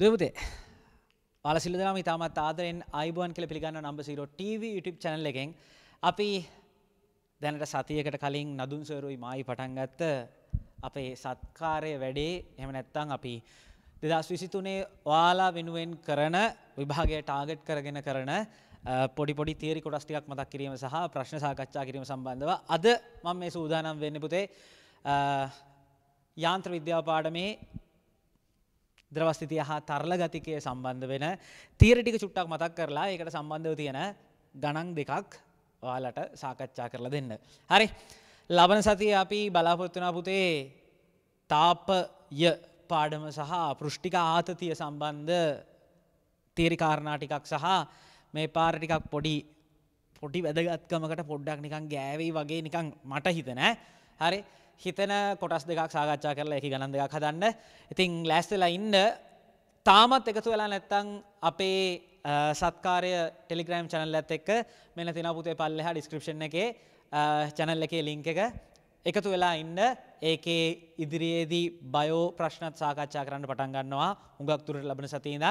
දොයපුතේ පාලසිල්ලදම ඉතාමත් ආදරෙන් අයිබුවන් කළ පිළිගන්න නම්බසිරෝ TV YouTube channel එකෙන් අපි දැනට සතියකට කලින් නදුන් සොරුයි මායි පටන් ගත්ත අපේ සත්කාරය වැඩේ එහෙම නැත්තම් අපි 2023 ඔයාලා වෙනුවෙන් කරන විභාගය ටාගට් කරගෙන කරන පොඩි පොඩි තේරි කොටස් ටිකක් මතක් කිරීම සහ ප්‍රශ්න සාකච්ඡා කිරීම සම්බන්ධව අද මම මේ සූදානම් වෙන්නේ පුතේ යාන්ත්‍ර විද්‍යාව පාඩමේ ද්‍රවස්ථිතිය හා තරල ගතිකය සම්බන්ධ වෙන තීරටික චුට්ටක් මතක් කරලා ඒකට සම්බන්ධව තියෙන ගණන් දෙකක් ඔයාලට සාකච්ඡා කරලා දෙන්න. හරි ලබන සතිය අපි බලාපොරොත්තුනා පුතේ තාපය පාඩම සහ පෘෂ්ටික ආතතිය සම්බන්ධ තීරිකාරණා ටිකක් සහ මේ පාර ටිකක් පොඩි පොඩි වැදගත්කමකට පොඩ්ඩක් නිකන් ගෑවෙයි වගේ නිකන් මට හිතන හරි හිතන කොටස් දෙකක් සාකච්ඡා කරලා එක ගණන් දෙකක් හදන්න ඉතින් ලෑස්තලා ඉන්න තාමත් එකතු වෙලා නැත්තං අපේ සත්කාරය ටෙලිග්‍රම් චැනල් ඇත් එක්ක මෙන තින පුතේ පල්ලෙහා ඩිස්ක්‍රපෂන් එකේ චැනල් එකේ ලිංක එක එකතු වෙලා ඉන්න ඒකේ ඉදිරියේදී බයෝ ප්‍රශ්නත් සාකච්ඡා කරන්න පටන් ගන්නවා හුඟක් තුරට ලබන සතිය ඉඳන්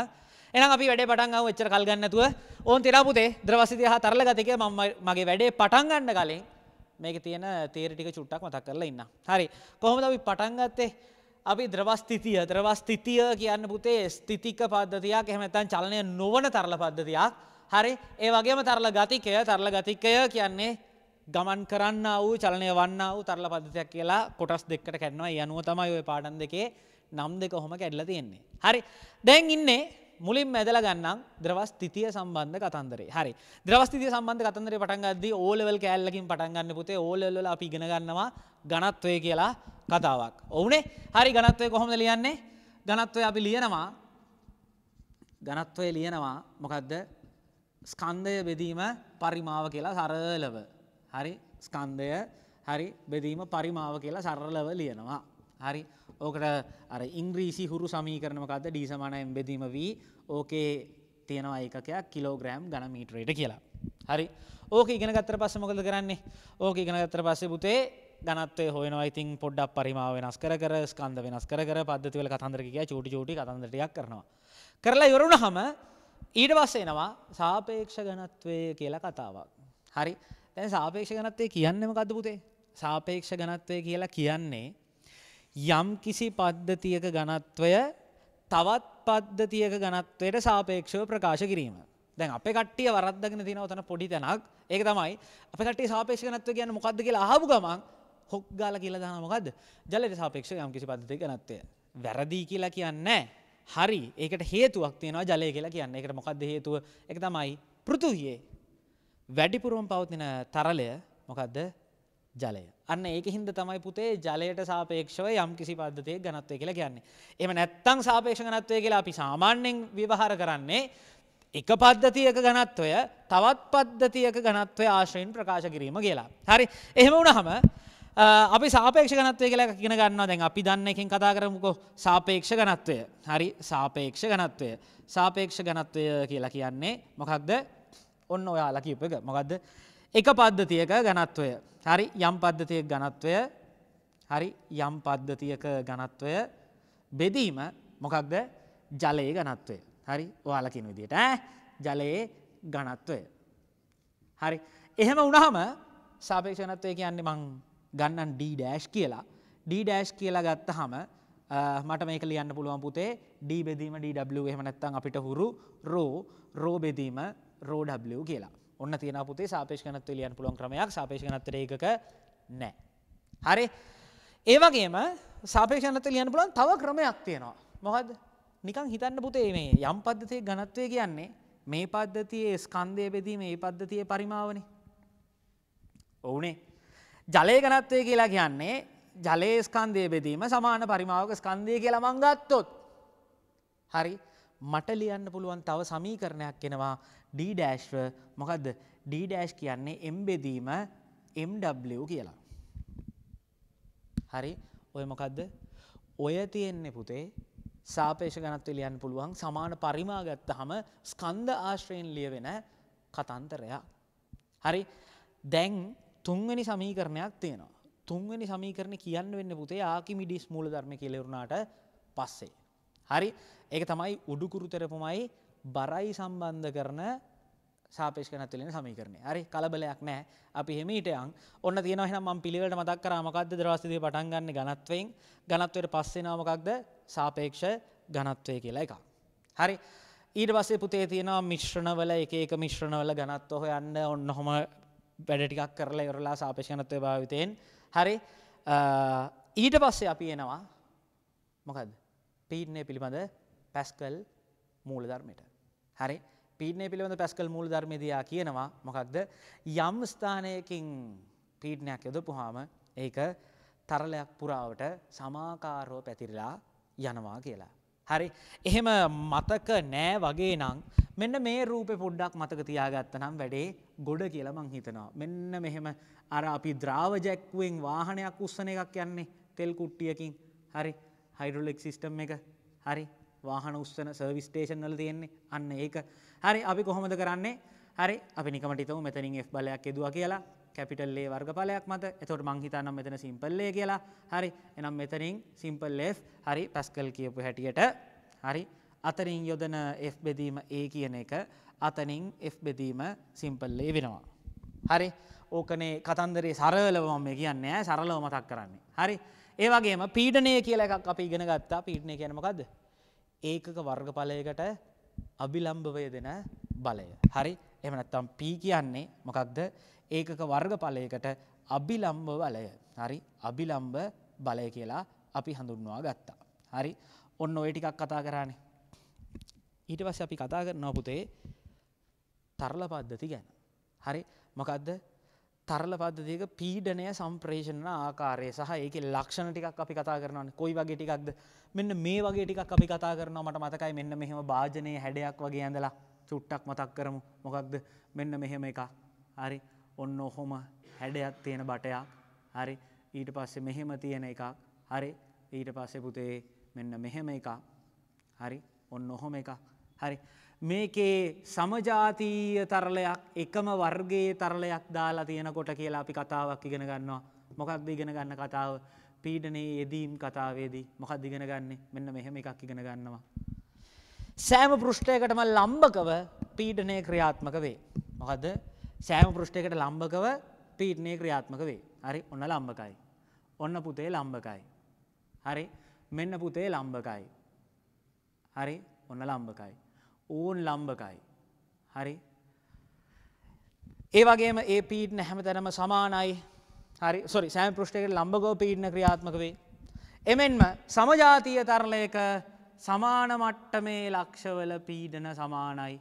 එහෙනම් අපි වැඩේ පටන් ගමු එච්චර කල් ගන්න නැතුව ඕන් තිරා පුතේ ද්‍රවසිතිය හා තරල ගතිකේ මම මගේ වැඩේ පටන් ගන්න කලින් මේක තියෙන තේර ටික චුට්ටක් මතක් කරලා ඉන්න. හරි. කොහොමද අපි පටන් ගත්තේ? අපි ද්‍රවස්ථිතිය ද්‍රවස්ථිතිය කියන්න පුතේ ස්ථිතික පද්ධතියක් එහෙම නැත්නම් චලනය නොවන තරල පද්ධතියක්. හරි. ඒ වගේම තරල ගතිකය තරල ගතිකය කියන්නේ ගමන් කරන්න වූ චලනය වන්න වූ තරල පද්ධතියක් කියලා කොටස් දෙකකට කැඩනවා. ඒ අනුව තමයි ওই පාඩම් දෙකේ නම් දෙක කොහොම කැඩලා තියෙන්නේ. හරි. දැන් ඉන්නේ මුලින් ඇදල ගන්නම් ද්‍රවස්තිතිය සම්බන්ධ කතන්දරේ හරි ද්‍රවස්තිතිය සම්බන්ධ කතන්දර පටන්ගද ඕලවල් කෑල්ලකින් පටන්ගන්න පුතේ ඕලල්ල අපි ගෙනගන්නවා ගණත්වය කියලා කතාවක් ඔවුනේ හරි ගණත්වය කොහොමද ලියන්නේ ගණත්වය අපි ලියනවා ගණත්වය ලියනවා මොකක්ද ස්කන්දය බෙදීම පරිමාව කියලා සරලව හරි ස්කන්දය හරි බෙදීම පරිමාව කියලා සරලව ලියනවා හරි ඕකට අර ඉංග්‍රීසි හුරු සමීකරණමකක්ද ඩී සමානයෙන් බෙදීම වී ඕකේ තියෙනවා ඒකකයක් කිලෝග්‍රෑම් ගණ මීටරයට කියලා. හරි ඕක ඉගෙන ගත්තර පස්ස මොකද කරන්නේ ඕක ඉගෙන ගත්තර පස්සේ පුතේ ගනත්වය හොයනවා ඉතින් පොඩ්ඩක් පරිමාව වෙනස් කර කර ස්කන්ධ වෙනස් කර කර පද්ධතිවල කතන්දර කිය චූටි චූටි කතන්දරයක් කරනවා. කරලා ඉවරුණහම ඊට පස්සේ එනවා සාපේක්ෂ ගණත්වය කියලා කතාවක්. හරි දැන් සාපේක්ෂ ගණත්වය කියන්නම කද පුතේ සාපේක්ෂ ගණත්වය කියලා කියන්නේ යම් කිසි පද්ධතියක ගණත්වය තවත් පද්ධතියක ගණත්වයට සාපේක්ෂව ප්‍රකාශ කිරීම. දැන් අපේ කට්ටිය වරද්දගෙන තියෙන උතන පොඩි තැනක්. ඒක තමයි අපේ කට්ටිය සාපේක්ෂ ගණත්වය කියන්නේ මොකද්ද කියලා අහපු ගමන් හොක් ගාලා කියලා දානවා මොකද්ද? ජලයට සාපේක්ෂව යම් කිසි පද්ධතියක ගණත්වය. වැරදි කියලා කියන්නේ හරි. ඒකට හේතුවක් තියෙනවා ජලය කියලා කියන්නේ. ඒකට මොකද්ද හේතුව? ඒක තමයි පෘථුවියේ වැඩිපුරම පවතින තරලය මොකද්ද? ජලය. අන්න ඒක හින්ද තමයි පුතේ ජලයට සාපේක්ෂව යම් කිසි පද්ධතියක ඝනත්වය කියලා කියන්නේ. එහෙම නැත්නම් සාපේක්ෂ ඝනත්වය කියලා අපි සාමාන්‍යයෙන් ව්‍යවහාර කරන්නේ එක පද්ධතියක ඝනත්වය තවත් පද්ධතියක ඝනත්වය ආශ්‍රයෙන් ප්‍රකාශ කිරීම කියලා. හරි. එහෙම වුණාම අපි සාපේක්ෂ ඝනත්වය කියලා එකක් ඉගෙන ගන්නවා. දැන් අපි දන්න එකෙන් කතා කරමුකෝ සාපේක්ෂ ඝනත්වය. හරි. සාපේක්ෂ ඝනත්වය. සාපේක්ෂ ඝනත්වය කියලා කියන්නේ මොකක්ද? ඔන්න ඔයාලා කියපු එක. මොකක්ද? එක පද්ධතියක ගණත්වය. හරි යම් පද්ධතියක ගණත්වය හරි යම් පද්ධතියක ගණත්වය බෙදීම මොකක්ද ජලයේ ගණත්වය. හරි ඔයාලකින් විදියට ජලයේ ගණත්වය. හරි එහෙම උනහම සාපේක්ෂණත්වය කියන්නේ මං ගන්නන් ඩ ඩෑශ් කියලා ඩ ඩෑශ් කියලා ගත්ත හම මට මේක ලියන්න පුළුවන් පුතේ ඩ බෙදීම ඩW එහෙම නැත්තම් අපිට හුරු රෝ රෝ බෙදීම රෝW කියලා. ඔන්න තියෙන පුතේ සාපේක්ෂ ඝනත්වය ලියන්න පුළුවන් ක්‍රමයක් සාපේක්ෂ ඝනත්වයේ ඒකක නැහැ. හරි. ඒ වගේම සාපේක්ෂ ඝනත්වය ලියන්න පුළුවන් තව ක්‍රමයක් තියෙනවා. මොකද්ද? නිකන් හිතන්න පුතේ මේ යම් පද්ධතියේ ඝනත්වය කියන්නේ මේ පද්ධතියේ ස්කන්ධය බෙදීම මේ පද්ධතියේ පරිමාවනේ. ඔවුනේ. ජලයේ ඝනත්වය කියලා කියන්නේ ජලයේ ස්කන්ධය බෙදීම සමාන පරිමාවක ස්කන්ධය කියලා මං ගත්තොත්. හරි. මට ලියන්න පුළුවන් තව සමීකරණයක් එනවා. ඩඩෑශ්ව මොකක්ද ඩඩෑශ් කියන්නේ එම්බෙදීම MW කියලා. හරි ඔය මොකක්ද ඔය තියෙන්නේ පුතේ සාපේෂ ගනත්ව ලියන්න පුළුවන් සමාන පරිමා ගත්ත හම ස්කන්ද ආශ්‍රයෙන් ලියවෙන කතන්තරයක්. හරි දැන් තුන්වැනි සමීකරණයක් තියෙනවා. තුන්වැනි සමීකරණ කියන්න වෙන්න පුතේ ආකි මිඩිස් මූල ධර්ම කෙලෙරුණාට පස්සේ. හරි ඒක තමයි උඩුකුරු තෙරපුමයි බරයි සම්බන්ධ කරන සාපේෂ නැතිලෙන සමීකරණය හරි කලබලයක් නෑ අපි හෙමීටයන් ඔන්න තියෙන හනම් මම පිළිවෙලට මතක් කරා මොකක්ද දවස්තිදී පටන් ගන්න ගණත්වයෙන් ගණත්වයට පස්සේ නාමකක්ද සාපේක්ෂ ගණත්වය කියලා එකක් හරි ඊට පස්සේ පුතේ තියෙනවා මිශ්‍රණවල එක එක මිශ්‍රණවල ගණත්ව හොයන්න ඔන්න හොම වැඩ ටිකක් කරලා ඉවරලා සාපේක්ෂ ගණත්වය භාවිතයෙන් හරි ඊට පස්සේ අපි එනවා මොකද්ද පීඩනය පිළිබඳ පැස්කල් මූලධර්මයට හරි පීඩනය පිළිබඳ පැස්කල් මූල ධර්මදයා කියනවා මොකක්ද යම් ස්ථානයකින් පීඩනයක් යොදපුහාම ඒක තරලයක් පුරාවට සමාකාරෝ පැතිරලා යනවා කියලා. හරි එහෙම මතක නෑ වගේ නං මෙන්න මේ රූපෙ පොඩ්ඩක් මතක තියාගත්ත නම් වැඩේ ගොඩ කියලා මං හිතනවා. මෙන්න මෙහෙම අර අපි ද්‍රාවජැක්කුවෙන් වාහනයක් උස්සන එකක් යන්නේ තෙල් කුට්ටියකින් හරි හයිඩරොලෙක් සිිස්ටම් එක හරි වාහන උස්සන සර්විස් ස්ටේෂන් වල තියෙන්නේ අන්න ඒක හරි අපි කොහොමද කරන්නේ හරි අපි නිකමට හිතමු මෙතනින් F බලයක් යෙදුවා කියලා කැපිටල් A වර්ගඵලයක් මත එතකොට මං හිතන්නම් මෙතන සිම්පල් A කියලා හරි එහෙනම් මෙතනින් සිම්පල් F හරි පැස්කල් කියපු හැටියට හරි අතරින් යොදන F බෙදීම A කියන එක අතනින් F බෙදීම සිම්පල් A වෙනවා හරි ඕකනේ කතන්දරේ සරලව මම කියන්නේ සරලව මතක් කරන්නේ හරි ඒ වගේම පීඩනය කියලා එකක් අපි ඉගෙන ගත්තා පීඩනය කියන්නේ මොකද්ද ඒකක වර්ගඵලයකට අභිලම්භවය දෙන බලය. හරි එහෙම නැත්නම් p කියන්නේ මොකක්ද? ඒකක වර්ගඵලයකට අභිලම්භ බලය. හරි අභිලම්භ බලය කියලා අපි හඳුන්වා ගත්තා. හරි ඔන්න ඔය ටිකක් කතා කරානේ. ඊට පස්සේ අපි කතා කරනවා පුතේ තරල පද්ධති ගැන. හරි මොකක්ද? තරල පද්ධතියක පීඩනය සම්ප්‍රේෂණ ආකාරය සහ ඒකේ ලක්ෂණ ටිකක් අපි කතා කරනවානේ. කොයි වගේ ටිකක්ද? මෙන්න මේ වගේ ටිකක් අපි කතා කරනවා මට මතකයි මෙන්න මෙහෙම භාජනය හැඩයක් වගේ ඇඳලා චුට්ටක් මතක් කරමු මොකක්ද මෙන්න මෙහෙම එකක් හරි ඔන්න ඔහොම හැඩයක් තියෙන බටයක් හරි ඊට පස්සේ මෙහෙම තියෙන එකක් හරි ඊට පස්සේ පුතේ මෙන්න මෙහෙම එකක් හරි ඔන්න ඔහොම එකක් හරි මේකේ සමජාතීය තරලයක් එකම වර්ගයේ තරලයක් දාලා තියෙනකොට කියලා අපි කතාවක් ඉගෙන ගන්නවා මොකක්ද ඉගෙන ගන්න කතාව පීඩනයේ යෙදීම් කතාවේදී මොකක් දිගෙන ගන්නේ මෙන්න මෙහෙම එකක් ඉගෙන ගන්නවා. සෑම පෘෂ්ඨයකටම ලම්භකව පීඩනය ක්‍රියාත්මක වේ. මොකද සෑම පෘෂ්ඨයකට ලම්භකව පීඩනය ක්‍රියාත්මක වේ. හරි ඔන්න ලම්භකයි. ඔන්න පුතේ ලම්භකයි. හරි මෙන්න පුතේ ලම්භකයි. හරි ඔන්න ලම්භකයි. ඕන් ලම්භකයි. හරි ඒ වගේම ඒ පීඩන හැමතැනම සමානයි හරි සොරි සෑම පෘෂ්ටයකට ලම්බගෝ පීඩන ක්‍රියාත්මක වේ. එමෙන්ම සමජාතිය තරලයක සමාන මට්ටමේ ලක්ෂවල පීඩන සමානයි.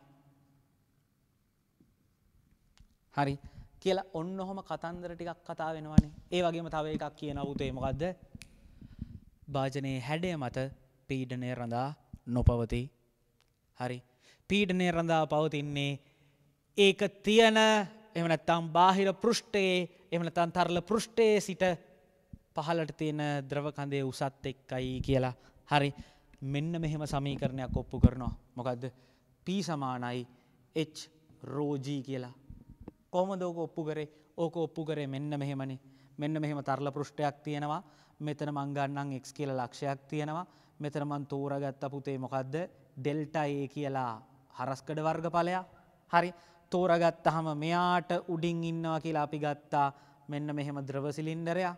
හරි කියලා ඔන්න ඔහොම කතන්දර ටිකක් කතා වෙනවනේ ඒ වගේම තව එකක් කියන අවුතේ මොකක්ද භාජනයේ හැඩය මත පීඩනය රඳා නොපවති හරි පීඩනය රඳා පවතින්නේ ඒක තියන එමනත්තම් බාහිර පෘෂ්ටයේ එහෙම නැත්නම් තරල පෘෂ්ඨයේ සිට පහළට තියෙන ද්‍රව කඳේ උසත් එක්කයි කියලා. හරි. මෙන්න මෙහෙම සමීකරණයක් ඔප්පු කරනවා. මොකද්ද? P සමානයි H rho g කියලා. කොහොමද ඕක ඔප්පු කරේ? ඕක ඔප්පු කරේ මෙන්න මෙහෙමනේ. මෙන්න මෙහෙම තරල පෘෂ්ඨයක් තියෙනවා. මෙතන මං ගන්නම් x කියලා ලක්ෂයක් තියෙනවා. මෙතන මං තෝරගත්ත පුතේ මොකද්ද? ඩෙල්ටා A කියලා හරස්කඩ වර්ගඵලයක්. හරි. තෝරගත්තහම මෙයාට උඩින් ඉන්නවා කියලා අපි ගත්තා මෙන්න මෙහෙම ද්‍රවසිලින්ඩරයා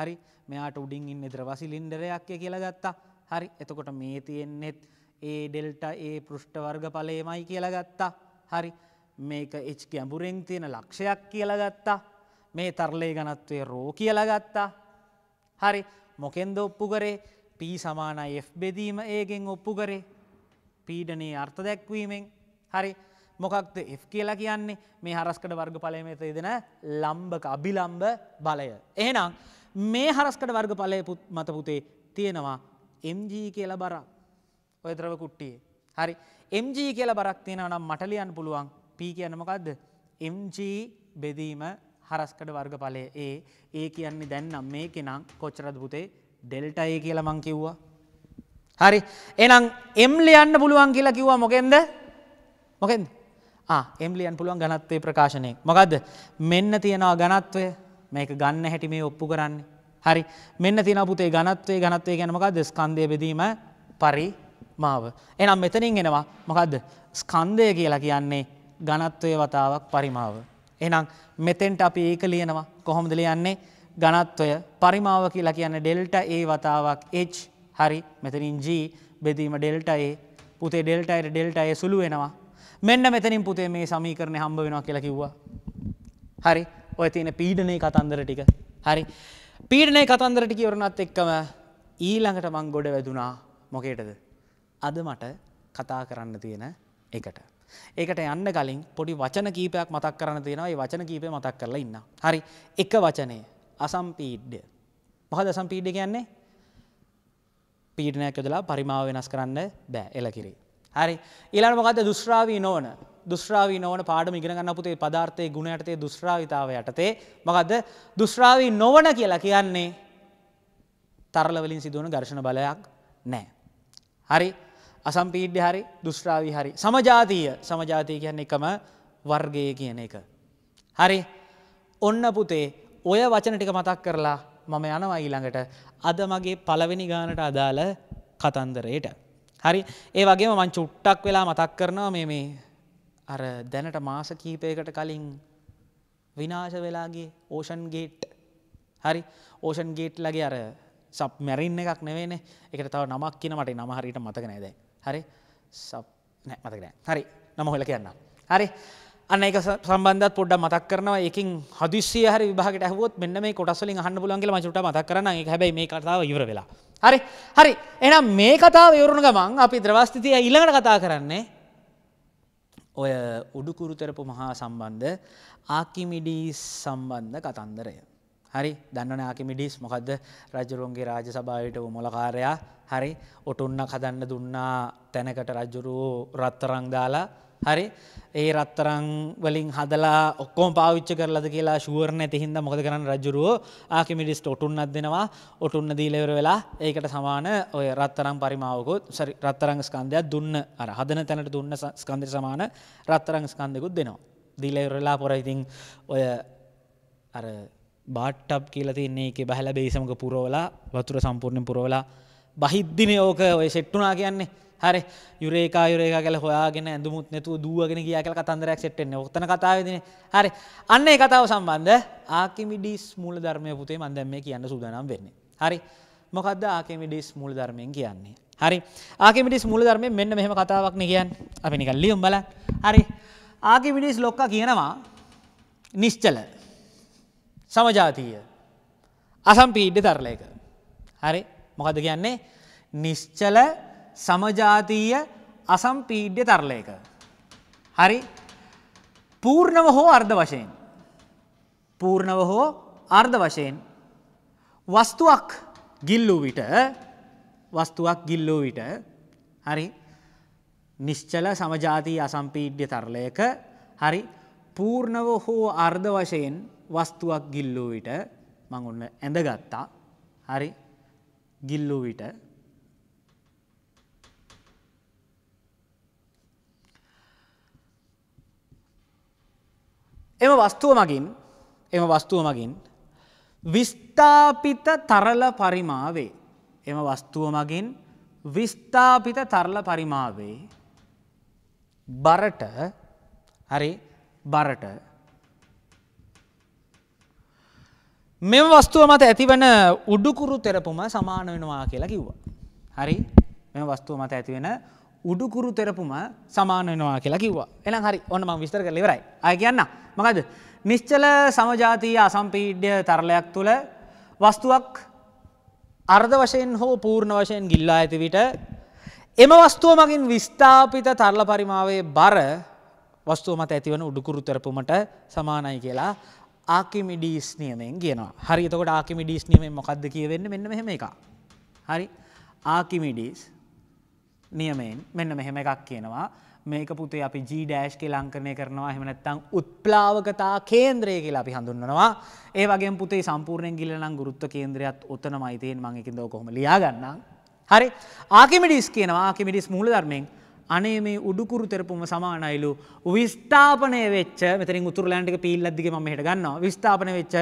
හරි මෙයාට උඩින් ඉන්න ද්‍රවසිලින්ඩරයක් කියලා ගත්තා හරි එතකොට මේ තියෙන්නෙත් ඒ ඩෙල්ට ඒ පෘෂ්ට වර්ග පලේමයි කියලා ගත්තා හරි මේක එච් ගැඹුරෙන් තියෙන ලක්ෂයක් කියලා ගත්තා මේ තරලේ ගනත්වේ රෝ කියලා ගත්තා හරි මොකෙන්ද ඔප්පු කරේ පී සමානයි F බෙදීම ඒගෙන් ඔප්පු කරේ පීඩනයේ අර්ථ දැක්වීමෙන් හරි මොකක්ද F කියලා කියන්නේ මේ හරස්කඩ වර්ගඵලයේ මේ තියෙන ලම්බක අභිලම්බ බලය. එහෙනම් මේ හරස්කඩ වර්ගඵලයේ මත පුතේ තියෙනවා mg කියලා බරක්. ඔය ද්‍රව කුට්ටියේ. හරි. mg කියලා බරක් තියෙනවා නම් මට ලියන්න පුළුවන් p කියන්නේ මොකද්ද? mg බෙදීම හරස්කඩ වර්ගඵලය A. A කියන්නේ දැන් නම් මේකේ නම් කොච්චරද පුතේ? ඩෙල්ටා A කියලා මං කිව්වා. හරි. එහෙනම් m ලියන්න පුළුවන් කියලා කිව්වා මොකෙන්ද? මොකෙන්ද? එම් ලියන් පුළුවන් ගණත්වය ප්‍රකාශනය. මොකද මෙන්න තියෙනවා ගණත්වය මේක ගන්න හැටි මේ ඔප්පු කරන්න. හරි මෙන්න තින පුතේ ගණත්වේ ගණත්වය ගැනමකද ස්කන්දය බෙදීම පරි මාව. එනම් මෙතනින් එනවා මොකදද ස්කන්දය කියලා කියන්නේ ගණත්වය වතාවක් පරිමාව. එනම් මෙතෙන්ට අපි ඒක ලියනවා කොහොමද ලියන්නේ ගණත්වය පරිමාව කියලා කියන්න ඩෙල්ට ඒ වතාවක් H හරි මෙතනින් G බෙදීම ඩෙල්ටඒ පුතේ ඩෙල්ටයිට ඩෙල්ටය සුළු වෙනවා මෙන්න මෙතනින් පුතේ මේ සමීකරණය හම්බ වෙනවා කියලා කිව්වා. හරි ඔය තියෙන පීඩනය කතන්දර ටික හරි පීඩනය කතන්දරට කියවරණත් එක්කම ඊළඟට මං ගොඩ වැදුනා මොකේටද. අද මට කතා කරන්න තියෙන එකට. ඒකට යන්න කලින් පොඩි වචන කීපයක් මතක් කරන්න තියෙනවා ඒ වචන කීපය මතක් කරලා ඉන්න. හරි එක වචනය අසම්පීඩ්ඩය. පහද අසම්පීඩ්ඩ කියන්නේ පීඩනයක් යොදලා පරිමාව වෙනස් කරන්න බෑ එලකිරේ. හරි ඊළඟ මොකද දුස්රාවී නොවන දුස්රාවී නොවන පාඩම ඉගෙන ගන්න පුතේ පදාර්ථයේ ගුණ යටතේ දුස්රාවිතාව යටතේ මොකද දුස්රාවී නොවන කියලා කියන්නේ තරල වලින් සිදුවන ඝර්ෂණ බලයක් නැහැ. හරි අසම්පීඩ්‍ය හරි දුස්රාවී හරි සමජාතීය සමජාතීය කියන්නේ එකම වර්ගය කියන එක. හරි ඔන්න පුතේ ඔය වචන ටික මතක් කරලා මම යනවා ඊළඟට අද මගේ පළවෙනි ගානට අදාළ කතන්දරයට හරි ඒ වගේ මං චුට්ටක් වෙලා මතක් කරනවා මේ මේ අර දැනට මාස කීපයකට කලින් විනාශ වෙලාගේ ඕෂන් ගේට් හරි ඕෂන් ගේට් ලගේ අර සබ් මැරින් එකක් නෙවෙන එකට තව නමක් කියන මට නමහරිට මතක නෑදැ හරි සබ් නෑ මතකනෑ හරි නම හොල කියන්න හරි අන්න එක සම්බන්ධත් පොඩ්ඩ මතක් කරනවා එකින් හදිස්සිය හරි විභාගට ඇහුවොත් මෙන්න මේ කොටස් වලින් අහන්න පුළුවන් කියලා මම චුට්ටක් මතක් කරනවා ඒක හැබැයි මේ කතාව ඉවර වෙලා හරි හරි එහෙනම් මේ කතාව ඉවරුන ගමන් අපි ද්‍රවස්ථිතිය ඊළඟට කතා කරන්නේ ඔය උඩුකුරුතරපු මහා සම්බන්ධ ආකිමිඩීස් සම්බන්ධ කතන්දරය හරි දන්නන ආකිමිඩිස් මොකක්ද රජරුන්ගේ රාජ සභාවට මොලකාරයා හරි ඔටුන්න කදන්න දුන්නා තැනකට රජ්ජුරු රත්තරං දාලා හරි ඒ රත්තරං වලින් හදලා ඔක්කොම පාවිච්ච කරලද කියලා ශුවර් නැති හින්දා මොකද කරන්නේ රජුරෝ ආකිමිඩිස්ට ඔටුන්නක් දෙනවා ඔටුන්න දීලා ඉවර වෙලා ඒකට සමාන ඔය රත්තරන් පරිමාවකුත් සරි රත්තරන් ස්කන්ධයක් දුන්න අර හදන තැනට දුන්න ස්කන්ධයට සමාන රත්තරන් ස්කන්ධයකුත් දෙනවා දීලා ඉවර වෙලා පොර ඉතින් ඔය අර බාට්ටබ් කියලා තින්නේ එක බැහල බේසමක පුරෝලා වතුර සම්පූර්ණය පුරෝලා බහිද්දින ඕක ඔය සෙට්ටුනා කියන්නේ හරි යුරේකා යුරේක කල හොයාගෙන ඇඳමුත් නැතුව දුවගෙන කිය කල කතන්දරයක් සෙට්ටෙන්නේ ඔත්තන කතාවදින හරි අන්න ඒ කතාව සම්බන්ධ ආකිමිඩිස් මූල ධර්මය පුතේ මන්දැම්ම කියන්න සූදනම් වෙන්නේ හරි මොකක්ද ආකමිඩිස් මූල ධර්මයෙන් කියන්නේ හරි ආකිමිඩිස් මූල ධර්මය මෙන්න මෙහම කතාවක්න කියන්න අපිනිකල් ලියුම් බල හරි ආකිමිඩිස් ලොක්ක කියනවා නිශ්චල සමජාතිය අසම්පීඩ්ඩ තරලයක. හරි මොකද කියන්නේ නිශ්චල සමජාතීය අසම්පීඩ්‍ය තරලයක. හරි පූර්ණව හෝ අර්ධ වශයෙන්. පූර්ණව හෝ අර්ධ වශයෙන් වස්තුවක් ගිල්ලූ විට වස්තුවක් ගිල්ලූ විට හරි නිශ්චල සමජාතී අසම්පීඩ්‍ය තරලයක හරි පූර්ණව හෝ අර්ධ වශයෙන් වස්තුවක් ගිල්ලූ විට මං ඔන්න ඇඳගත්තා හරි ගිල්ලූ විට එම වස්තුව මගින් එම වස්තුව මගින් විස්ථාපිත තරල පරිමාවේ එම වස්තුව මගින් විස්ථාපිත තරල පරිමාවේ බරට හරි බරට මෙම වස්තුව මත ඇතිවන උඩුකුරු තෙරපුම සමාන වෙනවා කියලා කිව්වා. හරි මෙම වස්තුව මත ඇතිවෙන උඩුකුරු තෙරපුම සමාන වෙනවා කියලා කිව්වා. එහෙනම් හරි ඔන්න මම විස්තර කරලා ඉවරයි. ආයෙ කියන්න. මොකද නිශ්චල සමජාතීය අසම්පීඩ්‍ය තරලයක් තුල වස්තුවක් අර්ධ වශයෙන් හෝ පූර්ණ වශයෙන් ගිල්ලා ඇති විට එම වස්තුව මගින් විස්ථාපිත තරල පරිමාවේ බර වස්තුව මත ඇතිවන උඩුකුරු තෙරපුමට සමානයි කියලා ආකිමිඩීස් නියමෙන් කියනවා. හරි එතකොට ආකිමිඩීස් නියමෙන් මොකද්ද කියවෙන්නේ? මෙන්න මෙහෙම එකක්. හරි. ආකිමිඩීස් නියමෙන් මෙන්න මෙහෙම එකක් කියනවා. මේක පුතේ අපි G ඩෑෂ් කියලා අංකනය කරනවා. එහෙම නැත්නම් උත්ප්ලාවකතා කේන්ද්‍රය කියලා අපි හඳුන්වනවා. ඒ වගේම පුතේ සම්පූර්ණයෙන් ගිල්ලනම් ගුරුත්ව කේන්ද්‍රයත් ඔතනමයි තියෙන්නේ. මම ඒකෙන්ද කොහොම ලියා ගන්නම්. හරි. ආකිමිඩීස් කියනවා ආකිමිඩීස් මූලධර්මයෙන් අනේ මේ උඩුකුරු තෙරපුම සමානයිලු විස්ථාපනය වෙච්ච මෙතරින් උතුර ලෑන්ටික පිල්ලද්දිග ම හට ගන්නවා විස්ථාපන වෙච්ච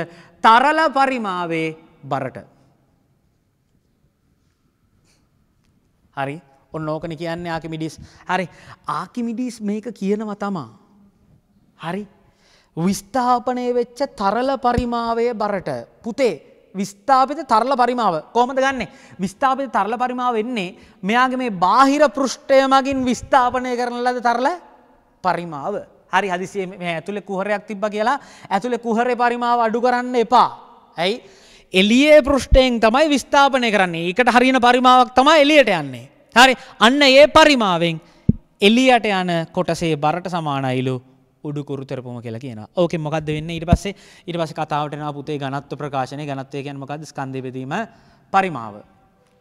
තරල පරිමාවේ බරට. හරි ඔන්න ඕකන කියන්නේ ආකිමිඩිස් හරි ආකිමිඩිස් මේක කියනව තමා. හරි විස්ථාපනය වෙච්ච තරල පරිමාවය බරට පුතේ විස්ථාපිත තරල පරිමාව කොමද ගන්න විස්ථාපිත තරල පරිමාව වෙන්නේ මෙයාගේ මේ බාහිර පෘෂ්ටය මගින් විස්ථාපනය කරන ලද තරල පරිමාව හරි හදිසිේ මේ ඇතුළෙ කුහරයක් තිබ්බ කියලා ඇතුළෙ කුහරේ පරිමාව අඩු කරන්න එපා ඇයි එලියේ පෘෂ්ටයෙන් තමයි විස්ථාපනය කරන්නේ එකට හරින පරිමාවක් තමයි එලියට යන්නේ හරි අන්න ඒ පරිමාවෙන් එලියට යන කොටසේ බරට සමානයිලු උඩුකුරුතරපුම කියලා කියන ඕක මොකක්ද වෙන්න ඉට පස්සේ ඉට පස කතාවටන පුතේ ගනත්ව ප්‍රකාශනය ගනත්වය ගැන මොකද ස්කන්ධපදීම පරිමාව.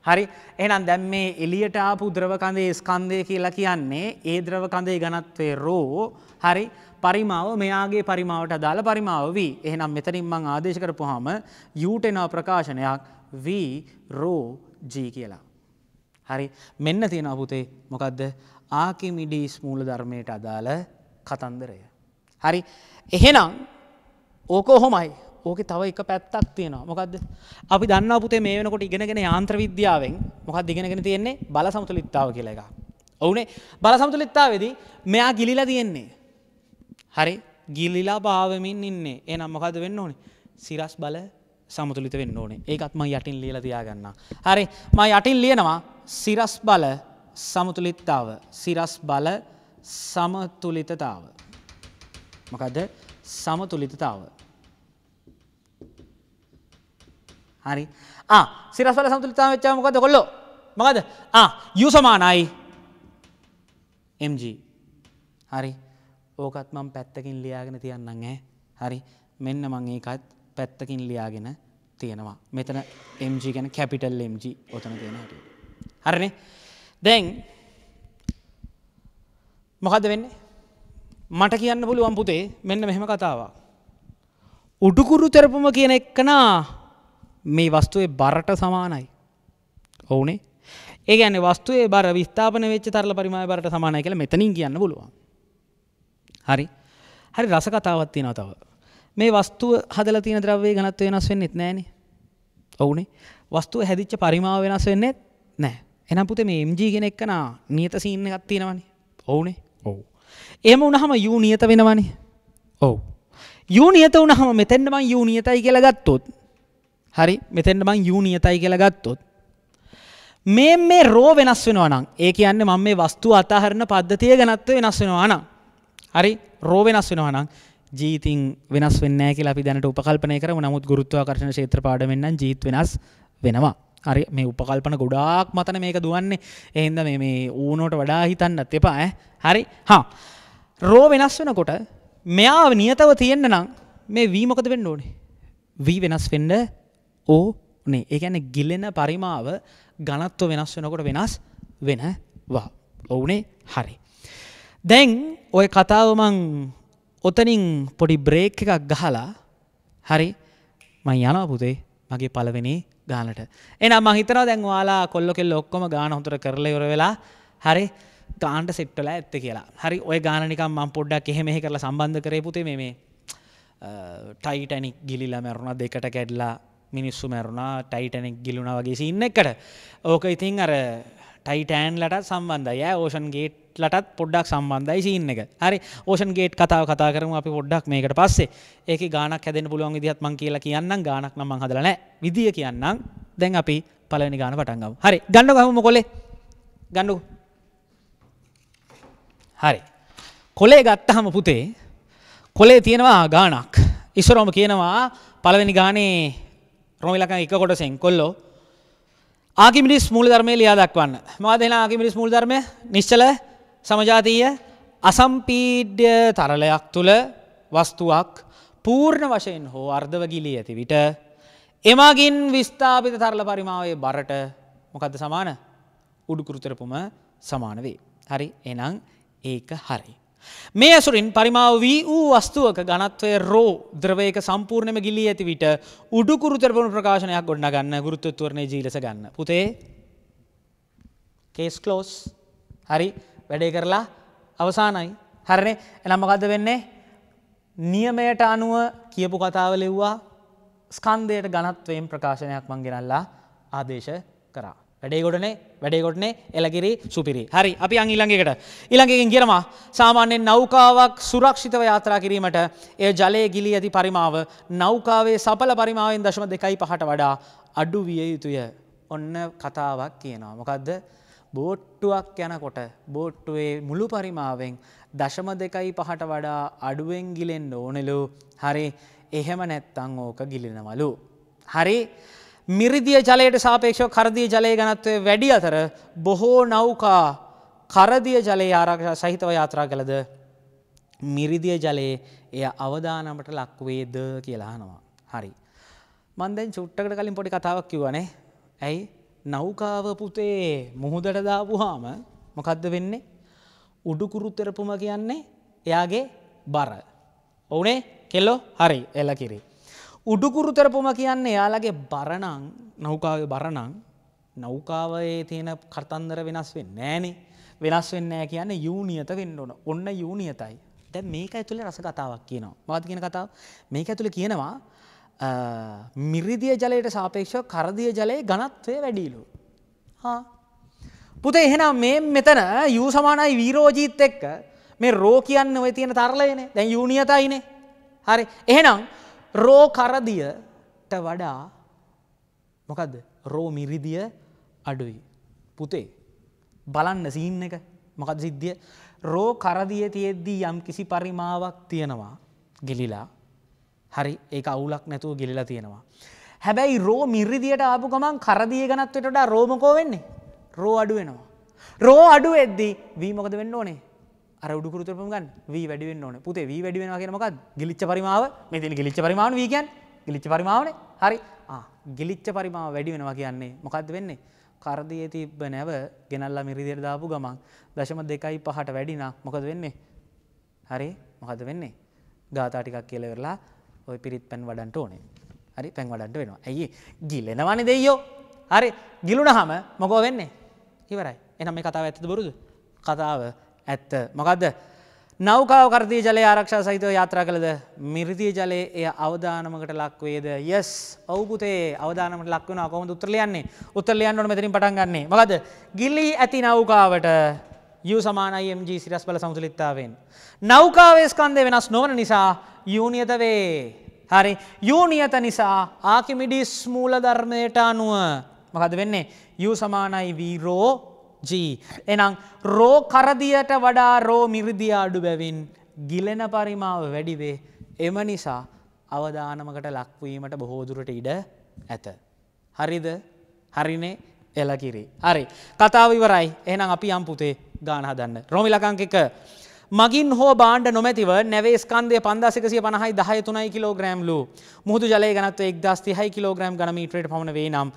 හරි එනම් දැම් මේ එලියට ආපු ද්‍රවකන්දේ ස්කන්දය කියලා කියන්නේ ඒ ද්‍රවකන්දේ ගනත්වේ රෝ හරි පරිමාව මෙයාගේ පරිමාවට දාල පරිමාව වී එහනම් මෙතනින් මං ආදේශ කරපුහම යුටෙනාව ප්‍රකාශනයක් වී රෝ ජී කියලා. හරි මෙන්න තියෙන අපුතේ මොකක්ද ආකිමිඩීස් මූල ධර්මයට අදාළ කතන්දරය. හරි එහෙනම් ඕක ඔහොමයි ඕක තව එක පැත්තක් තියෙනවා මොකක්ද අපි දන්න පුතේ මේ වෙනකොට ඉගෙනගෙන යාන්ත්‍ර විද්‍යාවෙන් මොකක් දිගෙනගෙන තියෙන්නේ බල සමතුලිත්තාව කියලා එක ඔවුනේ බල සමතුලිත්තාවේදී මෙයා ගිලිලා තියෙන්නේ හරි ගිලිලා භාවමින් ඉන්නේ එනම් මොකද වෙන්න ඕනේ සිරස් බල සමතුලිත වෙන්න ඕනේ ඒකත්ම යටින් ලියලා තියාගන්න හරි මම යටින් ලියනවා සිරස් බල සමතුලිත්තාව සිරස් බල සමතුලිතතාව මොකද සමතුලිතතාව. හරි ආ සිරස්වල සමතුලිතතාව වෙච්චා මොකද ඔයගොල්ලෝ මොකද ආ u සමානයි mg හරි ඕකත් මම පැත්තකින් ලියාගෙන තියන්නම් ඈ හරි මෙන්න මම ඒකත් පැත්තකින් ලියාගෙන තියෙනවා මෙතන mg ගැන කැපිටල් mg ඔතන තියෙන හැටි හරිනේ දැන් මොකද වෙන්නේ මට කියන්න පුළුවන් පුතේ මෙන්න මෙහෙම කතාවක්. උඩුකුරු තෙරපුම කියන එක්කනා මේ වස්තුවේ බරට සමානයි. ඔවුනේ ඒ ඇන වස්තුවේ බර විස්ථාපන වෙච්ච තරල පරිමය බරට සමානය කළ මෙතනින් කියන්න පුළුවන්. හරි හරි රස කතාවත් තියෙනව තව. මේ වස්තුව හදල තියෙන ද්‍රව්වේ ගනත්ව වෙනස් වෙන්නෙත් නෑනේ ඔවුනේ වස්තුව හැදිච්ච පරිමාව වෙනස් වෙන්නෙත් නෑ එනම් පුතේ මේ MG ගෙනෙක්කනා නියත සීන්න එකත් තියෙනවනේ ඔවුනේ එහෙම වුණාම u නියත වෙනවනේ. ඔව්. u නියත වුණාම මෙතෙන්ද මං u නියතයි කියලා ගත්තොත් හරි මෙතෙන්ද මං u නියතයි කියලා ගත්තොත් මේ මේ රෝ වෙනස් වෙනවා නම් ඒ කියන්නේ මම මේ වස්තුව අතහරින පද්ධතිය ගැනත් වෙනස් වෙනවා නම් හරි රෝ වෙනස් වෙනවා නම් ජීතින් වෙනස් වෙන්නේ කියලා අපි දැනට උපකල්පනය කරමු නමුත් ගුරුත්වාකර්ෂණ ක්ෂේත්‍ර පාඩමෙන් නම් ජීත් වෙනස් වෙනවා හරි මේ උපකල්පන ගොඩාක් මතන මේක දුවන්නේ එහෙනම් මේ මේ ඌනෝට වඩා හිතන්නත් එපා ඈ හරි හා රෝ වෙනස් වෙනකොට මෙයා නියතව තියෙන්න නම් මේ වීමකද වෙන්න ඕනේ. වී වෙනස් වෙන්න ඕ නේ ඒගැන ගිලෙන පරිමාව ගණත්ව වෙනස් වෙනකොට වෙනස් වෙනවා. ඔවුනේ හරි. දැන් ඔය කතාවමං ඔතනින් පොඩි බ්‍රේක් එකක් ගහලා හරි මං යන පුතේ මගේ පලවෙනි ගානට එනම් මහිතනවා දැන් වාලා කොල්ලො කෙල් ඔක්කොම ගාන හොතුර කරල යොර වෙලා හරි ගාන්ට සෙට්ටල ඇත්ත කියලා හරි ඔය ගානනිකම් මම් පොඩ්ඩක් එහෙමෙහි කරලා සම්බන්ධ කරපුතේ මේ ටයිටැනික් ගිලිල මැරුණ දෙකට කැඩලා මිනිස්සු මැරුණා ටයිටැනෙක් ගිලුණ වගේ සින්න එකට ඕක ඉතින් අර ටයිටෑන් ලටත් සම්බන්ධය ඕෂන් ගේට් ලටත් පොඩ්ඩක් සම්බන්ධයි සින්න එක හරි ඕෂන් ගේට් කතාව කතා කරම අපි පොඩ්ඩක් මේකට පස්සේ ඒක ගානක් හැදෙන පුළුවන් විදිහත් මං කියලා කියන්න ගානක් නම් හදලනෑ විදිිය කියන්නම් දැන් අපි පලනි ගාන පටන්ගම් හරි ගන්න ගහම කොලේ ගන්නකු හරි. කොලේ ගත්තහම පුතේ කොලේ තියෙනවා ගානක්. ඉස්සරෝම කියනවා පළවෙනි ගානේ රොමිලකන් එක කොටසෙන් කොල්ලෝ ආගිමිනිස් මූලධර්මය ලියා දක්වන්න. මොකද එහෙනම් ආගිමිනිස් මූලධර්මය නිශ්චල සමජාතීය අසම්පීඩ්‍ය තරලයක් තුල වස්තුවක් පූර්ණ වශයෙන් හෝ අර්ධව ගිලී ඇති විට එමගින් විස්ථාපිත තරල පරිමාවේ බරට මොකද්ද සමාන? උඩුකුරු තරපුම සමාන වේ. හරි. එහෙනම් ඒක හරි. මේ ඇසුරින් පරිමාව වී වූ වස්තුවක ගණත්වය රෝ ද්‍රවයක සම්පූර්ණයම ගිලී ඇති විට උඩුකුරුතරපුණු ප්‍රකාශනයක් ගොඩන ගන්න ගුරුත්තුවරණය ජීලස ගන්න. පුතේ කේස් කලෝස් හරි වැඩේ කරලා අවසානයි. හරනේ එනම්මකද වෙන්නේ නියමයට අනුව කියපු කතාව ලෙව්වා ස්කන්දයට ගණත්වයෙන් ප්‍රකාශනයක් මංගෙනල්ලා ආදේශ කරා. වැඩේකොටනේ වැඩේකොටනේ එලකිරි සුපිරි හරි අපි අං ඉළඟකට ඉළඟකින් කියනවා සාමාන්‍යෙන් නෞකාවක් සුරක්ෂිතව යාත්‍රා කිරීමට ඒ ජලය ගිලි ඇති පරිමාව නෞකාවේ සපල පරිමාවෙන් දශම දෙකයි පහට වඩා අඩු විය යුතුය ඔන්න කතාවක් කියනවා මොකක්ද බෝට්ටුවක් යනකොට බෝට්ටුවේ මුළු පරිමාවෙන් දශම දෙකයි පහට වඩා අඩුවෙන් ගිලෙන් ඕනෙලු හරි එහෙම නැත්තං ඕක ගිලිනවලු හරි මිරිදිය ජලයට සාපේක්ෂව කරදිය ජලය ගනත්වය වැඩි අතර බොහෝ නෞකා කරදිය ජලයේ ආරක්ෂා සහිතව යාත්‍රා කළද මිරිදිය ජලයේ එය අවදානමට ලක්වේද කියලා හනවා. හරි. මන්දැන් චුට්ටකට කලින් පොඩි කතාවක් කිවනේ ඇයි නෞකාව පුතේ මුහුදට දාපුහාම මොකක්ද වෙන්නේ. උඩුකුරුත්තරපුම කියන්නේ එයාගේ බර. ඔවුනේ කෙල්ලෝ හරි එල කිරි. උඩුකුරු තරපුම කියන්නේ යාලගේ බරණං නෞකාව බරණං නෞකාවයේ තියෙන කර්තන්දර වෙනස් වෙන් නෑනේ වෙනස් වෙන්නෑ කියන්න යුනියත වෙන්න ඕන ඔන්න යුනියතයි දැ මේක ඇතුළේ රස කතාවක් කියනවා මත් කියන කතාව මේක ඇතුළ කියනවා මිරිදිය ජලයට සාපේක්ෂව කරදිය ජලයේ ගනත්වය වැඩීලු පුතේ එහෙනම් මේ මෙතන යූ සමානයි වීරෝජීත් එක්ක මේ රෝ කියන්න ඔය තියෙන තරලයනේ දැන් යුනියතයිනේ හරි එහෙනම් රෝ කරදියට වඩා මොකද රෝ මිරිදිය අඩුයි. පුතේ බලන්න සීන් එක මොකද සිද්ධිය රෝ කරදිය තියෙද්දී යම් කිසි පරිමාවක් තියෙනවා ගෙලිලා හරි ඒ අවුලක් නැතුව ගෙලිලා තියෙනවා. හැබැයි රෝ මිරිදියට ආපු ගමන් කරදිය ගනත්වටට රෝමකෝ වෙන්නේ රෝ අඩුවෙනවා. රෝ අඩුවෙද්දී වීමකද වෙන්න ඕනේ අර උඩුකුරතුරපම ගන්න වී වැඩිවෙන්න ඕනේ. පුතේ වී වැඩි වෙනවා කියන්නේ මොකක්ද? ගිලිච්ච පරිමාව. මෙතන ගිලිච්ච පරිමාවන වී කියන්නේ ගිලිච්ච පරිමාවනේ. හරි. ආ ගිලිච්ච පරිමාව වැඩි වෙනවා කියන්නේ මොකද්ද වෙන්නේ? කරදියේ තිබ්බ නැව ගෙනල්ලා මිරිදියට දාපු ගමන් 0.25ට වැඩි නම් මොකද වෙන්නේ? හරි. මොකද වෙන්නේ? ගාථා ටිකක් කියලා ඉවරලා ওই පිරිත් පැන් වඩන්න ඕනේ. හරි පැන් වඩන්න වෙනවා. ඇයි ගිලෙනවනේ දෙයියෝ. හරි ගිලුණාම මොකෝ වෙන්නේ? ඉවරයි. එහෙනම් මේ කතාව ඇත්තද බොරුද? කතාව ඇත්ත. මොකක්ද නෞකාව කරදී ජලය ආරක්ෂා සහිතව යාත්‍රා කළද මිරිදිය ජලයේ එය අවධානමකට ලක්වේද යස් ඔවපුතේ අවධානමට ලක්වන කොම උත්‍රලයන්නේ උත්තරලයන්නට මෙතරින් පටන් ගන්නේ මකද ගිල්ලී ඇති නෞකාවට යු සමානයිMG සිරස් බල සමුතුලිත්තාවෙන්. නෞකාවේස්කන්දය වෙනස් නොවන නිසා යුනියත වේ. හරි යුනියත නිසා ආකිමිඩිස් මූලධර්මයට අනුව මකද වෙන්නේ යු සමානයි වීරෝ ජී. එනම් රෝ කරදියට වඩා රෝ මිරිදිය අඩු බැවින් ගිලෙන පරිමාව වැඩිවේ එම නිසා අවධානමකට ලක්වීමට බොහෝදුරට ඉඩ ඇත. හරිද හරිනේ එලකිරි. හරි කතාව ඉවරයි එහනම් අපි අම්පුතේ ගාන හදන්න. රොමිලකංක එක මගින් හෝ බාණ්ඩ නොමැතිව නැවේ ස්කන්දය පන්දසකසිය පනහයි දහය තුනයි කිලෝග්‍රෑම් ලූ මුහුදු ජලය ගනත්ව එක්දස් තිහයි කිලෝග්‍රෑම් ගනමීට්‍රට පමණ වේ නම්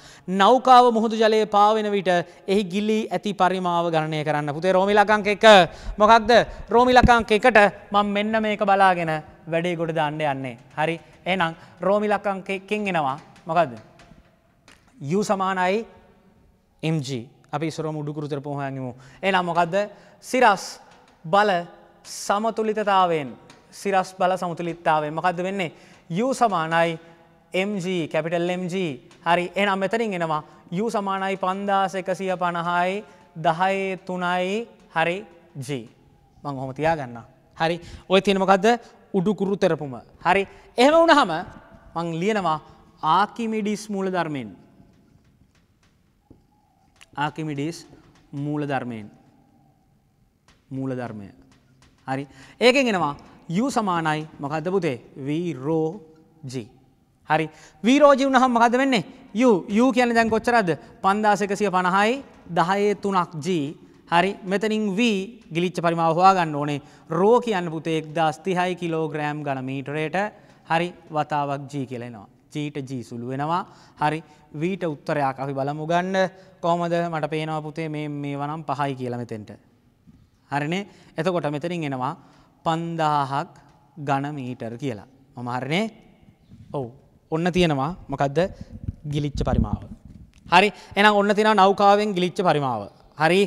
නෞකාව මුහුදු ජලය පාවෙන විට එහි ගිල්ලී ඇති පරිමාව ගණනය කරන්න පුතේ රෝමිලකංක එක මොකක්ද රෝමිලකංක එකට මං මෙන්න මේක බලාගෙන වැඩේ ගොඩ දන්න යන්නේ හරි එනම් රෝමිලකංකෙන් එනවා මොකක්ද යු සමානයි MG අපි ස්රම උඩුකුරුතර පොහයගමු එනම් මොකක්ද සිරස් බල සමතුලිතතාවෙන් සිරස් බල සමුතුලිත්තාවෙන් මොකක්ද වෙන්නේ U සමානයි MG කැපිටල් MG හරි එනම් මෙතරින් එනවා U සමානයි පන්දාස එකසිය පණහායි දහයේ තුනයි හරි G මං හොම තියාගන්න හරි ඔය තියෙනමකක්ද උඩුකුරු තෙරපුම හරි එහෙම වුණහම මං ලියනවා ආකිමිඩිස් මූල ධර්මයෙන් ආකිමිඩිස් මූල ධර්මයෙන් මූල ධර්මය හරි ඒකෙන් එෙනවා යු සමානයි මොකද පුතේ වීරෝජී. හරි වීරෝජී වනහම් මකද වෙන්නේ යු යු කියන දැන් කොච්චරද පන්දාසකසිය පණහයි දහයේ තුනක් ජී හරි මෙතනින් වී ගිලිච්ච පරිමාව හවා ගන්න ඕනේ රෝ කියන්න පුතේ එක්දස් තිහයි කිලෝග්‍රෑම් ගන මීටරයට හරි වතාවක් ජී කියලෙනවා. ජීට ජී සුළු වෙනවා හරි වීට උත්තරයක් අපි බලමුගන්න කොහොමද මට පේනවා පුතේ මේ වනම් පහයි කියලා මෙතෙන්ට හරිනේ එතකොට මෙතරින් එනවා පන්දාහක් ගණමීටර් කියලා. මම හරණේ ඔවු ඔන්න තියෙනවා මොකක්ද ගිලිච්ච පරිමාව. හරි එනම් ඔන්න තින නෞකාවෙන් ගිලිච්ච පරිමාව. හරි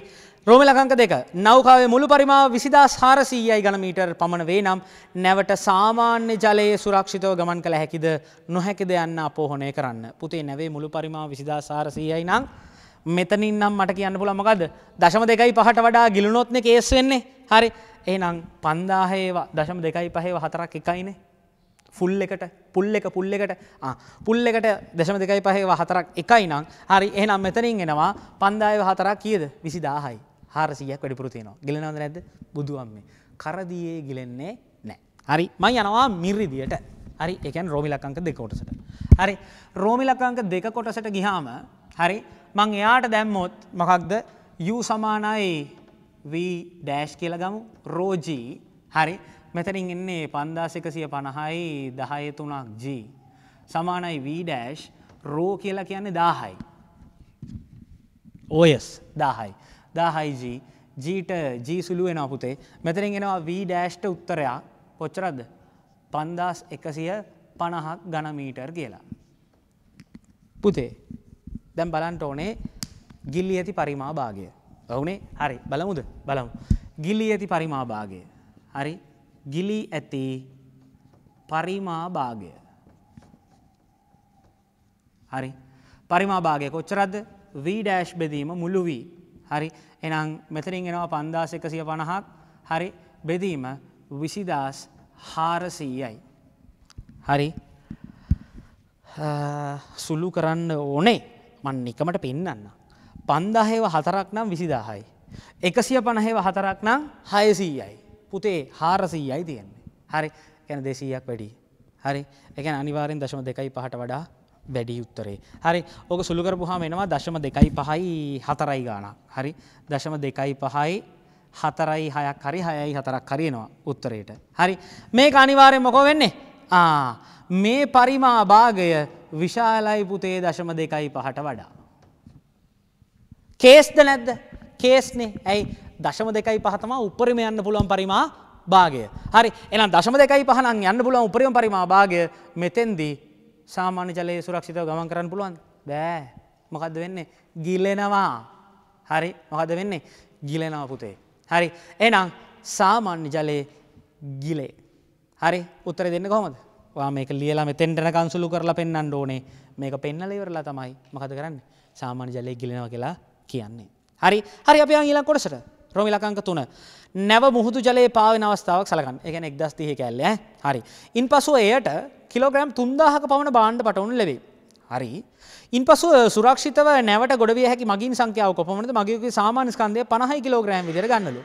රෝම ලකංක දෙක නෞකාවේ මුළු පරිමාව විසිදා සාරසීයයි ගනමීටර් පමණ වේ නම් නැවට සාමාන්‍ය ජලයේ සුරක්ෂිතව ගමන් කළ හැකිද නොහැකිද යන්න අපෝහොනය කරන්න පුතේ නැවේ මුළු පරිමාව විසිදා සාරසීයයි නම් මෙතනින් නම් මට කියන්න පුළ මොකද දශම දෙකයි පහට වඩා ගිලුණොත්න කේස් වෙන්නේ හරි ඒනම් පන්දාහේවා දශම දෙකයි පහේව හතරක් එකයිනේ ෆුල් එකට පුල් එක පුල් එකට පුල් එකට දශම දෙකයි පහේව හතරක් එකයි නම් හරි එහනම් මෙතනින් එනවා පන්දායව හතරක් කියද විසි දාහයි හාරසියක් වැඩිපුරතියනවා ගිලනවද නැද බුදුවම්ම කරදියේ ගිලෙන්නේ නෑ හරි මයි යනවා මිරිදියට හරි එකන් රෝමිලකංක දෙකොටසට හරි රෝමිලකංක දෙක කොටසට ගිහාම හරි මං එයාට දැම්මොත් මොකක්ද යු සමානයි වීඩෑශ් කියලගමු රෝජී හරි මෙතරින් එන්නේ පන්දාසකසිය පණහයි දහය තුනක් ජී. සමානයි වීඩෑශ් රෝ කියලා කියන්නේ දාහයි. ඕයස් oh, දාහයි දාහයිජී ජීට ජී සුළුවෙන අපපුතේ මෙතරින් එෙනවා වීඩෑශ්ට උත්තරයා පොච්චරද පන්දාස් එකසිය පණහක් ගණමීටර් කියලා. පුතේ දැම් බලන්ට ඕනේ ගිල්ලි ඇති පරිමා භාගය. ඔවුනේ හරි බලමුද බලමු. ගිලි ඇති පරිමා භාගය. හරි ගිලි ඇති පරිමා භාගය. හරි පරිමා භාගය කොච්චරද වීඩෑශ් බෙදීම මුළු වී. හරි එනම් මෙතරින් එනවා පන්දාස එකසිය පණහක් හරි බෙදීම විසිදස් හාරසීයයි. හරි සුළු කරන්න ඕනේ මන් නිකමට පෙන්න්න. පන්දාහේව හතරක් නම් විසිදාහයි. එකසිය පණහෙව හතරක් නම් හයසීයයි. පුතේ හාරසීයයි තියෙන්නේ. හරි ගැන දෙසීයක් වැඩි. හරි එක අනිවාරෙන් දශම දෙකයි පහට වඩා වැඩි උත්තරේ. හරි ඕක සුළුකරපු හා වෙනවා දශම දෙකයි පහයි හතරයි ගානක්. හරි දශම දෙකයි පහයි හතරයි හයක් හරි හයයි හතරක් කරයනවා උත්තරයට. හරි මේ අනිවාරෙන් මොකෝ වෙන්නේ මේ පරිමා භාගය විශාලයි පුතේ දශම දෙකයි පහට වඩා. කේස්ද නැද්ද කේස්නේ ඇයි දශම දෙකයි පහතම උපරිම යන්න පුළුවන් පරිමා භාගය හරි එනම් දශම දෙකයි පහනන් යන්න පුළුවන් උපරිම පරිමා භාගය මෙතෙන්දී සාමාන්‍ය ජලයේ සුරක්ෂිතව ගමන් කරන්න පුළුවන් බෑ මොකක්ද වෙන්නේ ගිලෙනවා හරි මොකද වෙන්නේ ගිලෙනවා පුතේ හරි එනම් සාමාන්‍ය ජලයේ ගිලේ හරි උත්තර දෙන්න කොමද වා මේක ලියලා මෙතෙන්ටන කන්සුලු කරලා පෙන්න්න ඕනේ මේක පෙන්නල ඉවරලා තමයි මකත කරන්න සාමාන්‍ය ජලය ගිලෙනව කියලා කියන්නේ. හරි හරි අපි ඊලා කොටසට රොමිලකංක තුන. නැව මුහුදු ජලයේ පාවෙන අවස්ථාවක් සලකන් එකන එක්දස්තිහ කැල්ල හරි. ඉන් පසුව එයට කිලෝග්‍රම් තුන්දාහක පවන බාණ්ඩ පටවුන් ලෙවේ. හරි. ඉන් පසු සුරක්ෂිතව නැවට ගොඩවිය හැකි මගින් සංකයාව කොපමට මගේ සාමානස්කන්දය පනහයි කිලෝග්‍රෑම් විදිර ගන්නලු.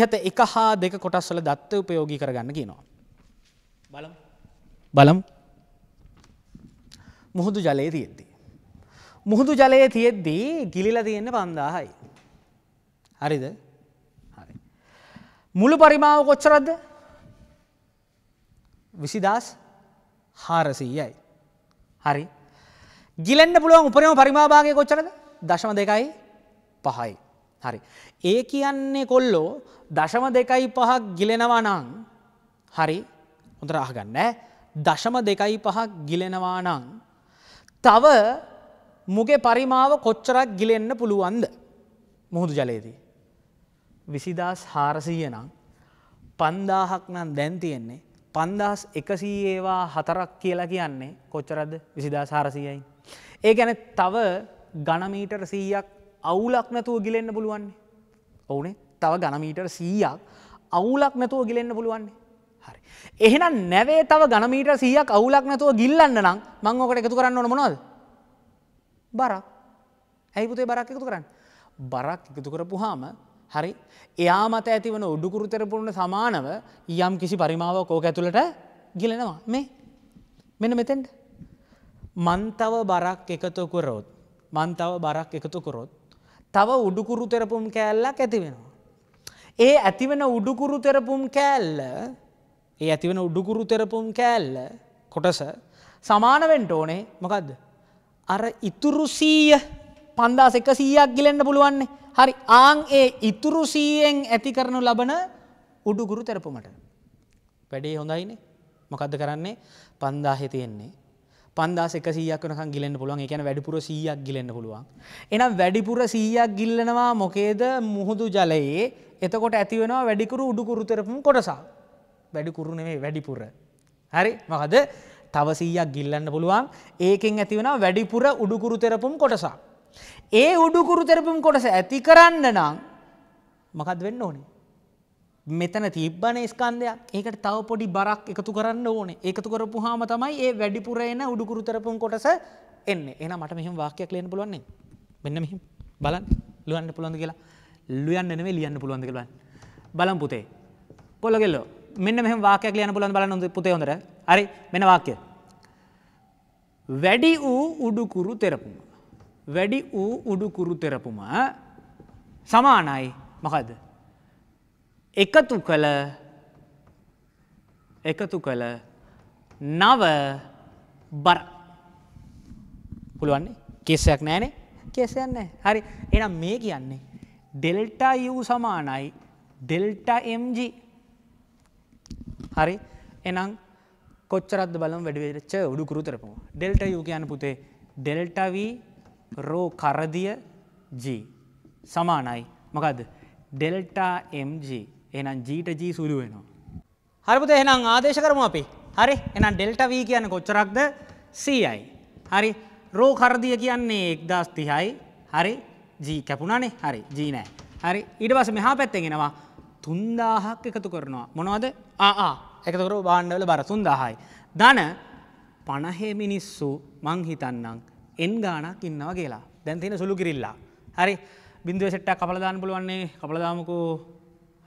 ඉහත එක හා දෙක කොටස්වල දත්ත උපයෝගී කරගන්න කියනවා. බලම් බලම් මුහුදු ජලය තියෙද්දී. මුහුදු ජලය තියෙද්දී ගිලිල තියෙන්න පන්දාහයි. හරිද මුළු පරිමාව කොච්චරද විසිදස් හාරසීයයි. හරි ගිලෙන්න්න පුළුවන් උපරම පරිමාභාගය කොච්චරද දශම දෙකයි පහයි. හරි. ඒ කියන්නේ කොල්ලෝ දශම දෙකයි පහක් ගිලෙනවා නං හරි හොඳ රහගන්න දශම දෙකයි පහක් ගිලෙනවා නං. තව මුගේ පරිමාව කොච්චරක් ගිලෙන්න පුළුවන්ද මුහුදු ජලයේදී. විසිදස් හාරසීය නම් පන්දාහක් නම් දැන් තියෙන්නේ පන්දහස් එකසී ඒවා හතරක් කියලා කියන්නේ කොච්චරද විසිදස් හාරසීයයි. ඒ ගැන තව ගණමීටර් සීයක් අවුලක් නැතුව ගිලෙන්න්න පුළුවන්නේ. ඔවුනේ තව ගණමීටර් සීයක් අවුලක් නැතුව ගිලෙන්න්න පුළුවන්නේ. හරි. එහෙනම් නැවේ තව ඝනමීටර් 100ක් අවුලක් නැතුව ගිල්ලන්න නම් මම ඔකට එකතු කරන්න ඕන මොනවද? බරක්. ඇයි පුතේ බරක් එකතු කරන්නේ? බරක් එකතු කරපුවාම හරි එයා මත ඇතිවන උඩුකුරුතරපුරණ සමානව යම් කිසි පරිමාවක් ඕක ඇතුළට ගිලෙනවා මේ මෙන්න මෙතෙන්ට මන්තව බරක් එකතු කරොත් මන්තව බරක් එකතු කරොත් තව උඩුකුරු තෙරපුම් කෑල්ලක් ඇති වෙනවා. ඒ ඇතිවෙන උඩුකුරු තෙරපුම් කෑල්ල ඒ ඇතිවන උඩුකුරු තෙරපුම් කෑල්ල කොටස සමානවෙන්ට ඕනේ මොකක්ද. අර ඉතුරු සීය පන්දා සෙක සීයක් ගිලෙන්න්න පුළුවන්නේ හරි ආං ඒ ඉතුරු සීයෙන් ඇති කරනු ලබන උඩුගුරු තෙරපුමට. වැඩේ හොඳයිනේ මොකක්ද කරන්නේ පන්දාහෙ තියෙන්නේ පන්දා එකසියක් වනක ගිලෙන් පුළුවන් එකන වැඩිපුර සීයක් ගිලෙන්න්න පුළුවන්. එනම් වැඩිපුර සීයක් ගිල්ලනවා මොකේද මුහුදු ජලයේ එතකොට ඇතිවෙනවා වැඩිකුරු උඩුකුරුතරපුම් කොටසා. වැඩිකුරු නෙමේ වැඩිපුර. හරි මොකද තව සීයක් ගිල්ලන්න පුළුවන් ඒකෙන් ඇතිවෙන වැඩිපුර උඩුකුරු තෙරපුම් කොටසා. ඒ උඩුකුරු තෙරපුම් කොටස ඇති කරන්න නම් මකද වෙන්න ඕනේ. මෙතන තිබ්බන ස්කන්ධයක් ඒකට තව පොඩි බරක් එකතු කරන්න ඕනේ එකතු කරපු හාම තමයි ඒ වැඩිපුර එන උඩුකුරු තෙරපුම් කොටස එන්න එන මට මෙහිම වාක්‍යයක් ලයන්න පුළුවන්නේ මෙන්න මෙහිම බලන් ලුවන්න පුළුවන්ද කියලා ලුයන්න නෙවෙයි ලියන්න පුළුවන්ද කියලා බලන් පුතේ පොළගෙල්ලෝ මෙන්න මෙහම වාකයක් ලියන පුලන් බලන්න පුතේ හොඳට හරි මෙන වාක්‍ය. වැඩි වූ උඩුකුරු තෙරපුම. වැඩි වූ උඩුකුරු තෙරපුම සමානයි මකද. එකතු කළ එකතු කළ නව බර පුළුවන්නේ කෙසයක් නෑනේ කෙසයන්න හරි එනම් මේ කියන්නේ ඩෙල්ටා යූ සමානයි ඩෙල්ටා MG හරි එනම් කොච්චරද බලම් වැඩිවෙච්ච උඩු කරුතරපුම. ඩෙල්ට යු කියන පුතේ ඩෙල්ටව රෝ කරදිය G සමානයි මකද ඩෙල්ටා MG එනම් ජීට ජී සුළු වෙනවා. හරිපුත එනම් ආදේශ කරම අපි හරි එනම් ඩෙල්ටව කියන කොච්චරක්ද සයි. හරි රෝ කරදිය කියන්නේ එක්දස්තිහයි හරි ජී කැපුණනේ හරි ජීනෑ හරි ඉඩවස මෙහා පැත්තෙගෙනවා තුන්දාහක් එකතු කරනවා. මොනවද ආආ එකතකර බාණ්ඩවල බර සුන්දාහයි. දන පණහේ මිනිස්සු මංහිතන්නම් එන් ගානක් ඉන්නවා කියලා දැන්තින සුළු කිරිල්ලා. හරි බින්දුව සෙට්ට කපලදාන පුළුවන්නේ කපලදාමකු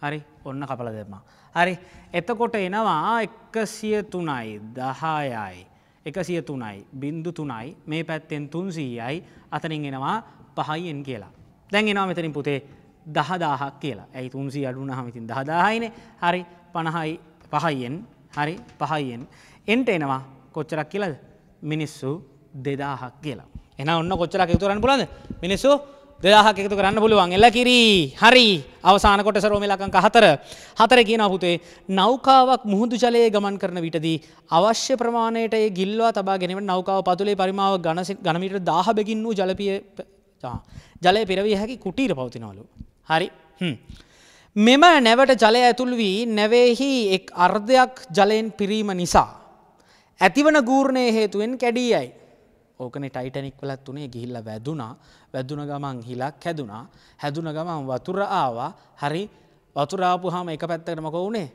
හරි ඔන්න කපල දෙම. හරි එතකොට එනවා එකසිය තුනයි දහායයි. එකසිය තුනයි බින්දු තුනයි මේ පැත්තෙන් තුන්සීයයි අතනින් එනවා පහයිෙන් කියලා. දැන් එනවා මෙතනින් පුතේ දහදාහක් කියලා ඇයි තුන්සී අඩුන හමිතින් දහදාහයින හරි පණහයි පහයිෙන් හරි පහයිෙන් එන්ට එනවා කොච්චරක් කියලද මිනිස්සු දෙදාහක් කියලා එන ඔන්න කොච්චරක් එකතුරන්න පුලද මිනිස්සු දෙදාහක් එකතු කරන්න පුළුවන් එල්ල කිරී හරි අවසාන කොට සරෝමලකංක හතර හතර කියන පුතේ නෞකාවක් මුහුදු ජලයේ ගමන් කරන විටදී අවශ්‍ය ප්‍රමාණයට ඒ ගිල්වා තබා ගෙනීම නෞකාව පතුලේ පරිමාව ගණමිට දාහ බැගින් වූ ජලපිය ජලය පෙරවී හැකි කුටීර පවතිනවලු හරි මෙම නැවට ජලය ඇතුල් වී නැවේහි එක් අර්ධයක් ජලයෙන් පිරීම නිසා. ඇතිවන ගූර්ණය හේතුවෙන් කැඩී යයි. ඕකන ටයිටනික් වලත් වනේ ගිහිල්ල වැදුනා වැදුන ගමන් හිලක් හැදුනා හැදුන ගමන් වතුර ආවා හරි වතුරාපු හාම එක පැත්තකට මක වුණේ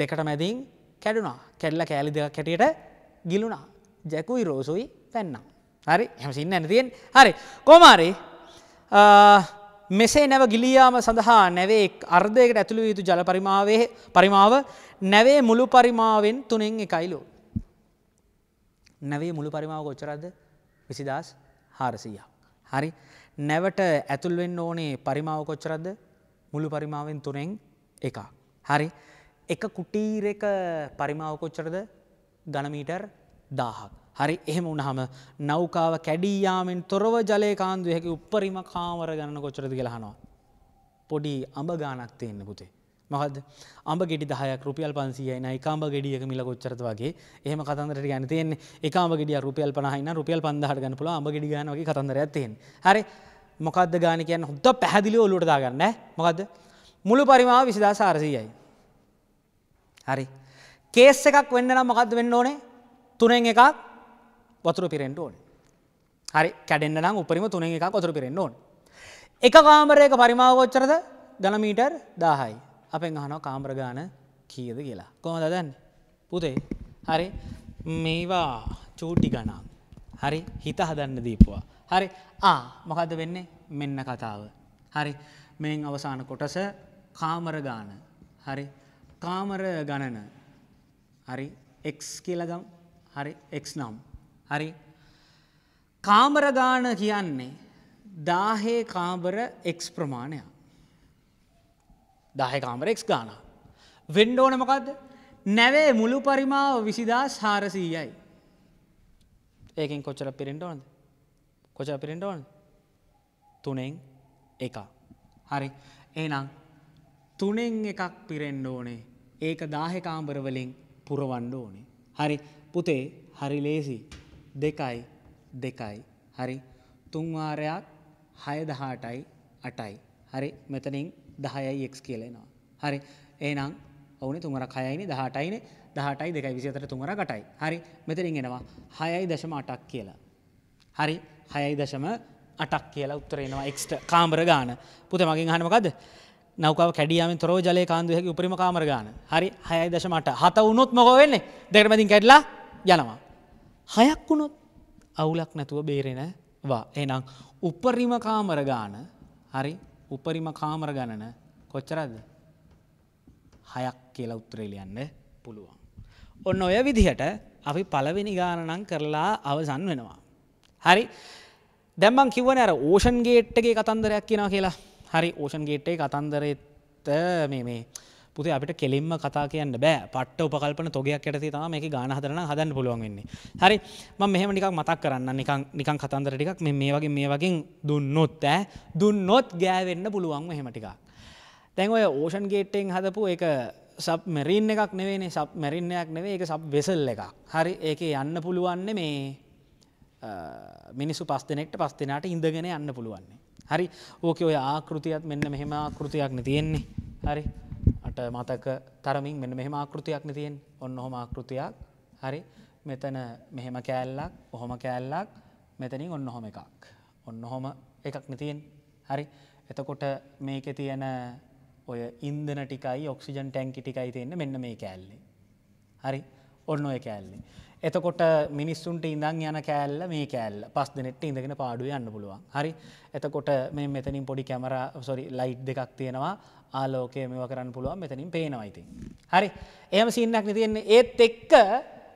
දෙකට මැදින් කැඩුනා කැල්ල කෑලි දෙක කැටියට ගිලුණා ජැකුයි රෝසුයි පැන්නම් හරි හැමසින්න ඇනතියෙන් හරි කෝමාරි මෙසේ නැව ගිලියාම සඳහා නැවේ අර්ධයකට ඇතුළු යුතු ජල පරිමාවේ පරිමාව නැවේ මුළු පරිමාවෙන් තුනෙන් එකයිලෝ. නැවේ මුළු පරිමාව කොච්චරද විසිදස් හාරසියක්. හරි නැවට ඇතුල්වෙන්න ඕනේ පරිමාව කොච්චරද මුළු පරිමාවෙන් තුනෙන් එකක්. හරි එක කුටීරක පරිමාව කොච්චරද ගනමීටර් දාහක්. හරි එහෙම වුණහම නෞකාව කැඩීයාමෙන් තොරව ජලය කාන්දු හැකි උපරිම කාමර ගන්න කොච්චරද කියලහනවා. පොඩි අඹ ගානක් තියෙන්න පුතේ. මොකද අඹ ගෙඩි 10ක් රුපියල් 500යි නයි කාඹ ගෙඩියක මිල කොච්චරද වගේ. එහෙම කතන්දරට ගන්න තියෙන්නේ. එක අඹ ගෙඩියක් රුපියල් 50යි නම් රුපියල් 5000ට ගන්න පුළුවන් අඹ ගෙඩි ගන්න වගේ කතන්දරයක් තියෙන්නේ. හරි. මොකද්ද ගාන කියන්නේ හොඳ පැහැදිලිව ඔලුවට දාගන්න ඈ. මොකද්ද? මුළු පරිමාව 20400යි. හරි. කේස් එකක් වෙන්න නම් මොකද්ද වෙන්න ඕනේ? තුනෙන් එකක් වතුර පිරෙන්ට ඕන් හරි කැඩෙන්න්න නම් උපරිම තුනෙන් එකක් වතුර පිරෙන්න්න ඕන් එක කාමරයක පරිමාවෝච්චරද ගනමීටර් දාහයි අපෙන් අහනෝ කාම්‍රගාන කියද කියලා කොමද දැන් පුතේ හරි මේවා චූටි ගනා හරි හිත හදන්න දීපුවා හරි ආ මොකද වෙන්නේ මෙන්න කතාව හරි මෙන් අවසාන කොටස කාමරගාන හරි කාමර ගණන හරි එක් කියලගම් හරි එක් නම් හරි කාමරගාන කියන්නේ දාහේ කාමර එක්ස් ප්‍රමාණය දාහ කාමර එක්ස් ගාන වෙන්ඩෝන මොකක්ද නැවේ මුළු පරිමාව විසිදා සාරසීයයි ඒකින් කොච්චර පිරෙන්ට ඕන්ද කොචර පිරෙන්ට ඕන් තුනෙන් එක හරි ඒනම් තුනෙන් එකක් පිරෙන්ඩ ඕනේ ඒක දාහකාම්බරවලින් පුරවන්ඩ ඕනේ හරි පුතේ හරි ලේසි දෙකයි දෙකයි හරි තුන්වාරයක් හයදහටයි අටයි හරි මෙතනින් දහයයි එක් කියලෙනවා හරි ඒනම් ඔවුන තුමරක් හයයිනි දහටයින දහටයි දෙකයි විසිතර තුමර ගටයි හරි මෙතරින් එනවා හයයි දශම අටක් කියලා හරි හයයි දශම අටක් කියලා උත්තරේනවා එක්ට කාමර ගාන පුත මගින් හනමකද නවකව කැඩියම තොරෝ ජලය කාන්දුවහකි උපරිම කාමර ගාන හරි හයයි දශමට හත වුණොත් මොකෝ වෙන්නේ දෙරමතින් කැඩලා යනවා හයක් වුණොත් අවුලක් නැතුව බේරෙනවා එනම් උපරිම කාමර ගාන හරි උපරිම කාමර ගණන කොච්චරද හයක් කියලා උත්තරේලියන්න පුළුවන්. ඔන්න ඔය විදිහට අපි පළවෙනි ගානනම් කරලා අවසන් වෙනවා. හරි දැම්බං කිවන අර ඕෂන් ගේට්ටගේ කතන්දරයක් කියෙනවා කියලා හරි ඕෂන් ගේට්ටේ කතන්දරෙත් මේ මේ පුති අපිට කෙලින්ම කතා කියන්න බෑ පට්ට උපකල්පන තොගයක් ඇති තම මේ ගාන හදරන හදන්න පුළුවන් වෙන්නේ හරි ම මෙහම නිකක් මතක් කරන්න නිකං නිකං කතන්දර ටිකක් මේ වගේ මේ වගේ දුන්නොත් ඇ දුන්නොත් ගෑවෙන්න පුළුවන් මෙහෙමටිකක් තැන් ඔය ඕෂන් ගේට්ටෙන් හදපු එක සබ් මැරීන් එකක් නෙවේ සබ් මැරින්නයක් නෙවේ එක සබ් වෙසල් එක හරි ඒක යන්න පුළුවන්න මේ මිනිස්සු පස් දෙනෙක්ට පස් දෙනට ඉඳගෙන යන්න පුළුවන්නේ හරි ඕක ඔය ආකෘතියත් මෙන්න මෙහෙම ආකෘතියක්න තියෙන්නේ හරි මට මතක තරමින් මෙන්න මෙහෙම ආකෘතියක් නතියෙන් ඔන්න හොම ආකෘතියක් හරි මෙතන මෙහෙම කෑල්ලක් ඔහොම කෑල්ලක් මෙතනින් ඔන්න හොම එකක් ඔන්න හොම එකක් නතියෙන් හරි එතකොට මේක තියෙන ඔය ඉන්දන ටිකයි ඔක්සිජන් ටැන්කි ටිකයි තියන්න මෙන්න මේ කෑල්ලේ හරි ඔන්න ඔය කෑල්ලේ එතකොට මිනිස්සුන්ට ඉඳං යන කෑල්ල මේ කෑල්ල පස් දෙනෙට ඉඳගෙන පාඩුව යන්න පුළුවන් හරි එතකොට මේ මෙතනින් පොඩි කැමර සොරි ලයිට් දෙකක් තියෙනවා ආලෝකය මෙව කරන්න පුළුවන් මෙතනින් පේනවයිති. හරි එහම සින්නක් නතියෙන්නේ ඒත් එක්ක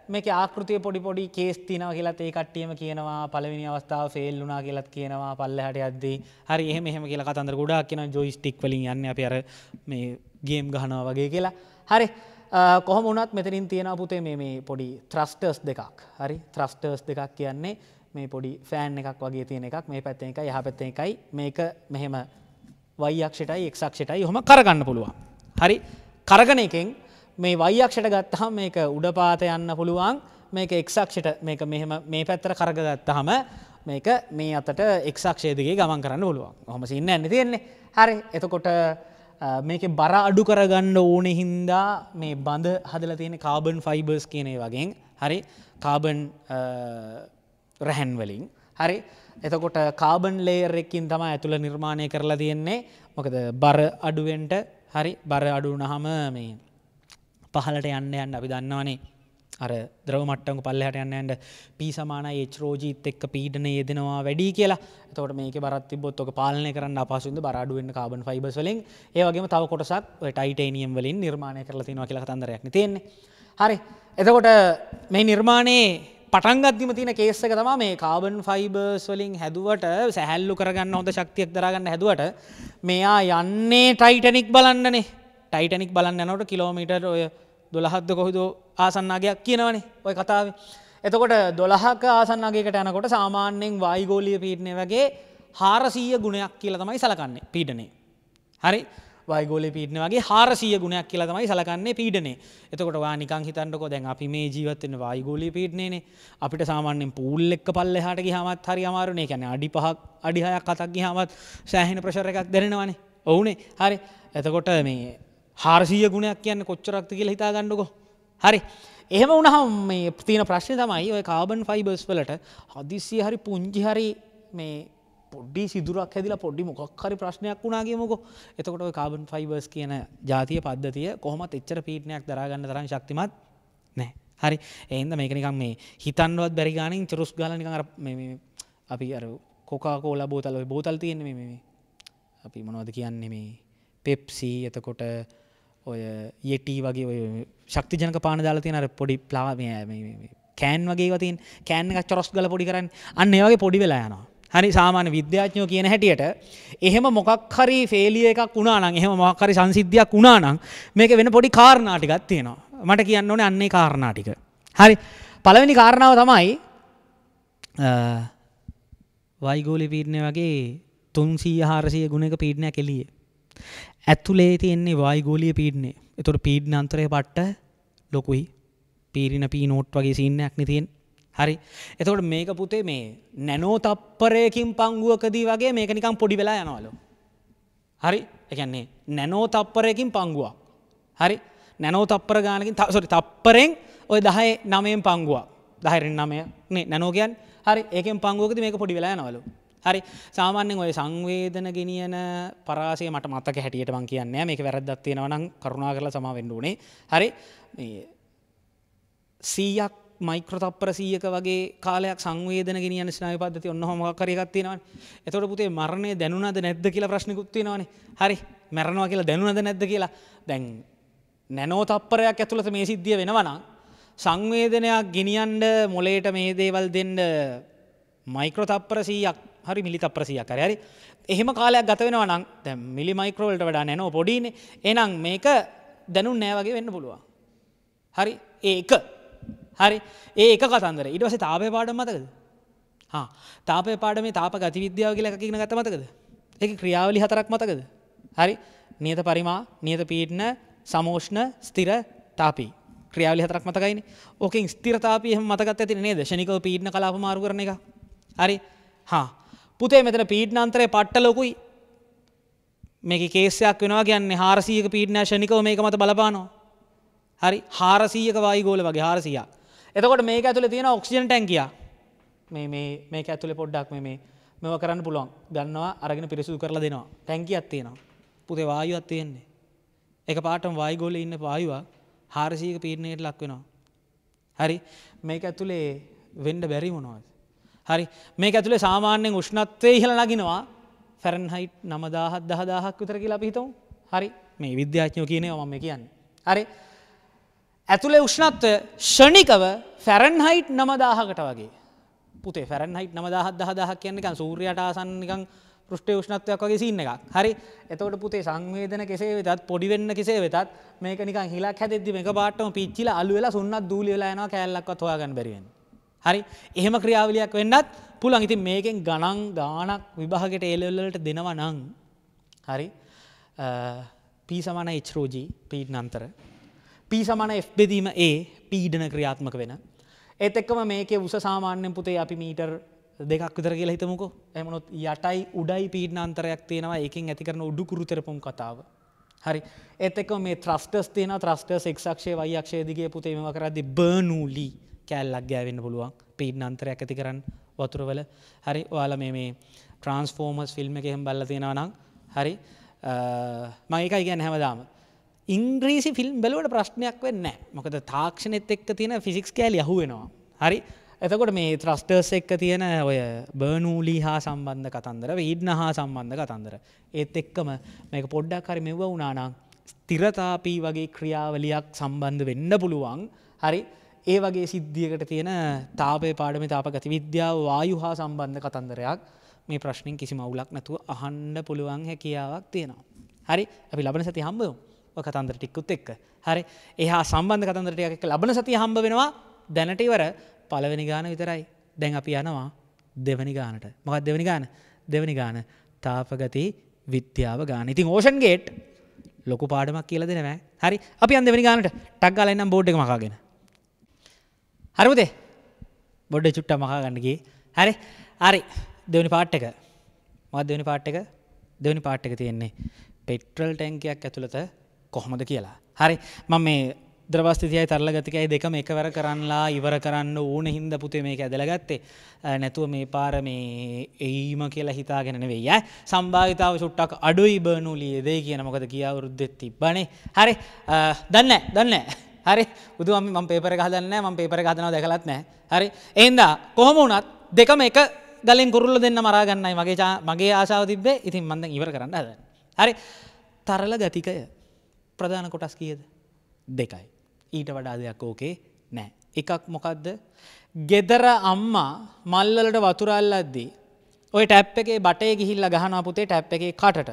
මේක ආකෘතිය පොඩි පොඩි කේස් තිනව කියලත් ඒ කට්ටියම කියනවා පළවෙනි අවස්ථාව ෆෙල් වුණා කියලත් කියනවා පල්ලෙහාට යද්දී හරි එහෙම එහෙම කියලා කතන්දර ගොඩාක් කියනවා ජොයිස්ටික් වලින් යන්නේ අපි අර මේ ගේම් ගහනවා වගේ කියලා. හරි කොහොම වුණත් මෙතනින් තියෙනවා පුතේ මේ මේ පොඩි ත්‍රස්ටර්ස් දෙකක්. හරි ත්‍රස්ටර්ස් දෙකක් කියන්නේ මේ පොඩි ෆෑන් එකක් වගේ තියෙන එකක් මේ පැත්තෙන් එකයි යහ පැත්තෙන් එකයි මේක මෙහෙම වයියක්ෂටයි එක්ෂටයි හොම කරගන්න පුළුවන්. හරි කරගන එකෙන් මේ වයියක්ෂට ගත්තහම මේක උඩපාත යන්න පුළුවන් මේක එක්ෂක්ෂට මේක මෙහම මේ පැත්තර කරගගත්තහම මේක මේ අතට එක්ෂක්ෂේදගේ ගමන් කරන්න පුළුවන් හොම සින්න ඇන්න තියෙන්නේ හරි එතකොට මේක බර අඩු කරගන්න ඕන හින්දා මේ බඳ හදල තියෙන කාබන් ෆයිබර්ස් කියනේ වගේ හරි කාබන් රැහැන්වලින් හරි එතකොට කාබන් ලේර් එකකින් තම ඇතුළ නිර්මාණය කරලා තියෙන්නේ මොකද බර අඩුවෙන්ට හරි බර අඩුනහම මේ පහලට යන්න යන්න අපි දන්නවානේ අර ද්‍රව මට්ටම පල්ලහට යන්න ඇන්ට පී සමාන ඒච්රෝජීත් එක්ක පීඩන යෙදෙනවා වැඩි කියලා තොට මේක බරත්තිබොත් ඔක පාලනය කරන්න අපාසුන්ද බරාඩුවෙන් කාබන් ෆයිබස්වලින් ඒවගේ තව කොටසක් ටයිටනියම් වලින් නිර්මාණය කරලා තිනවා කියලා තන්දරයක් තියෙන්නේ හරි එතකොට මේ නිර්මාණයේ පටන්ගත්දිම තින කේස්සක තම මේ කාබන් ෆයිබර්ස් වලින් හැදුවට සැහැල්ලු කරගන්න හොඳ ශක්තියක් දරගන්න හැදුවට මෙයා යන්නේ ටයිටනික් බලන්නනේ ටයිටනික් බලන්න නොට කිලෝමීටර් ඔය දොළහත්ද කොහුද ආසන්නාගයක් කියනවනේ ඔය කතාව එතකොට දොළහක ආසන්නගේකට යනකොට සාමාන්‍යයෙන් වායිගෝලිය පීටනය වගේ හාරසීය ගුණයක් කියල තමයි සලකන්නේ පීඩනේ හරි වයගෝලේ පීඩන වගේ 400 ගුණයක් කියලා තමයි සලකන්නේ පීඩනේ. එතකොට ඔයා නිකන් හිතන්නකෝ දැන් අපි මේ ජීවත් වෙන වායුගෝලීය පීඩනේනේ. අපිට සාමාන්‍යයෙන් පූල් එක පල්ලෙහාට ගියාමත් හරි අමාරුනේ. ඒ කියන්නේ අඩි 5ක් අඩි 6ක් 7ක් ගියාමත් සෑහෙන ප්‍රෙෂර් එකක් දැනෙනවානේ. ඔවුනේ. හරි. එතකොට මේ 400 ගුණයක් කියන්නේ කොච්චරක්ද කියලා හිතා ගන්නකෝ. හරි. එහෙම වුණහම මේ තියෙන ප්‍රශ්නේ තමයි ඔය කාබන් ෆයිබර්ස් වලට හදිස්සිය හරි පුංචි හරි මේ පොඩ්ඩි සිදුරක් හැදිලා පොඩ්ඩි මොක්හරි ප්‍රශ්නයක් වුණාගේමකො එතකොට කාබන් ෆයිබර්ස් කියන ජාතිය පද්ධතිය කොහොමත් එච්චර පීටනයක් දරාගන්න තරන් ශක්තිමත් නෑ හරි එන්ද මේකනිකම් මේ හිතන්වත් බැරිගානින් චරුස් ගලනික අපි අර කොකාකෝල බෝතල බෝතල් තියෙන්නේ මේ අපි මොනවද කියන්නේ මේ පෙප්සි එතකොට ඔය යෙටී වගේ ඔය ශක්තිජනක පාන දාලා තියෙන අර පොඩි ප්ලාමය කෑන් වගේ වතින් කෑන්ක චොස් ගල පොඩි කරන්න අන්න ඒවගේ පොඩි වෙලා යනවා හරි සාමාන්‍ය විද්‍යාඥයෝ කියන හැටියට එහෙම මොකක් හරි ෆේලිය එකක් වුණා නම් එහෙම මොකක් හරි සංසිද්ධියක් වුණා නම් මේක වෙන පොඩි කාරණා ටිකක් තියෙනවා මට කියන්න ඕනේ අන්නේ කාරණා ටික හරි පළවෙනි කාරණාව තමයි වයිගෝලි පීඩනය වගේ 300 400 ගුණයක පීඩනයක් එළියේ ඇතුලේ තියෙන්නේ වායුගෝලීය පීඩනය. ඒතකොට පීඩන අන්තරය පට්ට ලොකුයි. පීරින පී නෝට් වගේ සීන් එකක් නේ තියෙන්නේ. හරි එතකොට මේක පුතේ මේ නැනෝ තප්පරයකින් පංගුවකදී වගේ මේක නිකම් පොඩි වෙලා යනවලු. හරි එකන්නේ නැනෝ තප්පරයකින් පංගුවක්. හරි නැනෝ තප්පර ගානකින් සොරි තප්පරෙන් ඔය දහය නමයෙන් පංගුවක් දහරෙන් නමය නේ නැනෝගයන් හරි ඒකෙන් පංගුවකද මේක පොඩි වෙලා යනවලු. හරි සාමාන්‍යෙන් ඔය සංවේදන ගෙනියන පරාසය මට මතක හැටියට මං කියන්න මේක වැරද්දත්තියෙනවනම් කරුණා කරලා සමාවෙන්න ඕනේ හරි සීයක් මයික්‍රතප්පර සීයක වගේ කාලයක් සංවේදන ගෙනියන ස්නායු පද්ධති ඔන්න හොම කරයක් තියෙනවනේ. එතකොට පුතේ මරණය දැනුණාද නැද්ද කියලා ප්‍රශ්නකුත් තියෙනවනේ. හරි. මැරෙනවා කියලා දැනුණාද නැද්ද කියලා. දැන් නැනෝ තප්පරයක් ඇතුළත මේ සිද්ධිය වෙනවා නම් සංවේදනයක් ගෙනියන්න මොලේට මේ දේවල් දෙන්න මයික්‍රෝ තප්පර 100ක් හරි මිලි තප්පර 100ක් හරි හරි එහෙම කාලයක් ගත වෙනවා නම් දැන් මිලි මයික්‍රෝ වලට වඩා නැනෝ පොඩිනේ. එහෙනම් මේක දැනුන්නේ නැහැ වගේ වෙන්න පුළුවන්. හරි ඒක හරි ඒ එක කතන්දර ඉටවස තාපය පාඩම් මතකද හා තාපය පාඩම තාප ගති විද්‍යාව කියල එකකින ගත මතකද එක ක්‍රියාවලි හතරක් මතකද හරි නියත පරිමා නියත පීටන සමෝෂ්ණ ස්තිර තාපී ක්‍රියාවලි හතරක් මතකයින ඕකින් ස්තිරතාපය මතකත් ඇති නේ දශනිකව පීටන කලාප මාරු කරන එක හරි හා පුතේ මෙතන පීට්න අන්තරය පට්ට ලොකුයි මේක කේසයක් වෙනවා කියන්නේ හාරසීක පීට්න ශනිකව මේක මත බලපානවා හරි හාරසීයක වායි ගෝල වගේ හාරසියක් එතකොට මේක ඇතුළ තියෙන ඔක්සිජන් ටැන්කිය මේක ඇතුළ පොඩ්ඩක් මේ මෙව කරන්න පුළුවන් ගන්නවා අරගෙන පිරිසුදු කරලා දෙනවා ටැන්කියක් තියෙනවා පුතේ වායුවත් තියෙන්නේ එක පාටම වායිගෝල ඉන්න වායුවා හාරසීක පීරණයට ලක් වෙනවා හරි මේක ඇතුළේ වෙන්ඩ බැරි මොනවද හරි මේක ඇතුළේ සාමාන්‍යෙන් උෂ්ණත්වය ඉහල නගෙනවා ෆැරන්හයිට් නමදාහත් දහදාහක් විතර කියලා පිහිතවු හරි මේ විද්‍යාඥෝ කියනය ම කියන්න හරි ඇතුළේ උෂ්ණත්වය ෂණිකව ෆැරන්හයිට් නමදාහකට වගේ පුතේ ෆැරන්හයිට් නමදාහත් දහදහක් කියන්නකන් සූරයට ආසන්නිකං ෘෂ්ටය ෂ්ණත්වයක් වගේ සින්න එකක් හරි එතවට පුතේ සංවේදන කෙසේ වෙතත් පොඩිවෙන්න කෙසේ වෙතත් මේක නිකන් හිලා හැදෙදදි මේ බාටම පිච්චිල අල්ුවෙලා සුන්නත් දූලියලායන කැල්ලක්වත් හොයාගන් බැරිවෙන් හරි එහෙම ක්‍රියාවලියක් වෙන්නත් පුළන් ඉතින් මේකෙන් ගණන් ගානක් විභාගට ඒලෙල්ලට දෙනවා නං හරි පී සමාන ඉච්රෝජී පීට් නන්තර P සමන F බෙදීම A පීඩන ක්‍රියාත්මක වෙන. ඒත් එක්කම මේකේ උස සාමාන්‍යයෙන් පුතේ අපි මීටර් දෙකක් විතර කියලා හිතමුකෝ. එහෙම වුණොත් යටයි උඩයි පීඩන අන්තරයක් තියෙනවා. ඒකෙන් ඇති කරන උඩුකුරු තෙරපුම් කතාව. හරි. ඒත් එක්කම මේ thrusters තියෙනවා. thrusters x අක්ෂයේ y අක්ෂයේ දිගේ පුතේ මේවා කරද්දී බර්නූලි කෑල්ලක් ගෑවෙන්න පුළුවන්. පීඩන අන්තරයක් ඇති කරන්න වතුරවල. හරි. ඔයාලා මේ මේ ට්‍රාන්ස්ෆෝර්මර්ස් ෆිල්ම් එකේ එහෙම බලලා තියෙනවා නම් හරි. මම ඒකයි කියන්නේ හැමදාම. ඉංග්‍රීසි ෆිල්ම් බලවට ප්‍රශ්නයක් වෙන්න මොකද තාක්ෂණෙත් එක්ක තියෙන ෆිසික්ස් කෑල් යහුවෙනවා හරි එතකොට මේ ත්‍රස්ටර්ස් එක්ක තියෙන ඔය බර්නූලි හා සම්බන්ධ කතන්දර වීඩ්න හා සම්බන්ධ කතන්දර ඒත් එක්කම මේක පොඩ්ඩක් හරි මෙව වුණනාං ස්තිරතාපී වගේ ක්‍රියාවලියක් සම්බන්ධ වෙන්න පුළුවන් හරි ඒ වගේ සිද්ධියකට තියෙන තාපය පාඩමි තාපගති විද්‍යාව වායු හා සම්බන්ධ කතන්දරයක් මේ ප්‍රශ්නින් කිසි මවුලක් නැතුව අහන්ඩ පුළුවන් හැකියාවක් තියෙනවා හරි අපි ලබන සති හම්බයෝ කතන්දර ටික්කුත් එක්ක. හරි එහා සම්බන්ධ කතන්දරටයක් එක ලබන සති හම්බ වෙනවා දැනටඉවර පලවෙනි ගාන විතරයි. දැන් අපි යනවා දෙවනි ගානට මොකක් දෙවනි ගාන දෙවනි ගාන තාපගති විද්‍යාව ගාන ඉතින් ඕෂන් ගේට් ලොකු පාඩමක් කියල දෙනවෑ හරි අපි අන් දෙවනි ගානට ටක්ගල එන්නම් බෝඩ් එක මකාගෙන හරිපුතේ බොඩ්ඩ චුට්ට මකාගන්නගේ හරි හරි දෙවනි පාට් එක මත් දෙවනි පාට් එක දෙවනි පාට් එක තියෙන්නේ පෙට්‍රල් ටැන්කයක් ඇතුළත කොහොමද කියලා. හරි මම මේ ද්‍රවස්ථතියයි තරලගතිකයි දෙකම එකවර කරන්නලා ඉවර කරන්න ඕන හින්ද පුතේ මේක ඇදලගත්තේ නැතුව මේ පාර මේ එයිම කියලා හිතාගෙන නෙවෙයි ඈ සම්භාවිතාව චුට්ටක් අඩුයි බර්නුලියේ දෙයි කියන මොකද කියා වෘද්ධෙත් තිබ්බනේ හරි දන්නේ දන්නේ හරි බුදු මම මම පේපර් එක හදන්නේ මම පේපර් එක හදනවා දැකලත් නැහැ හරි එහෙනම් කොහොම වුණත් දෙකම එක ගලෙන් කුරුල්ල දෙන්න මරා ගන්නයි මගේ මගේ ආශාව තිබ්බේ ඉතින් මම දැන් ඉවර කරන්න හදන්නේ හරි තරල ගතිකය ප්‍රධාන කොටස් කියද දෙකයි. ඊට වඩා දෙයක් ඕකේ නෑ. එකක් මොකක්ද ගෙදර අම්මා මල්ලලට වතුරල්ලද්දී ඔය ටැප් එකේ බටේ ගිහිල්ල ගහනපුතේ ටැප් එකේ කටට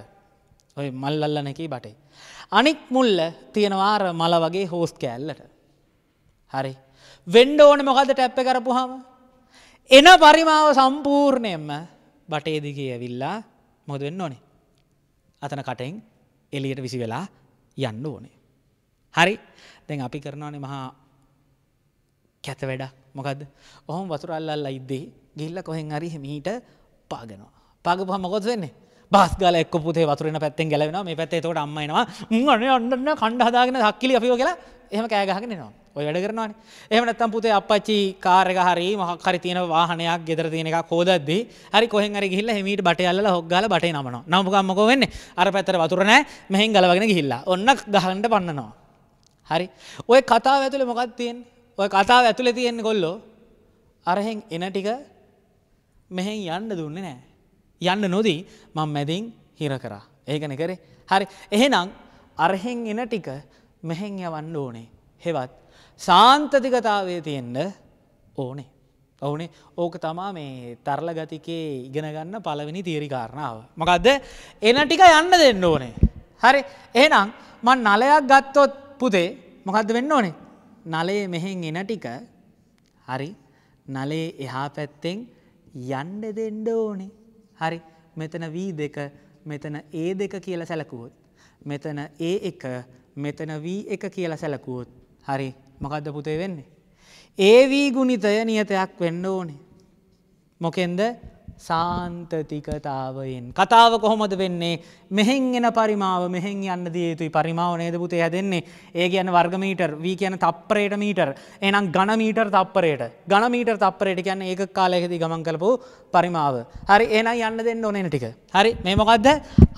ඔය මල්ලල්ලන එකී බටේ. අනික් මුල්ල තියෙනවාර මල වගේ හෝස් කෑල්ලට. හරි. වෙන්ඩ ඕන මොකද ටැප්ප කරපුහම. එන පරිමාව සම්පූර්ණයෙන්ම බටේදිගේ ඇවිල්ලා මොද වෙන්න ඕනේ. අතන කටෙන් එලියට විසි වෙලා යන්න ඕනේ. හරි දැන් අපි කරනවානේ මහා කැත වැඩක් මොකද ඔහොම වතුරල්ලල්ලා ඉද්දේ ගිල්ල කොහෙන් හරි හිමීට පාගනවා. පාගපුහ මොකොත් වෙන්නේ බස්ගල එක් පුතේ වතුරන පැත්තෙන් ගැලවෙන මේ පැත්තේ තෝට අම්මයිනවා මුන්න ඔන්න කණ්ඩ හදාගෙන දක්කිලි අපිෝ කියලා එහම කෑගහගෙන නවා ඔය වැඩ කරනවාන එහම නැත්තම් පුතේ අපච්චි කාරක හරි මහකරි තියෙන වාහනයක් ගෙදර තියෙන එක කෝදද හරි කොහෙන් හරි ගිහිල්ලා හිමීට බටයල්ල හොග්ගල බටේ නමනවා නමුකම්මකෝ වෙන්නේ අර පැතර වතුර නෑ මෙහෙන් ගලවගෙන ගිහිල්ලා ඔන්න ගහන්ට පන්නනවා හරි ඔය කතාව ඇතුළේ මොකක් තියෙන් ඔය කතාව ඇතුළේ තියෙන්නේ කොල්ලෝ අරහෙන් එන ටික මෙහෙන් යන්න දුන්නේ නෑ යන්න නොදී මං මැදින් හිර කරා ඒකන කරේ හරි එහෙනම් අරහෙන් එන ටික මෙහෙන් යවන්න ඕනේ. හෙවත් සාන්තතිකතාවය තියෙන්න ඕනේ. ඔවුනේ ඕක තමා මේ තරල ගතිකේ ඉගෙනගන්න පළවෙනි තීරිකාරණාව. මකක්ද එන ටික යන්න දෙන්න ඕනේ. හරි එහනම් මන් නලයක් ගත්තොත් පුතේ මොකක්ද වෙන්න ඕනේ. නලේ මෙහෙන් එන ටික හරි නලේ එහා පැත්තෙන් යන්ඩ දෙන්න ඕනේ. හරි මෙතන වී දෙක මෙතන ඒ දෙක කියල සැලකුවොත්. මෙතන ඒ එක මෙතන වී එක කියලා සැලකුවොත් හරි මොකක්ද පුතේ වෙන්නේ. ඒවී ගුණිතය නියතයක් වෙන්න ඕනේ. මොකෙන්ද සාන්තතිකතාවයෙන්. කතාව කොහොමද වෙන්නේ මෙහෙන් එන පරිමාව මෙහෙන් යන්න දියතුයි පරිමාව නේදපුතේ හැදෙන්නේ ඒ කියන වර්ගමීටර් වී කියන තප්පරයට මීටර් එනම් ගණමීටර් තප්පරයට ගණමීටර් තප්පරයට කියන්න ඒක කාලයකදී ගමන් කලපු පරිමාව. හරි එනම් යන්න දෙන්න ඕනෙන ටික. හරි මේ මොකක්ද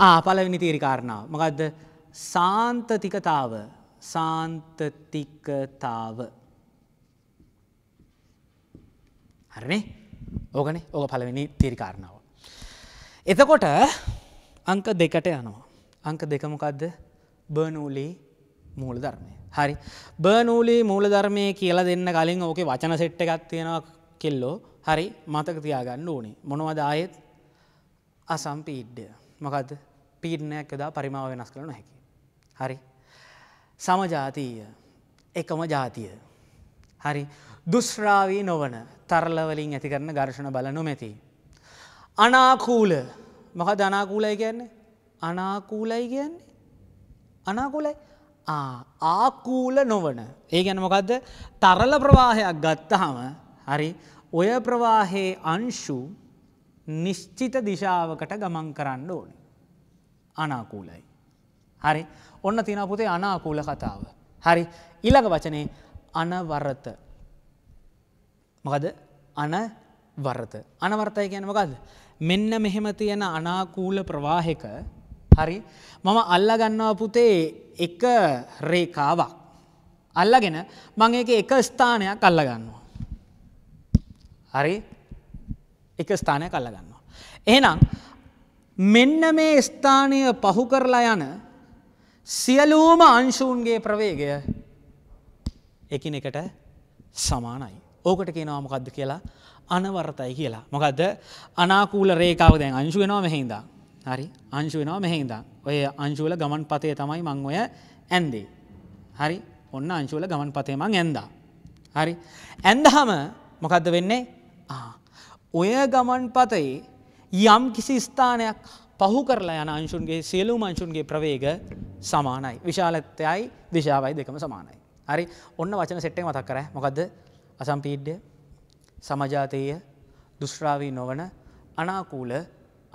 ආ පලවිනි තීරිකාරණාව. මොකක්ද සාන්තතිකතාව සාන්තතිකතාව. හරනේ ඕගනේ ඕක පලවෙනි තිරිකාරණාව. එතකොට අංක දෙකට යනවා. අංක දෙකමකක්ද බර්නූලී මූල ධර්මය. හරි බර්නූලී මූල ධර්මය කියලා දෙන්න කලින් ඕකේ වචන සෙට්ට එකක් තියෙනවා කෙල්ලෝ හරි මතක තියාගන්න ඕනේ මොනවද ආයෙත් අසම්පීඩ්ඩය මොකද පීඩනයක් එදා පරිමාව වෙනස් කරන හැකි. හරි සමජාතීය එකම ජාතිය හරි දුස්රාවී නොවන තරලවලින් ඇති කරන ගර්ශණ බල නොමැති. අනාකූල මොක දනාකූලයි කියන්නේ අනාකූලයි කියන්නේ අනාකූලයි ආකූල නොවන ඒ ගැන මොකක්ද තරල ප්‍රවාහයක් ගත්තහම හරි ඔය ප්‍රවාහයේ අංශු නිශ්චිත දිශාවකට ගමන් කරන්න ඕන අනාකූලයි. හරි ඔන්න තියෙන පුතේ අනාකූල කතාව. හරි ඊළඟ වචනේ අනවරත. මොකද අනවරත. අනවර්තය කියන්නේ මොකද්ද? මෙන්න මෙහෙම තියෙන අනාකූල ප්‍රවාහක හරි මම අල්ලගන්නවා පුතේ එක රේඛාවක්. අල්ලගෙන මං ඒක එක ස්ථානයක් අල්ලගන්නවා. හරි එක ස්ථානයක් අල්ලගන්නවා. එහෙනම් මෙන්න මේ ස්ථානය පහු කරලා යන සියලූම අංශූන්ගේ ප්‍රවේගය එකිනෙකට සමානයි. ඕකට කියනවා මොකක්ද කියලා අනවරතයි කියලා. මොකක්ද අනාකූල රේකාව දැන් අංශු වෙනවා මෙහෙහිදා. හරි අංශු වෙනවා මෙහෙහිදා. ඔය අංශුවල ගමන් පතේ තමයි මං ඔය ඇන්දේ. හරි ඔන්න අංශුවල ගමන් පතේ මං ඇන්දා. හරි ඇන්දහම මොකක්ද වෙන්නේ ඔය ගමන් පතයේ යම් කිසි ස්ථානයක් පහු කරලා යන අංශුන්ගේ සියලුම අංශුන්ගේ ප්‍රවේග සමානයි. විශාලත්වයයි දිශාවයි දෙකම සමානයි. හරි ඔන්න වචන සෙට්ටේ මතක් කරා. මොකද්ද? අසම්පීඩ්‍ය, සමජාතීය, දුෂ්රාවී නොවන, අනාකූල,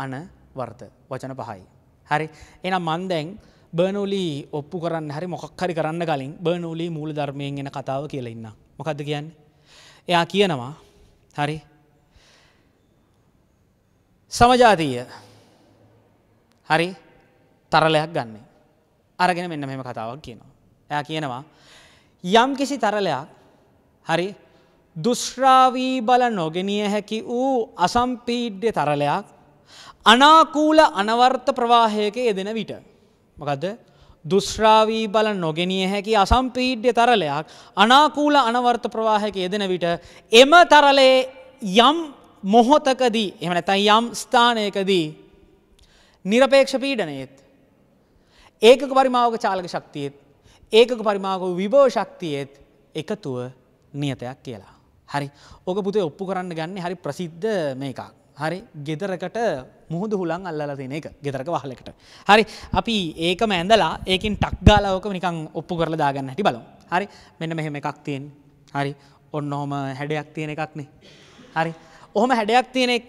අනවර්ත වචන පහයි. හරි. එහෙනම් මම දැන් බර්නෝලි ඔප්පු කරන්න හරි මොකක් හරි කරන්න කලින් බර්නෝලි මූලධර්මයෙන් එන කතාව කියලා ඉන්න. මොකද්ද කියන්නේ? එයා කියනවා හරි සමජාතීය හරි තරලයක් ගන්න. අරගෙන මෙන්න මෙම කතාවක් කියනවා. එය කියනවා. යම් කිසි තරලයක් හරි දුශ්‍රාවී බල නොගෙනිය හැකි වූ අසම්පීඩ්‍ය තරලයක් අනාකූල අනවර්ථ ප්‍රවාහයක යෙදෙන විට. මොකද දුශ්‍රාවී බල නොගෙනිය හැකි අසම්පීඩ්‍ය තරලයක් අනාකූල අනවර්ථ ප්‍රවාහයක යෙදෙන විට එම තරලේ යම් මොහොතකදී එම නැතයි යම් ස්ථානයකදී නිරපේක්ෂ පීඩනයත්. ඒකක පරිමාවක චාලක ශක්තියත් ඒකක පරිමාග විභෝ ශක්තියත් එකතුව නියතයක් කියලා. හරි ඕක පුතේ ඔප්පු කරන්න ගන්න හරි ප්‍රසිද්ධ මේකක්. හරි ගෙදරකට මුහුදු හුලන් අල්ලලා තියෙන එක ගෙදරක වහලකට. හරි අපි ඒක මෑඳලා ඒකින් ටක් ගාලාවක නිකං ඔප්පු කරලා දාගන්න හැටි බලු. හරි මෙන්න මෙහෙම එකක් තියෙන් හරි ඔන්න ඔහොම හැඩයක් තියෙන එකක්නේ. හරි ඔහොම හැඩයක් තියෙන එක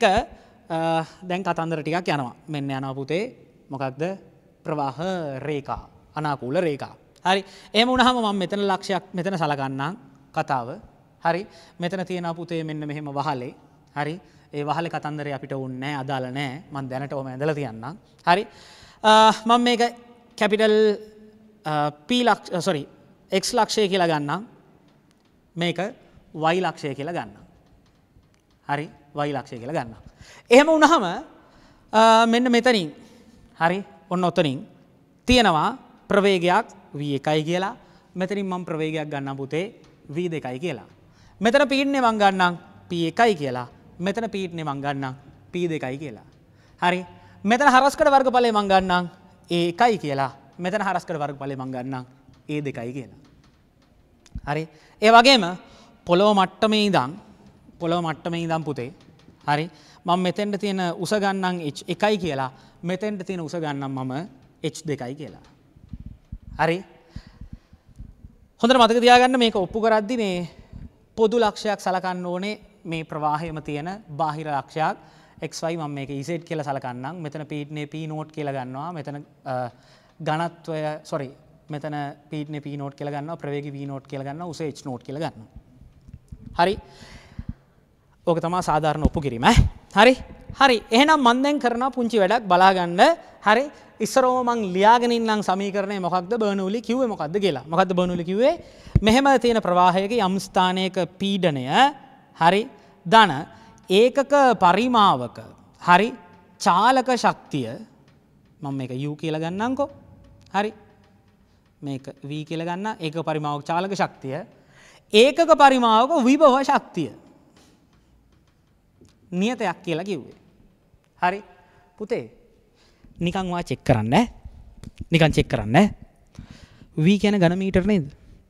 දැන් කතන්දර ටිකක් යනවා මෙන්න යනපුතේ මොකක්ද ප්‍රවාහ රේකා අනාකූල රේකා. හරි එම උනහම මම මෙතන ලක්ෂයක් මෙතන සලගන්නම් කතාව හරි මෙතන තියෙන පුතේ මෙන්න මෙහෙම වහලේ හරි ඒ වහල කතන්දරය අපිට උන්නෑ අදාල නෑ මන් දැනට ඕම ඇඳල තියන්නම් හරි මං මේක කැපිටල් පීලක්ෂ සොරි එක් ලක්ෂය කියලා ගන්නම් මේක වයි ලක්ෂය කියලා ගන්න හරි වයි ලක්ෂය කියලා ගන්න. එහෙම උනහම මෙන්න මෙතනින් හරි ඔන්න ඔතනින් තියෙනවා ප්‍රවේගයක් වී එකයි කියලා මෙතනින් මං ප්‍රවේගයක් ගන්න පුතේ වී දෙකයි කියලා. මෙතන පීට්නෙ මං ගන්නම් පී එකයි කියලා මෙතන පීට්නෙ මං ගන්නම් පී දෙකයි කියලා. හරි මෙතන හරස්කට වර්ග පලේ මං ගන්නම් ඒ එකයි කියලා මෙතන හරස්කට වර්ග පලේ මං ගන්නම් ඒ දෙකයි කියලා. හරි ඒ වගේම පොලෝ මට්ටමේ ඉදං පොළොව මට්ටම ඉදම් පුතේ. හරි මං මෙතෙන්ට තියෙන උසගන්නන් එකයි කියලා මෙතෙන්ට තියෙන උසගන්නම් මම එච් දෙකයි කියලා. හරි හොඳට මතක තියාගන්න මේක ඔප්පු කරද්දි මේ පොදු ලක්ෂයක් සලකන්න ඕනේ මේ ප්‍රවාහයම තියෙන බාහිර ලක්ෂයක් එක්වයි මම මේක ඉසෙට් e කියල සලකන්නම් මෙතන පීට්නේ පී නෝට් කියල ගන්නවා මෙතන ගණත්වය සොරි මෙතන පීටන පී නෝට් කියලගන්න ප්‍රවේග වී නෝට් කියලගන්න උසේ ච් නෝට් කියලගන්න හරි ඕක තමා සාධාරණ ඔප්පු කිරීම හරි හරි එහෙනම් මන් දැන් කරන පුංචි වැඩක් බලාගන්න හරි ඉස්සරෝම මං ලියාගෙන ඉන්නම් සමීකරණය මොකක්ද බර්නූලි කිව්වේ මොකක්ද කියලා මොකක්ද බර්නූලි කිව්වේ මෙහෙම තියෙන ප්‍රවාහයක යම් ස්ථානයක පීඩනය හරි ධන ඒකක පරිමාවක හරි චාලක ශක්තිය මම මේක U කියලා ගන්නම්කෝ හරි මේක V කියලා ගන්න ඒක පරිමාවක චාලක ශක්තිය ඒකක පරිමාවක විභව ශක්තිය නියතයක් කියලා කිව්වේ. හරි පුතේ නිකංවා චෙක් කරන්න නිකං චෙක් කරන්න වී කියන ගන මීටර නේද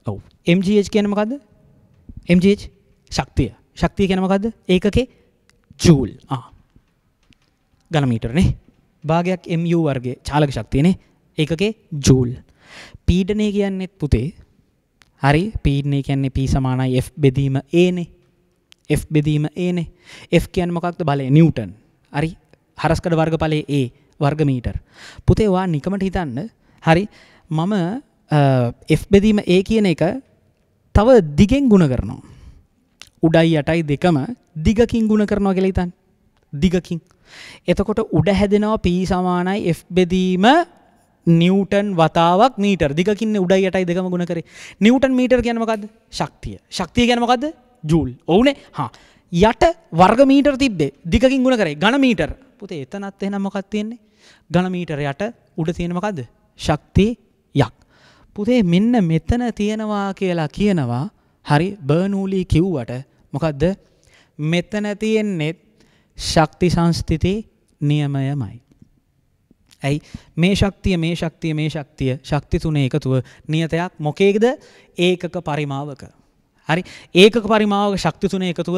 ඔව MGH කියනමකක්ද MGH ශක්තිය ශක්තිය කියනමකක්ද ඒකකේ චූල් ගනමීටරනේ භාගයක් MU වර්ගේ චාලක ශක්තියනේ ඒකගේ ජූල් පීඩනය කියන්නෙත් පුතේ හරි පීඩනය කියන්නේ පී සමානයි F බෙදීම ඒනේ F බෙදීම ඒනේ F කියන් මොකක්ද බලය නිවටන් හරි හරස්කඩ වර්ග පලේ ඒ වර්ගමීටර් පුතේවා නිකමට හිතන්න හරි මම F බෙදීම ඒ කියන එක තව දිගෙන් ගුණ කරනවා උඩයි යටයි දෙකම දිගකින් ගුණ කරනවා කියලා හිතන්න දිගකින් එතකොට උඩ හැදෙනවා P සමානයි F බෙදීම නිියවටන් වතාවක් මීටර් දිගකින්න උඩයි යටයි දෙකම ගුණ කරේ නිියවටන් මීටර් ගැනමකද ශක්තිය ශක්තිය ගැනමකද ජූල් ඕනේ හා යට වර්ගමීටර් තිබ්බේ දිකින් ගුණ කරේ ගණමීටර් පුතේ එතනත් එහෙනම් මොකක් තියෙන්නේ ගණමීටර යට උඩ තියෙන මොකද්ද ශක්තියක් පුතේ මෙන්න මෙතන තියෙනවා කියලා කියනවා හරි බර්නූලි කිව්වට මොකද්ද මෙතන තියෙන්නේ ශක්ති සංස්ථිති නියමයමයි ඇයි මේ ශක්තිය මේ ශක්තිය මේ ශක්තිය ශක්ති තුනේ එකතුව නියතයක් මොකේද ඒකක පරිමාවක හරි ඒක පරිමාවක ශක්තිතුන එකතුව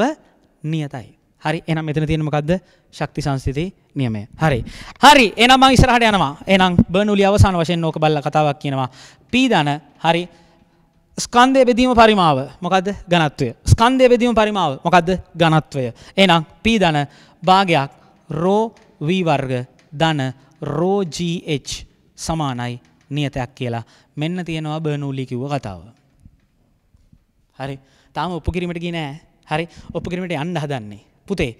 නියතයි. හරි එනම් මෙතන තියෙන මොකද්ද ශක්ති සංස්ථිති නියමය හරි හරි එනම් මම ඉස්සරහට යනවා එහෙනම් බර්නූලි අවසාන වශයෙන් ඕක බලලා කතාවක් කියනවා p ධන හරි ස්කන්ධය බෙදීම පරිමාව මොකද්ද ඝනත්වය ස්කන්ධය බෙදීම පරිමාව මොකද්ද ඝනත්වය එහෙනම් p ධන භාගයක් රෝ v වර්ග ධන රෝ gh සමානයි නියතයක් කියලා මෙන්න තියෙනවා බර්නූලි කිව්ව කතාව හරි තාම උපකිරීමට ගි නෑ හරි ඔපකිරීමට යන්න හදන්නේ පුතේ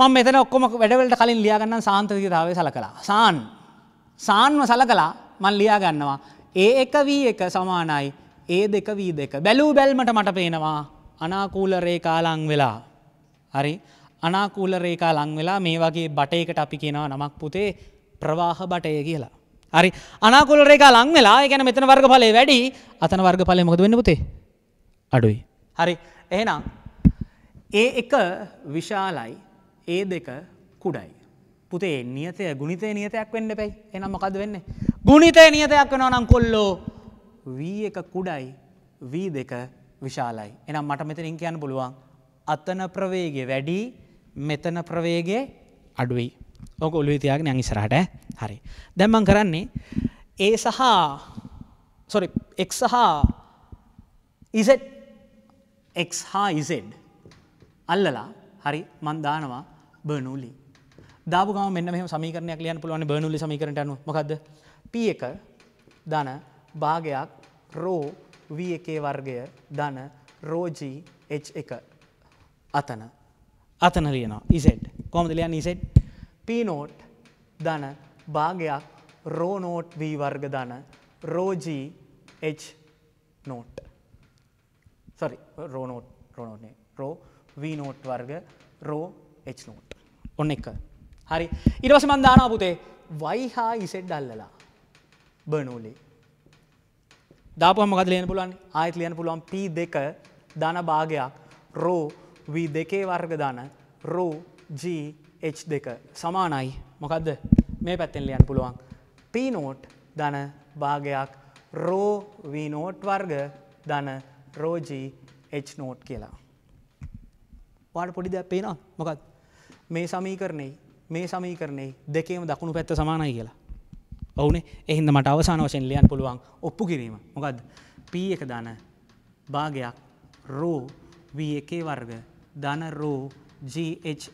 මං මෙතන ඔක්කොම වැඩවලට කලින් ලියාගන්න සාන්තතිතාවය සල කලා සාන් සාන්ව සල කලා මන් ලියාගන්නවා ඒ එක වී එක සමානයි ඒ දෙක වී දෙක බැලූ බැල්මට මට පේනවා අනාකූල රේකාලං වෙලා හරි අනාකූල රේකා ලංවෙලා මේ වගේ බටයකට අපි කියනවා නමක් පුතේ ප්‍රවාහ බටය කියලා හරි අනාකුල රේකා ලං වෙලා ඒ කියන්නේ මෙතන වර්ගඵලය වැඩි අතන වර්ගඵලය මොකද වෙන්නේ පුතේ අඩුයි හරි එහෙනම් ඒ එක විශාලයි ඒ දෙක කුඩයි පුතේ නියතය ගුණිතය නියතයක් වෙන්න එපයි එහෙනම් මොකද වෙන්නේ ගුණිතය නියතයක් වෙනවා නම් කොල්ලෝ v එක කුඩයි v දෙක විශාලයි එනම් මට මෙතනින් කියන්න පුළුවන් අතන ප්‍රවේගය වැඩි මෙතන ප්‍රවේගය අඩුවයි ඕක ඔලුවේ තියාගෙන යන් ඉස්සරහට හරි. දැන් මම කරන්නේ A සහ sorry x සහ z x හා z අල්ලලා හරි මම දානවා බර්නූලි. දාපු ගම මෙන්න මෙහෙම සමීකරණයක් ලියන්න පුළුවන් බර්නූලි සමීකරණයට අනුව. මොකද්ද? p එක ධන භාගයක් රෝ v එකේ වර්ගය ධන රෝ g h එක අතන අතන ලියනවා z කොහොමද ලියන්නේ z පීනෝට් ධන භාගයක් රෝනෝට් වී වර්ග ධන රෝජH නෝට් සරි රෝනෝට් රෝනෝට්නේ රෝ වීනෝට් වර්ග රෝ H නෝට් ඔන්න එක හරි ඉරවස මන්දානා පුතේ වයි හා ඉසෙට් අල්ලලා බනූලේ දාපුහම ගද ලියන පුළුවන් ආයත් ලියන පුළුවන් පී දෙක ධන භාගයක් රෝ වී දෙකේ වර්ග ධන රෝ G H දෙක සමානයි මොකක්ද මේ පැත්තෙන් ලියන්න පුළුවන්. P නෝට් ධන භාගයක් රෝ V නෝට් වර්ග ධන රෝ G H නෝට් කියලා. ඔයාලට පොඩි දෙයක් පේනවා මොකක්ද? මේ සමීකරණෙයි මේ සමීකරණෙයි දෙකේම දකුණු පැත්ත සමානයි කියලා. ඔවුනේ එහින්ද මට අවසාන වශයෙන් ලියන්න පුළුවන් ඔප්පු කිරීම. මොකද්ද? P එක ධන භාගයක් රෝ V එකේ වර්ග ධන රෝ GH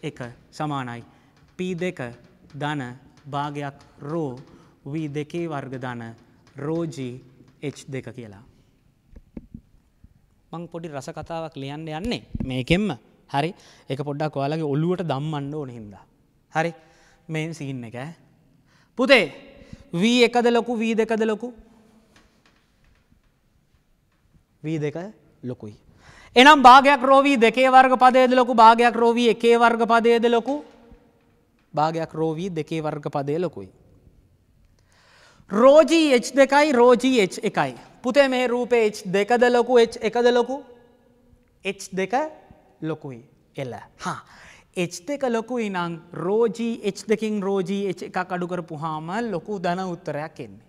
එක සමානයි P2 ධන භාගයක් රෝ V2 වර්ග ධන රෝ GH2 කියලා. මං පොඩි රස කතාවක් ලියන්න යන්නේ මේකෙන්ම හරි එක පොඩ්ඩක් ඔයාලගේ ඔළුවට දම්මන්න ඕන හින්දා. හරි මෙන් සීන් එක පුතේ වී එකද ලොකු වී දෙකද ලොකු වී දෙක ලොකුයි එනම් භාගයක් රෝවී දෙකේ වර්ග පදයද ලොකු භාගයක් රෝවී එකේ වර්ග පදයද ලොකු භාගයක් රෝවී දෙකේ වර්ග පදය ලොකුයි. රෝජී එච් දෙකයි රෝජී එච් එකයි. පුතේ මේ රූපේ එච් දෙකද ලොකු එච් එකද ලොකු එච් දෙක ලොකුයි එල්ල හා. එච් දෙක ලොකුයි නං රෝජී එච් දෙකින් රෝජී එච් එකක් අඩුකර පුහාම ලොකු දන උත්තරයක් එන්නේ.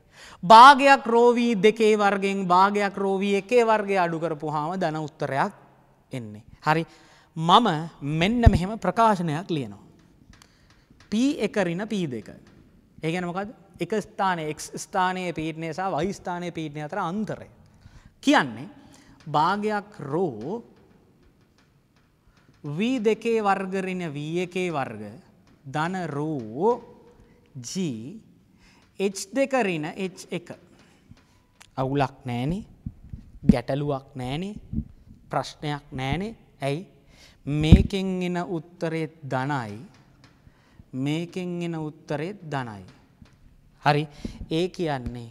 භාගයක් රෝවී දෙකේ වර්ගෙන් භාගයක් රෝවී එකේ වර්ගය අඩුකරපු හාම දන උත්තරයක් එන්නේ. හරි මම මෙන්න මෙහෙම ප්‍රකාශනයක් ලියනවා. පී එකරින පී දෙක. ඒගැන මොකද එක ස්ථානය එක් ස්ථානයේ පීට්නය සහ වහිස්ථානය පීට්නය අතර අන්තරය. කියන්නේ භාගයක් රෝ වී දෙකේ වර්ගරින වී එකේ වර්ග ධන රෝ ජී H දෙක රින H එක. අවුලක් නෑනේ ගැටලුවක් නෑනේ ප්‍රශ්නයක් නෑනේ ඇයි මේකෙන් එන උත්තරෙත් ධනයි මේකෙන් එන උත්තරෙත් ධනයි. හරි ඒ කියන්නේ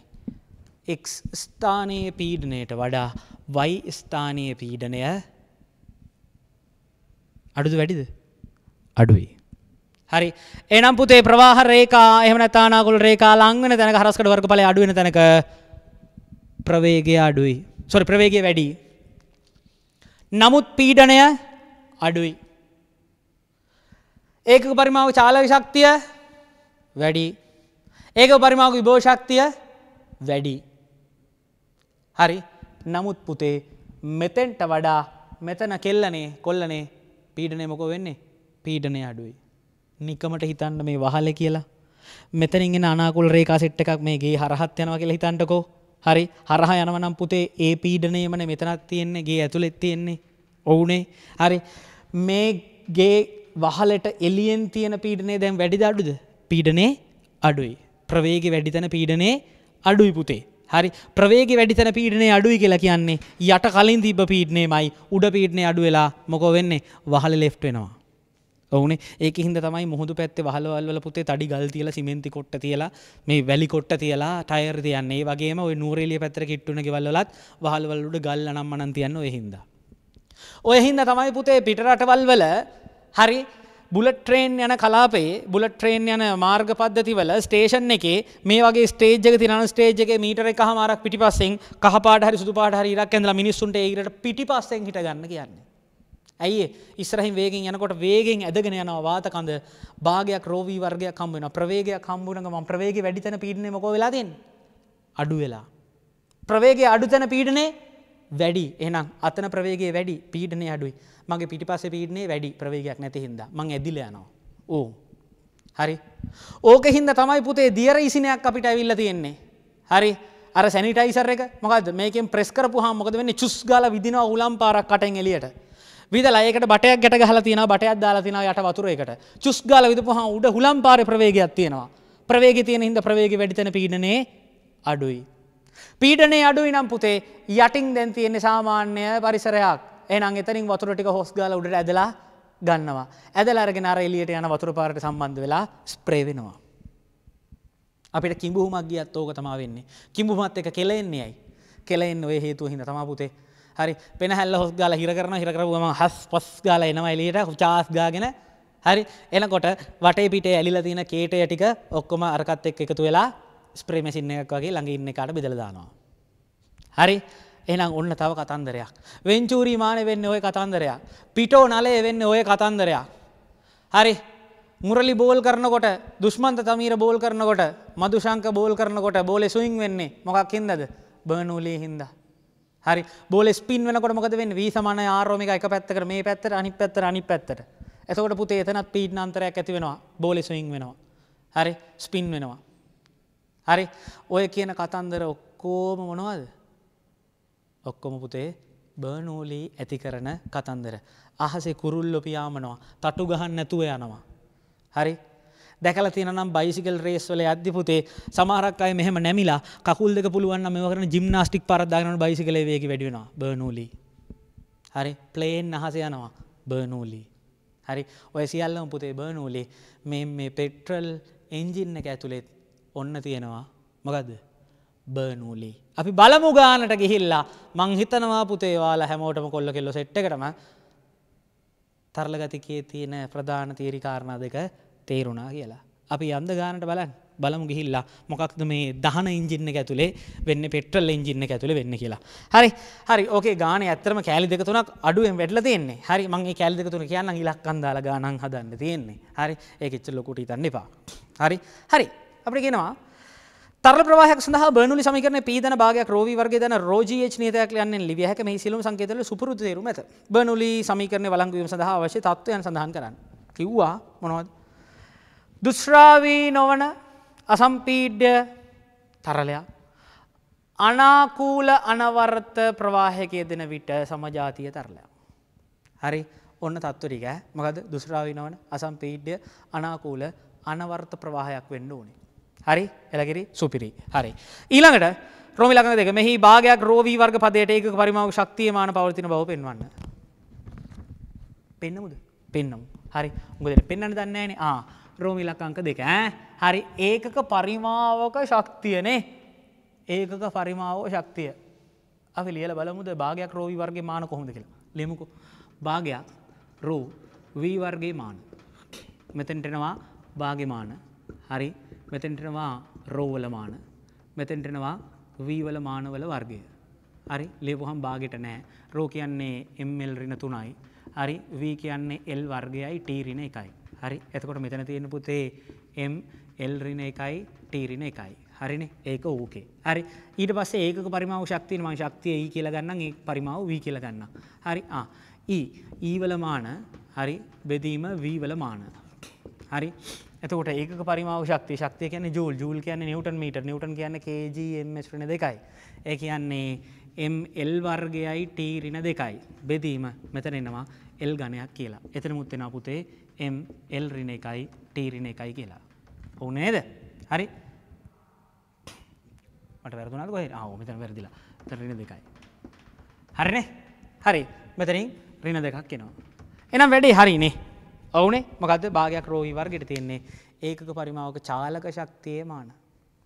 එක් ස්ථානය පීඩනයට වඩා වයි ස්ථානය පීඩනය අඩුද වැඩිද අඩුවේ. හරි එනම් පුතේ ප්‍රවාහ රේඛා එහෙම නැත්නම් අනාගුල රේඛා ලං වෙන තැනක හරස්කඩ වර්ගඵලය අඩු වෙන තැනක ප්‍රවේගය අඩුයි. සෝරි ප්‍රවේගය වැඩි. නමුත් පීඩනය අඩුයි. ඒකක පරිමාව චාලක ශක්තිය වැඩි. ඒක පරිමාව විභෝ ශක්තිය වැඩි. හරි නමුත් පුතේ මෙතෙන්ට වඩා මෙතන කෙල්ලනේ කොල්ලනේ පීඩනය මොකෝ වෙන්නේ පීඩනය අඩුයි. නිකමට හිතන්න මේ වහල කියලා මෙතනින් එන අනාකුල් රේකා සෙට් එකක් මේගේ හරහත් යනවා කියලා හිතන්නකෝ හරි හරහා යනවනම් පුතේ ඒ පීඩනයමන මෙතනක් තියෙන්නේ ගේ ඇතුළෙත් තියෙන්නේ ඔවුනේ හරි මේ ගේ වහලට එලියෙන් තියෙන පීඩනේ දැන් වැඩිද අඩුද පීඩනේ අඩුයි ප්‍රවේග වැඩිතන පීඩනේ අඩුයි පුතේ හරි ප්‍රවේග වැඩිතන පීඩනේ අඩුයි කියලා කියන්නේ යට කලින් තිබ්බ පීඩනේමයි උඩ පීඩනේ අඩු වෙලා මොකෝ වෙන්නේ වහල ලෙෆ්ට් වෙනවා ඔවුන ඒක හිද තමයි මුහුදු පැත්තේ වහලවල්වල පුතේ තඩි ගල් තියලා සිමෙන්ති කොට්ට තියලා මේ වැලි කොට්ට තියලා ටයර් තියන්නේ වගේම ඔය නූරේලිය පැතර කිට්ටුන ගෙවල්ලත් වහල්වලට ගල් අනම් අනන් තියන්න ඔයහින්ද. ඔය හින්ද තමයි පුතේ පිටරටවල් වල හරි බුලට ට්‍රේන් යන කලාපේ බුලට ට්‍රේන් යන මාර්ග පද්ධතිවල ස්ටේෂන් එකේ මේ වගේ ස්ටේජ්ක තින ස්ටේජ්ක මීටර එක හමාරක් පිටිපස්සෙන් කහපාට හරි සුදුපාට හරිරක් ඇඳලා මිනිස්සුන්ට ඒකට පිටිපස්සෙන් හිටගන්න කියන්නේ. ඇයි ඉස්රහින් වේගෙන් යනකොට වේගෙන් ඇදගෙන යනවා වාතකඳ භාගයක් රෝවී වර්ගයක් හම්බ වෙනවා ප්‍රවේගයක් හම්බ වෙනවා ගමන් ප්‍රවේගේ වැඩි තැන පීඩනේ මොකෝ වෙලා තියෙන්නේ අඩු වෙලා ප්‍රවේගයේ අඩු තැන පීඩනේ වැඩි එහෙනම් අතන ප්‍රවේගයේ වැඩි පීඩනේ අඩුයි මගේ පිටිපස්සේ පීඩනේ වැඩි ප්‍රවේගයක් නැති හින්දා මං ඇදිලා යනවා ඕ හරි ඕක හින්දා තමයි පුතේ දියර ඉසිනයක් අපිට ඇවිල්ලා තියෙන්නේ හරි අර සැනිටයිසර් එක මොකද මේකෙන් ප්‍රෙස් කරපුවාම මොකද වෙන්නේ චුස් ගාලා විදිනවා උලම් පාරක් කටෙන් එළියට විදලයකට බටයක් ගැට ගහලා තියෙනවා බටයක් දාලා තියෙනවා යට වතුරයකට. චුස් ගාලා විදපුවහම උඩ හුලම් පාරේ ප්‍රවේගයක් තියෙනවා. ප්‍රවේගය තියෙන හින්දා ප්‍රවේගය වැඩි තැන පීඩනේ අඩුයි. පීඩනේ අඩුයි නම් පුතේ යටින් දැන් තියෙන්නේ සාමාන්‍ය පරිසරයක්. එහෙනම් එතනින් වතුර ටික හොස් ගාලා උඩට ඇදලා ගන්නවා. ඇදලා අරගෙන අර එළියට යන වතුර පාරට සම්බන්ධ වෙලා ස්ප්‍රේ වෙනවා. අපිට කිඹුහුමක් ගියත් ඕක තමයි වෙන්නේ. කිඹුහුමත් එක කෙලෙන්නේ ඇයි? කෙලෙන්නේ ඔය හේතුව හින්දා තමයි පුතේ. හරි පෙනහැල්ල හොස් ගාල හිර කරන හිර කරපුම හස් පස් ගාල එනවා එලියට චාස් ගාගෙන හරි එනකොට වටේ පිටේ ඇලිලා තියෙන කේටය ටික ඔක්කොම අරකත් එක්ක එකතු වෙලා ස්ප්‍රේ මැෂින් එකක් වගේ ළඟ ඉන්න එකාට බෙදලා දානවා. හරි එහෙනම් ඔන්න තව කතන්දරයක්. වෙන්චූරි මානෙ වෙන්නේ ওই කතන්දරයක්. පිටෝ නලේ වෙන්නේ ওই කතන්දරයක්. හරි මුරලි බෝල් කරනකොට දුෂ්මන්ත තමීර බෝල් කරනකොට මදුශංක බෝල් කරනකොට බෝලේ සුවින් වෙන්නේ මොකක් හින්දාද? බර්නූලී හින්දා. හරි බෝල ස්පින් වෙනකොට මොකද වෙන්නේ v සමාන r ඔමෙගා එක පැත්තකට මේ පැත්තට අනිත් පැත්තට අනිත් පැත්තට එතකොට පුතේ එතනත් පීඩන අන්තරයක් ඇති වෙනවා බෝලේ ස්විං වෙනවා හරි ස්පින් වෙනවා හරි ඔය කියන කතන්දර ඔක්කොම මොනවද ඔක්කොම පුතේ බර්නෝලි ඇති කරන කතන්දර අහසේ කුරුල්ලෝ පියාඹනවා තටු ගහන්න නැතුව යනවා හරි දැකලා තියෙනනම් බයිසිකල් රේස් වල යද්දි පුතේ සමහරක් අය මෙහෙම නැමිලා කකුල් දෙක පුළුවන් නම් මේවා කරන ජිම්නාස්ටික් පාරක් දාගෙන යනකොට බයිසිකලේ වේගය වැඩි වෙනවා බර්නූලි හරි ප්ලේන් අහස යනවා බර්නූලි හරි ඔය සියල්ලම පුතේ බර්නූලි මේ මේ පෙට්‍රල් එන්ජින් එක ඇතුළෙත් ඔන්න තියෙනවා මොකද්ද බර්නූලි අපි බලමු ගානට ගිහිල්ලා මං හිතනවා පුතේ ඔයාලා හැමෝටම කොල්ල කෙල්ල සෙට් එකටම තරලගතිකයේ තියෙන ප්‍රධාන තීරිකාරණ දෙක තේරුණා කියලා. අපි අන්ද ගානට බලන් බලමු ගිහිල්ලා මොකක්ද මේ දහන ඉංජින්න ඇතුලේ වෙන්න පෙටල් ඉංජින්න ඇතුළ වෙන්න කියලා හරි හරි ඕකේ ගාන ඇතරම කෑලි දෙක තුනක් අඩුවෙන් වැඩල තියන්නේ හරි මගේ කෑල් දෙක තුන කියන්න ඉලක්කන්දාල ගානන් හදන්න තියෙන්නේ හරි ඒ එච්චල්ලොකුට ඉතන්න එපා හරි හරි අපි කියෙනවා තර ප්‍රවාහයක් සඳහ බර්නුලි සමිකරන පීදන භාගයක් රෝවී වර්ගේ දන රෝජයේ නතයක් යන්න ලිවියහක මේ සිලුම් සංකේතල සුපුරුදු තේරුම ඇත බර්නුලි සමිකරන වලංගවීම සඳහා අවශ්‍ය තත්වයන් සඳහන් කරන්න කිව්වා මොනවද දුස්්‍රාවී නොවන අසම්පීඩ්‍ය තරලයක් අනාකූල අනවර්ත ප්‍රවාහකය දෙන විට සමජාතිය තරලයක්. හරි ඔන්න තත්තුරික මකද දුස්රාවී නොවන අසම්පීඩ්‍ය අනාකූල අනවර්ත ප්‍රවාහයක් වෙන්න ඕනේ. හරි එලගිරි සුපිරි හරි. ඊළඟට රොමිලක දෙක මෙහි භාගයක් රෝවී වර්ග පදයට ඒක පරිමාව ශක්තියමාන පවතින බව පෙන්වන්න. පෙන්නමුද පෙන්නම් හරි උගදට පෙන්න්න දන්නේන ආ රෝමිලකංක දෙක ඈ හරි ඒකක පරිමාවක ශක්තියනේ ඒකක පරිමාවෝ ශක්තිය අපි ලියල බලමුද භාගයක් රෝවි වර්ගේ මාන කොහොඳ කියලා ලිමුකු භාගයක් රෝ වී වර්ගේ මාන මෙතෙන්ටෙනවා භාගමාන හරි මෙතෙන්ටෙනවා රෝවල මාන මෙතෙන්ටෙනවා වීවල මානවල වර්ගය හරි ලේපුහම් භාගෙට නෑ රෝ කියන්නේ එම්මල් රින තුනයි හරි වී කියන්නේ එල් වර්ගයයි ටීරින එකයි හරි එතකොට මෙතන තියෙන පුතේ එම් එල් රින එකයි ටීරින එකයි. හරින ඒක ඕකේ හරි ඊට පස්ස ඒක පරිමාව ශක්තිය මං ශක්තිය ඒ e කියලගන්න ඒ පරිමාව වී කියලගන්න. හරි ඊවලමාන e, e හරි බෙදීම වීවල මාන. හරි එතකොට ඒක පරිමාව ශක්ති ශක්තිය කියන ජූල් ජූල් කියන නිවටන් මීට නිවටන් කියන්න කජම්න දෙකයි. ඒ කියන්නේ එම් එල් වර්ගයයි ටීරින දෙකයි. බෙදීම මෙතනෙනවා එල් ගණයක් කියලා. එතන මුත්තෙන පුතේ එම් එල් රින එකයි ටීරින එකයි කියලා ඔවුන නේද හරි මට වැරදුනාට කොහේ ආ මෙතන වැරදිලා මෙතන ඍණ දෙකයි හරිනේ හරි මෙතනින් ඍණ දෙකක් එනවා එහෙනම් වැඩේ හරිනේ ඔවුනේ මොකද්ද භාගයක් රෝහි වර්ගෙට තියෙන්නේ ඒකක පරිමාවක චාලක ශක්තියේ මාන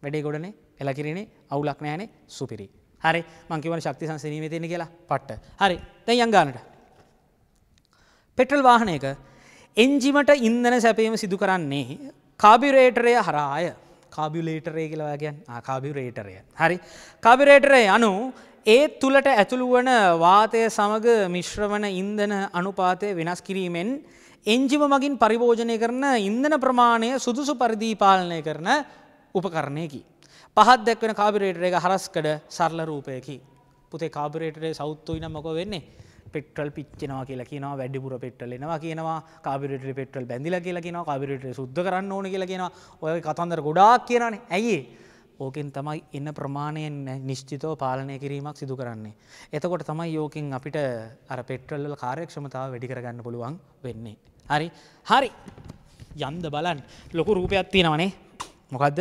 වැඩේ ගොඩනේ එලා කිරිනේ අවුලක් නැහැනේ සුපිරි හරි මං කියවන ශක්ති සංසිනීමේ තියෙන කියලා පට්ට හරි දැන් යංගානට පෙට්‍රල් වාහනයක එන්ජිමට ඉන්දන සැපීම සිදු කරන්නේ කාබිරේටරය හරාය කාබිලේටරේ කියලවාගන් කාබිරේටරය හරි කාබිරේටරය අනු ඒ තුළට ඇතුළු වන වාතය සමඟ මිශ්‍රවන ඉන්දන අනුපාතය වෙනස් කිරීමෙන් එන්ජිම මගින් පරිභෝජනය කරන ඉන්දන ප්‍රමාණය සුදුසු පරිදිී පාලනය කරන උපකරණයකි. පහත් දැක්වෙන කාබිරේටරේ හරස්කඩ සරල රූපයකි. පුතේ කාබිරේටරේ සෞත්තුයි නම්මක වෙන්නේ පෙට්‍රල් පිච්චෙනවා කියලා කියනවා වැඩිපුර පෙට්‍රල් එනවා කියනවා කාබිරේටර් පෙට්‍රල් බැඳිලා කියලා කියනවා කාබිරේටර් සුද්ධ කරන්න ඕනේ කියලා කියනවා ඔය කතන්දර ගොඩාක් කියනවානේ ඇයි ඕකෙන් තමයි එන ප්‍රමාණය නිශ්චිතව පාලනය කිරීමක් සිදු කරන්නේ එතකොට තමයි යෝකින් අපිට අර පෙට්‍රල් වල කාර්යක්ෂමතාව වැඩි කරගන්න පුළුවන් වෙන්නේ හරි හරි යන්ද බලන්න ලොකු රූපයක් තියෙනවනේ මොකද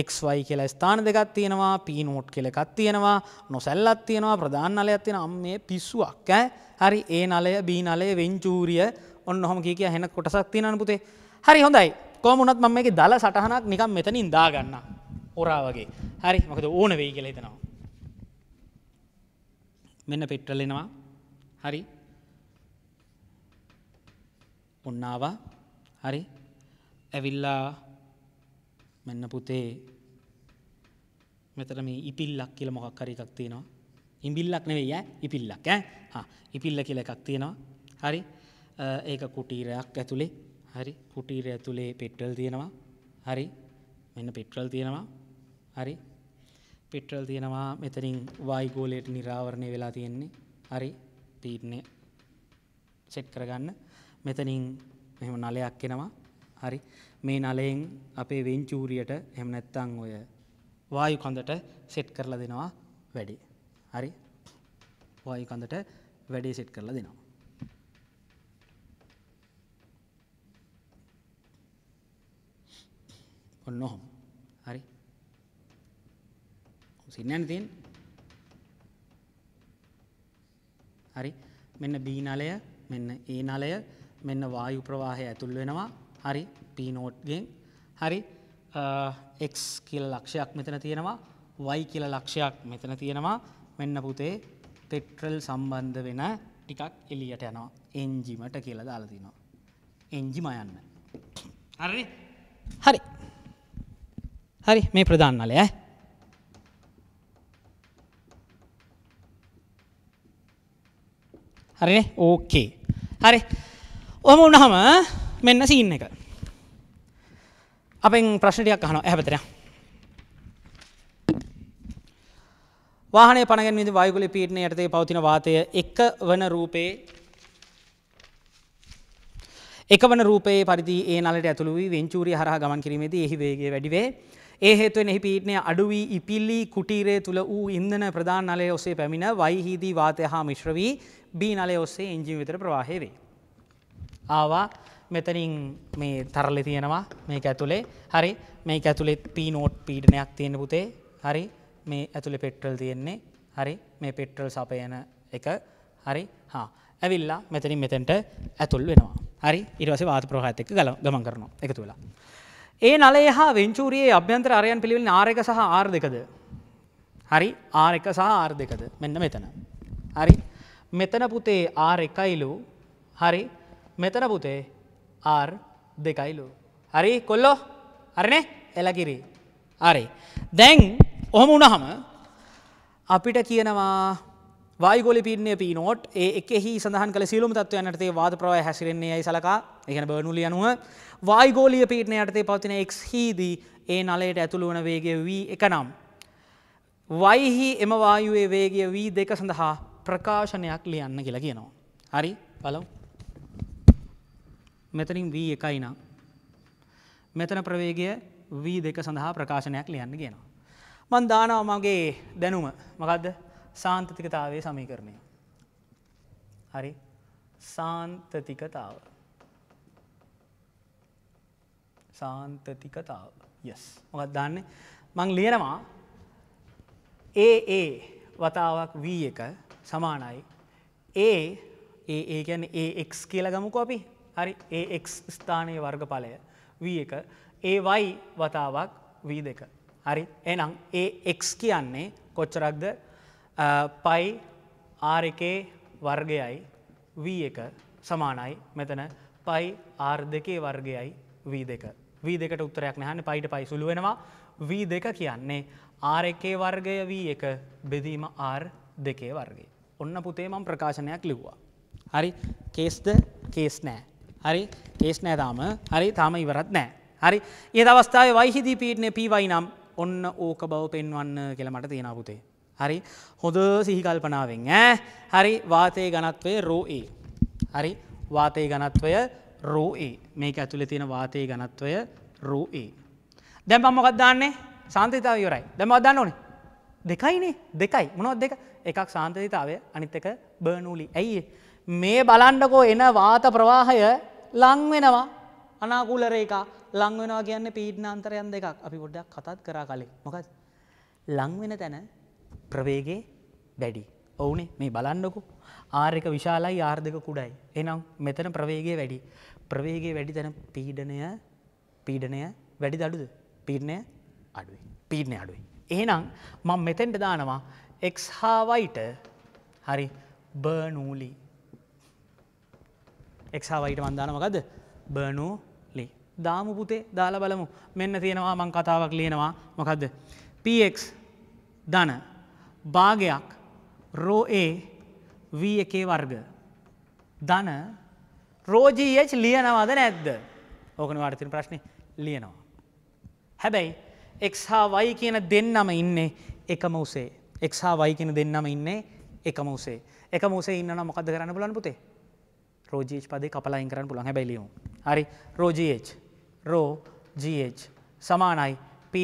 එක්වයි කියලා ස්ථාන දෙකක් තියෙනවා පීනෝට් කෙල එකක් තියෙනවා නොසැල්ලත් තියෙනවා ප්‍රධාන අලයක් තියෙන අම් මේ පිස්සුවක් ඈ හරි ඒ නලය බී නලය වෙංචූරිය ඔන්න හොම කිය හෙන කොටසක් තියෙනන පුතේ හරි හොඳයි කොමුණත් මම මේ දල සටහනක් නිකම් මෙතන ඉදාගන්න ඔරා වගේ හරි මකද ඕන වෙයි කියලා හිතනවා මෙන්න පෙට්ටලෙනවා හරි ඔන්නවා හරි ඇවිල්ලා මෙන්න පුතේ මෙතන මේ ඉපිල්ලක් කියලා මොකක් හරි එකක් තියෙනවා. ඉඹිල්ලක් නෙවෙයි ඈ ඉපිල්ලක් ඈ. හා ඉපිල්ල කියලා එකක් තියෙනවා. හරි. ඒක කුටීරයක් ඇතුලේ. හරි. කුටීරය ඇතුලේ පෙට්‍රල් තියෙනවා. හරි. මෙන්න පෙට්‍රල් තියෙනවා. හරි. පෙට්‍රල් තියෙනවා මෙතනින් වායු ගෝලයට නිරාවරණය වෙලා තියෙන්නේ. හරි. තීරණය සෙට් කරගන්න. මෙතනින් මෙහෙම නලයක් එනවා. හරි. මේ නලයෙන් අපේ වෙන්චූරියට එහෙම නැත්තං ඔය වායු කඳට සෙට් කරලා දෙනවා වැඩි. හරි වායු කඳට වැඩේ සෙට් කරලා දෙනවා. ඔන්න ඔහොම. හරි. සින්නන්නේ තියෙන්නේ. හරි මෙන්න B නලය මෙන්න ඒ නලය මෙන්න වායු ප්‍රවාහය ඇතුල් වෙනවා හරි පීනෝට්ගෙන් හරි එක් කියල ලක්ෂයක් මෙතන තියෙනවා වයි කියල ලක්ෂයක් මෙතන තියෙනවා මෙන්න පුතේ තෙට්‍රල් සම්බන්ධ වෙන ටිකක් එලියට යනවා එන්ජිමට කියල දාලතිනවා. එන්ජිම යන්න. හරි හරි හරි මේ ප්‍රධාන්නලය හරි ඕකේ හරි ඔහම උනහම මෙන්න සීන් එක. අපෙන් ප්‍රශ්න ටිකක් අහනවා එහා පැත්තට. වාහනය පනගෙන විදි වායුගුල පීඩනය යටතේ පවතින වාතය එක වන රූපේ එකවන රූපයේ පරිදි ඒ නලට ඇතුළු වී වෙන්චූරිය හරහා ගමන් කිරීමේදී එහි වේගය වැඩි වේ. ඒ හේතුවෙන් එහි පීඩනය අඩු වී ඉපිලි කුටීරය තුල ඌ ඉන්ධන ප්‍රධාන නලය ඔස්සේ පැමිණ වයිහිදී වාතය හා මිශ්‍ර වී බී නලය ඔස්සේ එන්ජින් වෙතට ප්‍රවාහය වේ. ආවා මෙතනින් මේ තරලෙ තියෙනවා මේක ඇතුළේ හරි මේ ඇතුළෙ පී නෝට් පීඩනයක් තියෙන පුතේ හරි මේ ඇතුළෙ පෙට්‍රල් තියෙන්නේ හරි මේ පෙට්‍රල් සපයන එක හරි හා ඇවිල්ලා මෙතනින් මෙතැන්ට ඇතුල් වෙනවා හරි ඉරවස වාත ප්‍රහත් එක් ගල ගමන් කරනවා එකතු වෙලා. ඒ නලේ හා වෙංචූරයේ අභ්‍යන්තර අරයන් පිළිවෙල ආරක සහ ආර් දෙකද. හරි ආරක සහ ආර් දෙකද මෙන්න මෙතන. හරි මෙතන පුතේ ආර එකයිලු හරි මෙතන පුතේ ආර් දෙකයිලු. හරි කොල්ලෝ අරනේ එලකිරී. හරි. දැන් ඔහොම උනහම අපිට කියනවා වයිගොලි පින්නේ පිනෝට් ඒ එකෙහි සඳහන් කළ සියලුම තත්ත්වයන් යටතේ වාද ප්‍රවාහය හැසිරෙන්නේ යයි සලකා ඒ කියන්නේ බර්නූලි අනුව වායුගෝලීය පීඩනය යටතේ පවතින x හිදී ඒ නලයට ඇතුළු වන වේගය v එක නම් y හි එම වායුවේ වේගය v2 සඳහා ප්‍රකාශනයක් ලියන්න කියලා කියනවා. හරි බලමු. මෙතනින් V එකයි නම් මෙතන ප්‍රවේගය V දෙක සඳහා ප්‍රකාශනයක් ලියන්න කියනවා. මන් දානවා මගේ දැනුම මොකද්ද? සාන්තතිකතාවයේ සමීකරණය. හරි. සාන්තතිකතාව. සාන්තතිකතාව. yes. මොකක්ද දාන්නේ? මං ලියනවා AA වතාවක් V එක සමානයි A AA කියන්නේ AX කියලා ගමුකෝ අපි හරි AX ස්ථානයේ වර්ගඵලය V එක AY වතාවක් V දෙක. හරි එනම් AX කියන්නේ කොච්චරක්ද පයි R එකේ වර්ගයයි V එක සමානයි මෙතන පයි R දෙකේ වර්ගයයි V දෙක. V දෙකට උත්තරයක් නැහන්නේ පයිට පයි සුළු වෙනවා V දෙක කියන්නේ R එකේ වර්ගය V එක බෙදීම R දෙකේ වර්ගය. ඔන්න පුතේ මම ප්‍රකාශනයක් ලිව්වා. හරි කේස්ද කේස් නෑ හරි කේස් නෑ තාම හරි තාම ඉවරත් නෑ. හරි ඒ අවස්ථාව වයිහිදී පීට්න පීවයි නම් ඔන්න ඕක බව පෙන්වන්න කියලමට තියෙනපුතේ. හරි හොඳ සිහිකල්පනාවෙන් ඇ හරි වාතය ගනත්වය රෝඒ. හරි වාතය ගනත්වය රෝඒ මේක ඇතුළ තියෙන වාතය ගනත්වය රෝඒ. දැම් පම්මොකක්දන්නේ සාන්තතාව යොරයි දැම අදන්න ඕනේ දෙකයිනේ දෙකයි මොනොත් දෙක එකක් සාන්තතාවය අනිත් එක බර්නූලි ඇයි. මේ බලන්ඩකෝ එන වාත ප්‍රවාහය ලංවෙනවා අනාකුලර එක ලංවෙනවා කියන්න පීඩ්නාන්තරයන් දෙකක් අපි ගොඩ්ඩක් කතත් කරා කලින් මොකත් ලංවෙන තැන ප්‍රවේගේ වැඩි ඔවුනේ මේ බලන්නකු ආර්ක විශාලයි ආර්ධක කුඩයි එනම් මෙතන ප්‍රවේගේ වැඩි ප්‍රවේගේ වැඩි තැන පීඩනය පීඩනය වැඩි දඩුද පීඩනය අඩුයි පීඩනය අඩුයි එහෙනම් මං මෙතෙන්ට දානවා එක්හාවයිට හරි බර්නූලී එක්හාවයිට මන්දානමකද බනු ලි. දාමු පුතේ දාල බලමු මෙන්න තියෙනවා මං කතාවක් ලියනවා මොකක්ද. පX ධන භාගයක් රෝඒ වී එකේ වර්ග. ධන රෝජීH ලියනවද නැද්ද ඕකන වාර්තින ප්‍රශ්නය ලියනවා. හැබැයි එක්හා වයි කියන දෙන්නම ඉන්නේ එකම උසේ. එක්හා වයි කියන දෙන්නම ඉන්නේ එකම උසේ. එකම උසේ ඉන්න මොකද කරන්න බලන් පුතේ රෝජH පදේ කපලා අයින් කරන්න පුළුවන් හැබැයි ලියමු. හරි රෝජH රෝ GH සමානයි PY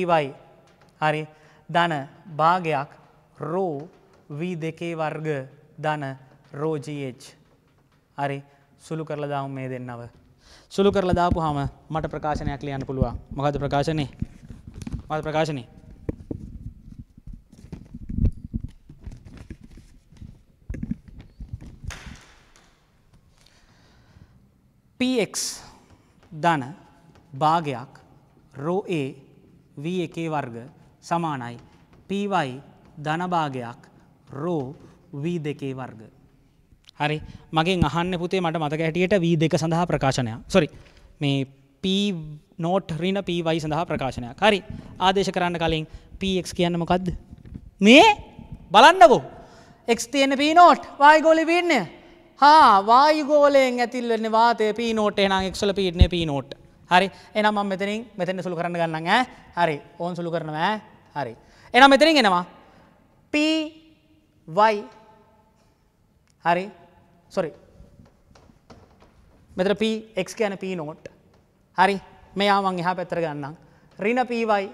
හරි ධන භාගයක් රෝ V2 වර්ග ධන රෝජH හරි සුළු කරලා දාමු මේ දෙන්නව. සුළු කරලා දාපුවාම මට ප්‍රකාශනයක් ලියන්න පුළුවන්. මොකද්ද ප්‍රකාශනේ? මොකද්ද ප්‍රකාශනේ? Px ධන භාගයක් රෝ A V එකේ වර්ග සමානයි Py ධන භාගයක් රෝ V දෙකේ වර්ග. හරි මගේ අහන්න පුතේ මට මතක හැටියට V දෙක සඳහා ප්‍රකාශනයක්. සොරි මේ P නෝට් ඍණ Py සඳහා ප්‍රකාශනයක්. හරි ආදේශ කරන්න කලින් Px කියන්න මොකද්ද? මේ බලන්නකෝ x තියෙන P නෝට් y ගෝලේ වීන්නේ හා වායුගෝලයෙන් ඇතිල්වෙන්න වාතය පීනෝට එනම් එක්සල පීටනය පීනෝට් හරි එනම් මම මෙතනින් මෙතන සුළු කරන්න ගන්න ඈ හරි ඕන් සුළු කරනවා හරි එනම් මෙතනින් එනවා පවයි හරි සොරි මෙතර පක් කියන පී නෝට් හරි මෙයාමන් එහා පැත්තර ගන්නම් රින පීවයි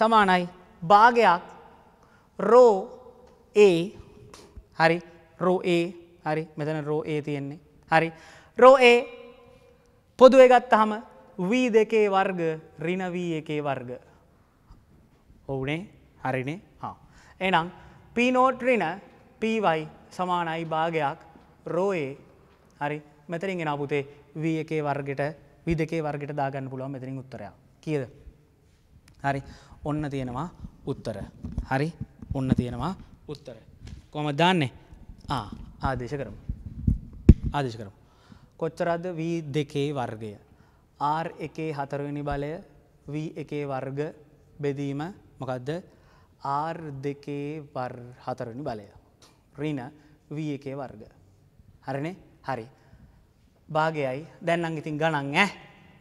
සමානයි භාගයක් රෝ ඒ හරි රෝ ඒ හරි මෙතන රෝ ඒ තියෙන්නේ. හරි රෝ ඒ පොදුව ගත්තහම වී දෙකේ වර්ග රිනවී එකේ වර්ග. ඔවුනේ හරිනේ හා. එනම් පීනෝට් රින පීවයි සමානයි භාගයක් රෝයේ හරි මෙතරින් එෙන පුතේ වී එකේ වර්ගට විදකේ වර්ගට දාගන්න පුළුවන් මෙතරින් උත්තරයා කියද. හරි ඔන්න තියෙනවා උත්තර. හරි ඔන්න තියෙනවා උත්තර. කොම දාන්නේ ආදේශ කරමු. ආදේශ කරමු. කොච්චරද වී දෙකේ වර්ගය. ආර් එකේ හතරවෙනි බලය වී එකේ වර්ග බෙදීම මොකක්ද ආර් දෙකේ හතරනි බලය. රීන වී එකේ වර්ග. හරනේ හරි. භාගයයි දැන්නම් ඉතින් ගණන් ඇ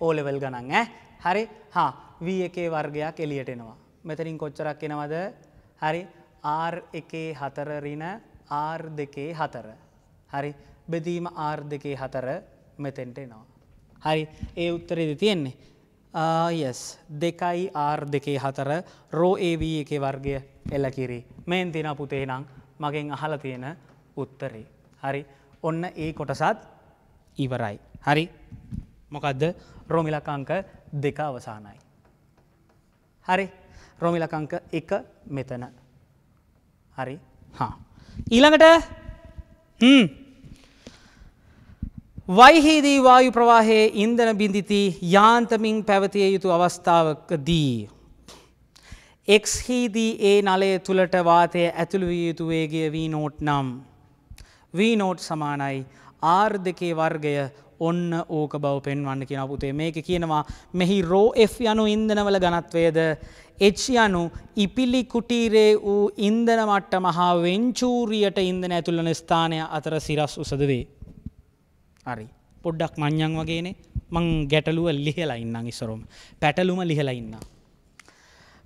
ඕලෙවල් ගණන් ඇ හරි හා වී එකේ වර්ගයක් එලියටෙනවා. මෙතරින් කොච්චරක් එනවද හරි ආර් එකේ හතරරින ආර් දෙකේ හතර. හරි බෙදීම ආර් දෙකේ හතර මෙතෙන්ට එනවා. හරි ඒ උත්තරේද තියෙන්නේ. ආයස් දෙකයි ආර් දෙකේ හතර රෝ ඒව එකේ වර්ගය එල්ල කිරි. මෙන් තින පුතේ නම් මගෙන් අහල තියෙන උත්තරේ. හරි ඔන්න ඒ කොටසත් ඉවරයි. හරි මොකදද රෝමිලකංක දෙක අවසානයි. හරි රෝමිලකංක එක මෙතන. හරි හා. ඊළඟට වයිහිදී වායු ප්‍රවාහයේ ඉන්දන බිඳිති යාන්තමින් පැවතිය යුතු අවස්ථාවක දී. එක්හිදී ඒ නලය තුළට වාතය ඇතුළු විය යුතු වේගය වී නෝට් නම්. වී නෝට් සමානයි ආර් දෙකේ වර්ගය ඔන්න ඕක බව පෙන්වන්න කියන පුතේ මේක කියනවා මෙහි රෝ F යනු ඉන්දනවල ගණත්වයද H යනු ඉපිලි කුටීරේ වූ ඉන්දන මට්ටම හා වෙන්චූරියට ඉන්දන ඇතුළන ස්ථානය අතර සිරස් උසද වේ. හරි පොඩ්ඩක් මං්ඥන් වගේනේ මං ගැටලුව ලිහලා ඉන්න ඉස්සරොම පැටලුම ලිහලා ඉන්න.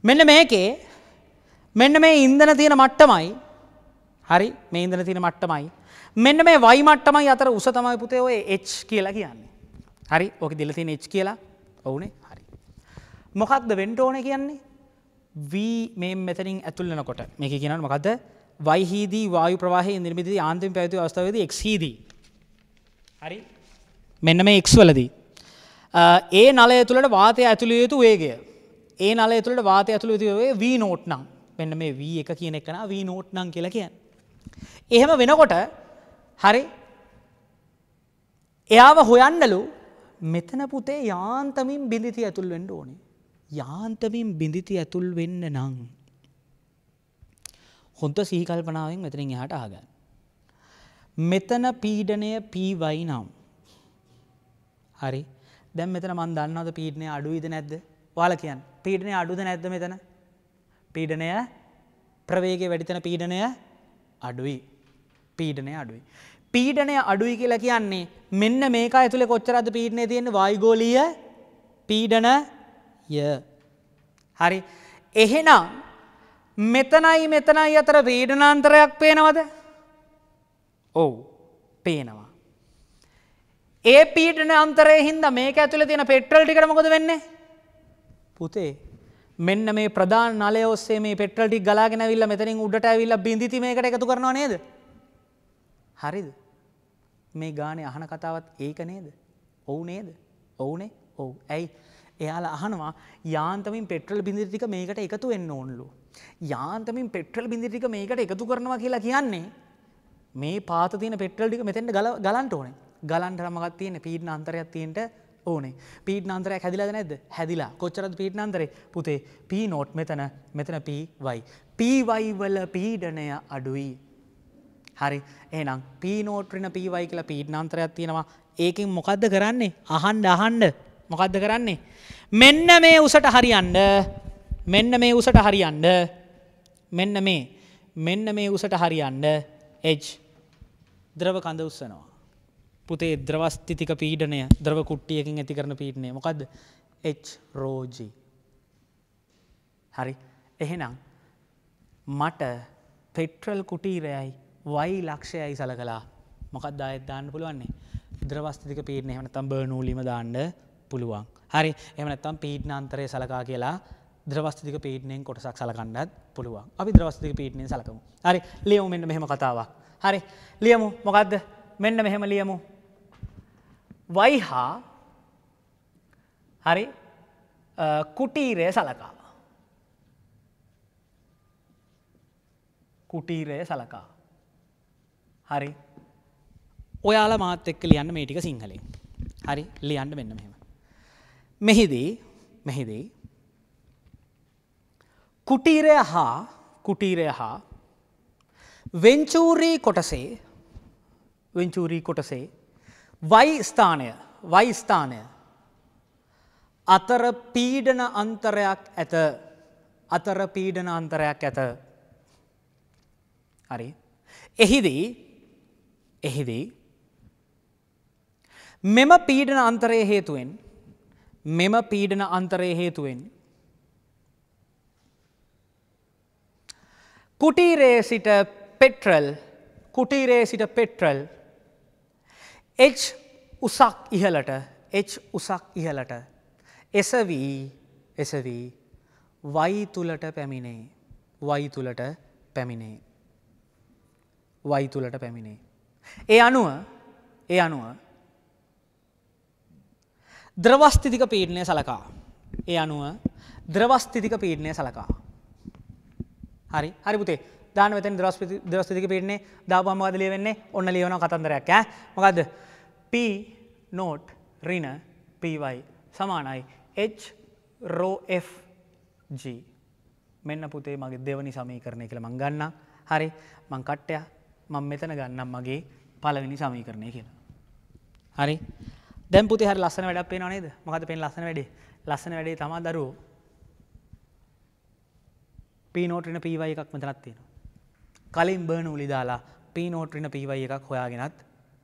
මෙන්න මේකේ මෙන්න මේ ඉන්දන තියෙන මට්ටමයි හරි මේ ඉන්දන තියෙන මට්ටමයි මෙන්න මේ වයි මට්ටමයි අතර උස තමයි පුතේ ඔය එච් කියලා කියන්නේ. හරි ඕක දිලතින එච් කියලා ඔවුනේ හරි. මොකක්ද වෙන්ට ඕන කියන්නේ වී මේ මෙතනින් ඇතුල්ලනකොට මේක කියනට මොකද වයිහිදී වායු ප්‍රවාහය නිර්මිදි ආන්තිම පැවති අවස්ථාවද එක්හිදී. හරි මෙන්න මේ එක්ස් වලදී. ඒ නලය තුළට වාතය ඇතුළ යුතු වේගය. ඒ නලය තුළට වාතය ඇතුළ යුතුවේ වී නෝට්නම් මෙන්න මේ වී එක කියන එකන වී නෝට්නම් කියලා කියන්න. එහෙම වෙනකොට හරි එයාව හොයන්නලු මෙතන පුතේ යාන්තමින් බිඳිති ඇතුල් වෙන්න ඕනේ. යාන්තමින් බිඳිති ඇතුල් වෙන්න නං. හොඳ සීකල්පනාවෙන් මෙතනින් එහට ආගන්න. මෙතන පීඩනය පීවයි නම්. හරි දැම් මෙතන මන් දන්නවද පීඩනය අඩුයිද නැද්ද වාල කියන් පීඩනය අඩුද නැද්ද මෙතන පීඩනය ප්‍රවේග වැඩිතන පීඩනය අඩුයි පීඩනය අඩුයි. පීඩනය අඩුයි කියලා කියන්නේ මෙන්න මේක ඇතුළ කොච්චරද පීඩනය තියෙන වයිගෝලිය පීඩනය හරි එහෙනම් මෙතනයි මෙතනයි අතර පීඩනාන්තරයක් පේනවද ඔවු පේනවා. ඒ පීටන අන්තරේ හින්ද මේක ඇතුළ තියෙන පෙට්‍රල් ටිකරමකොද වෙන්න පුතේ මෙන්න මේ ප්‍රධාන නලය ඔස්සේ මේ පෙට්‍රල්ටි ගලාගෙනවිල්ල මෙතනින් උඩට ඇවිල්ල බිඳිති මේකට එකතු කරනවා නේද හරිද මේ ගානය අහන කතාවත් ඒක නේද ඔවු නේද ඔවුනේ ඔවු ඇයි එයාලා අහනවා යාන්තමින් පෙට්‍රල් බිඳිරිටික මේකට එකතු වෙන්න ඕන්ලු. යාන්තමින් පෙට්‍රල් බිඳිරිටික මේකට එකතු කරනවා කියලා කියන්නේ මේ පාත තියෙන පෙට්‍රල් ටික මෙතෙන්ට ගලන්ට ඕනේ. ගලන්ට රමගක් තියෙන පීඩන අන්තරයක් තියෙන්න ඕනේ. පීඩන අන්තරයක් හැදිලාද නැද්ද? හැදිලා. කොච්චරද පීඩන අන්තරේ? පුතේ P not මෙතන මෙතන PY. PY වල පීඩනය අඩුයි. හරි එහනම් පීනෝට්‍රින පීවයි කියලා පීට්නන්තරයක් තියෙනවා ඒකින් මොකක්ද කරන්නේ අහන්ඩ අහන්ඩ මොකක්ද කරන්නේ මෙන්න මේ උසට හරියන්ඩ මෙන්න මේ උසට හරියන්ඩ මෙන්න මේ මෙන්න මේ උසට හරියන්ඩ එජ් ද්‍රව කඳ උස්සනවා පුතේ ද්‍රවස්තිතික පීඩනය ද්‍රව කුට්ටියකින් ඇති කරන පීටනය මොකක්ද එච් රෝජී හරි එහෙනම් මට පෙට්‍රල් කුටීරයයි වයි ලක්ෂයයි සලකලා මොකක් දායත් දාන්න පුළුවන්නේ ද්‍රවස්තික පීරණ එහමනත්තම් බර්නූලිම දාන්න පුළුවන්. හරි එමනත්තම් පීට්න අන්තරය සලකා කියලා ද්‍රවස්තික පීට්නයෙන් කොටසක් සලකන්නත් පුළුවන් අපි ද්‍රවස්තික පීට්නයෙන් සලකමු. හරි ලියමු මෙන්න මෙහෙම කතාවක්. හරි ලියමු මොකක්ද මෙන්න මෙහෙම ලියමු. වයි හා හරි කුටීරය සලකා. කුටීරය සලකා. හරි ඔයාලා මාත් එක්ක ලියන්න මේ ටික සිංහලෙන් හරි ලියන්න මෙන්න මෙහෙම මෙහිදී මෙහිදී කුටීරය හා කුටීරය හා වෙංචූරී කොටසේ වෙංචූරී කොටසේ වයි ස්ථානය වයි ස්ථානය අතර පීඩන අන්තරයක් ඇත අතර පීඩන අන්තරයක් ඇත හරි එහිදී එහිදී මෙම පීඩන අන්තරය හේතුවෙන් මෙම පීඩන අන්තරය හේතුවෙන් කුටීරේ සිට පෙට්‍රල් කුටීරේ සිට පෙට්‍රල් එච් උසක් ඉහලට එච් උසක් ඉහලට එසවී එසවී වයි තුළට පැමිණේ වයි තුළට පැමිණේ වයි තුළට පැමිණේ ඒ අනුව ඒ අනුව ද්‍රවස්තිතික පීඩනය සලකා. ඒ අනුව ද්‍රවස්තිතික පීඩනය සලකා. හරි හරි පුතේ දාන මෙතන ද්‍රවස්තිතික ද්‍රවස්තිතික පීඩනේ දාපුවම මොකද ලියවෙන්නේ? ඔන්න ලියවන කතන්දරයක් ඈ. මොකද්ද? P not ඍණ PY සමානයි H rho F G. මෙන්න පුතේ මගේ දෙවනි සමීකරණය කියලා මං ගන්නම්. හරි මං කට්ටයක් මං මෙතන ගන්නම් මගේ පලවෙනි සමීකරණය කියලා. හරි දැම් පුති හරි ලස්සන වැඩක් පේ නේද මහත පෙන් ලස්සන වැඩේ ලස්සන වැඩේ තමා දරුව පීනෝටන පීවයි එකක් මෙතනත් තියෙන. කලින් බර්න උලි දාලා පීනෝට්‍රින පීවයි එකක් හොයාගෙනත්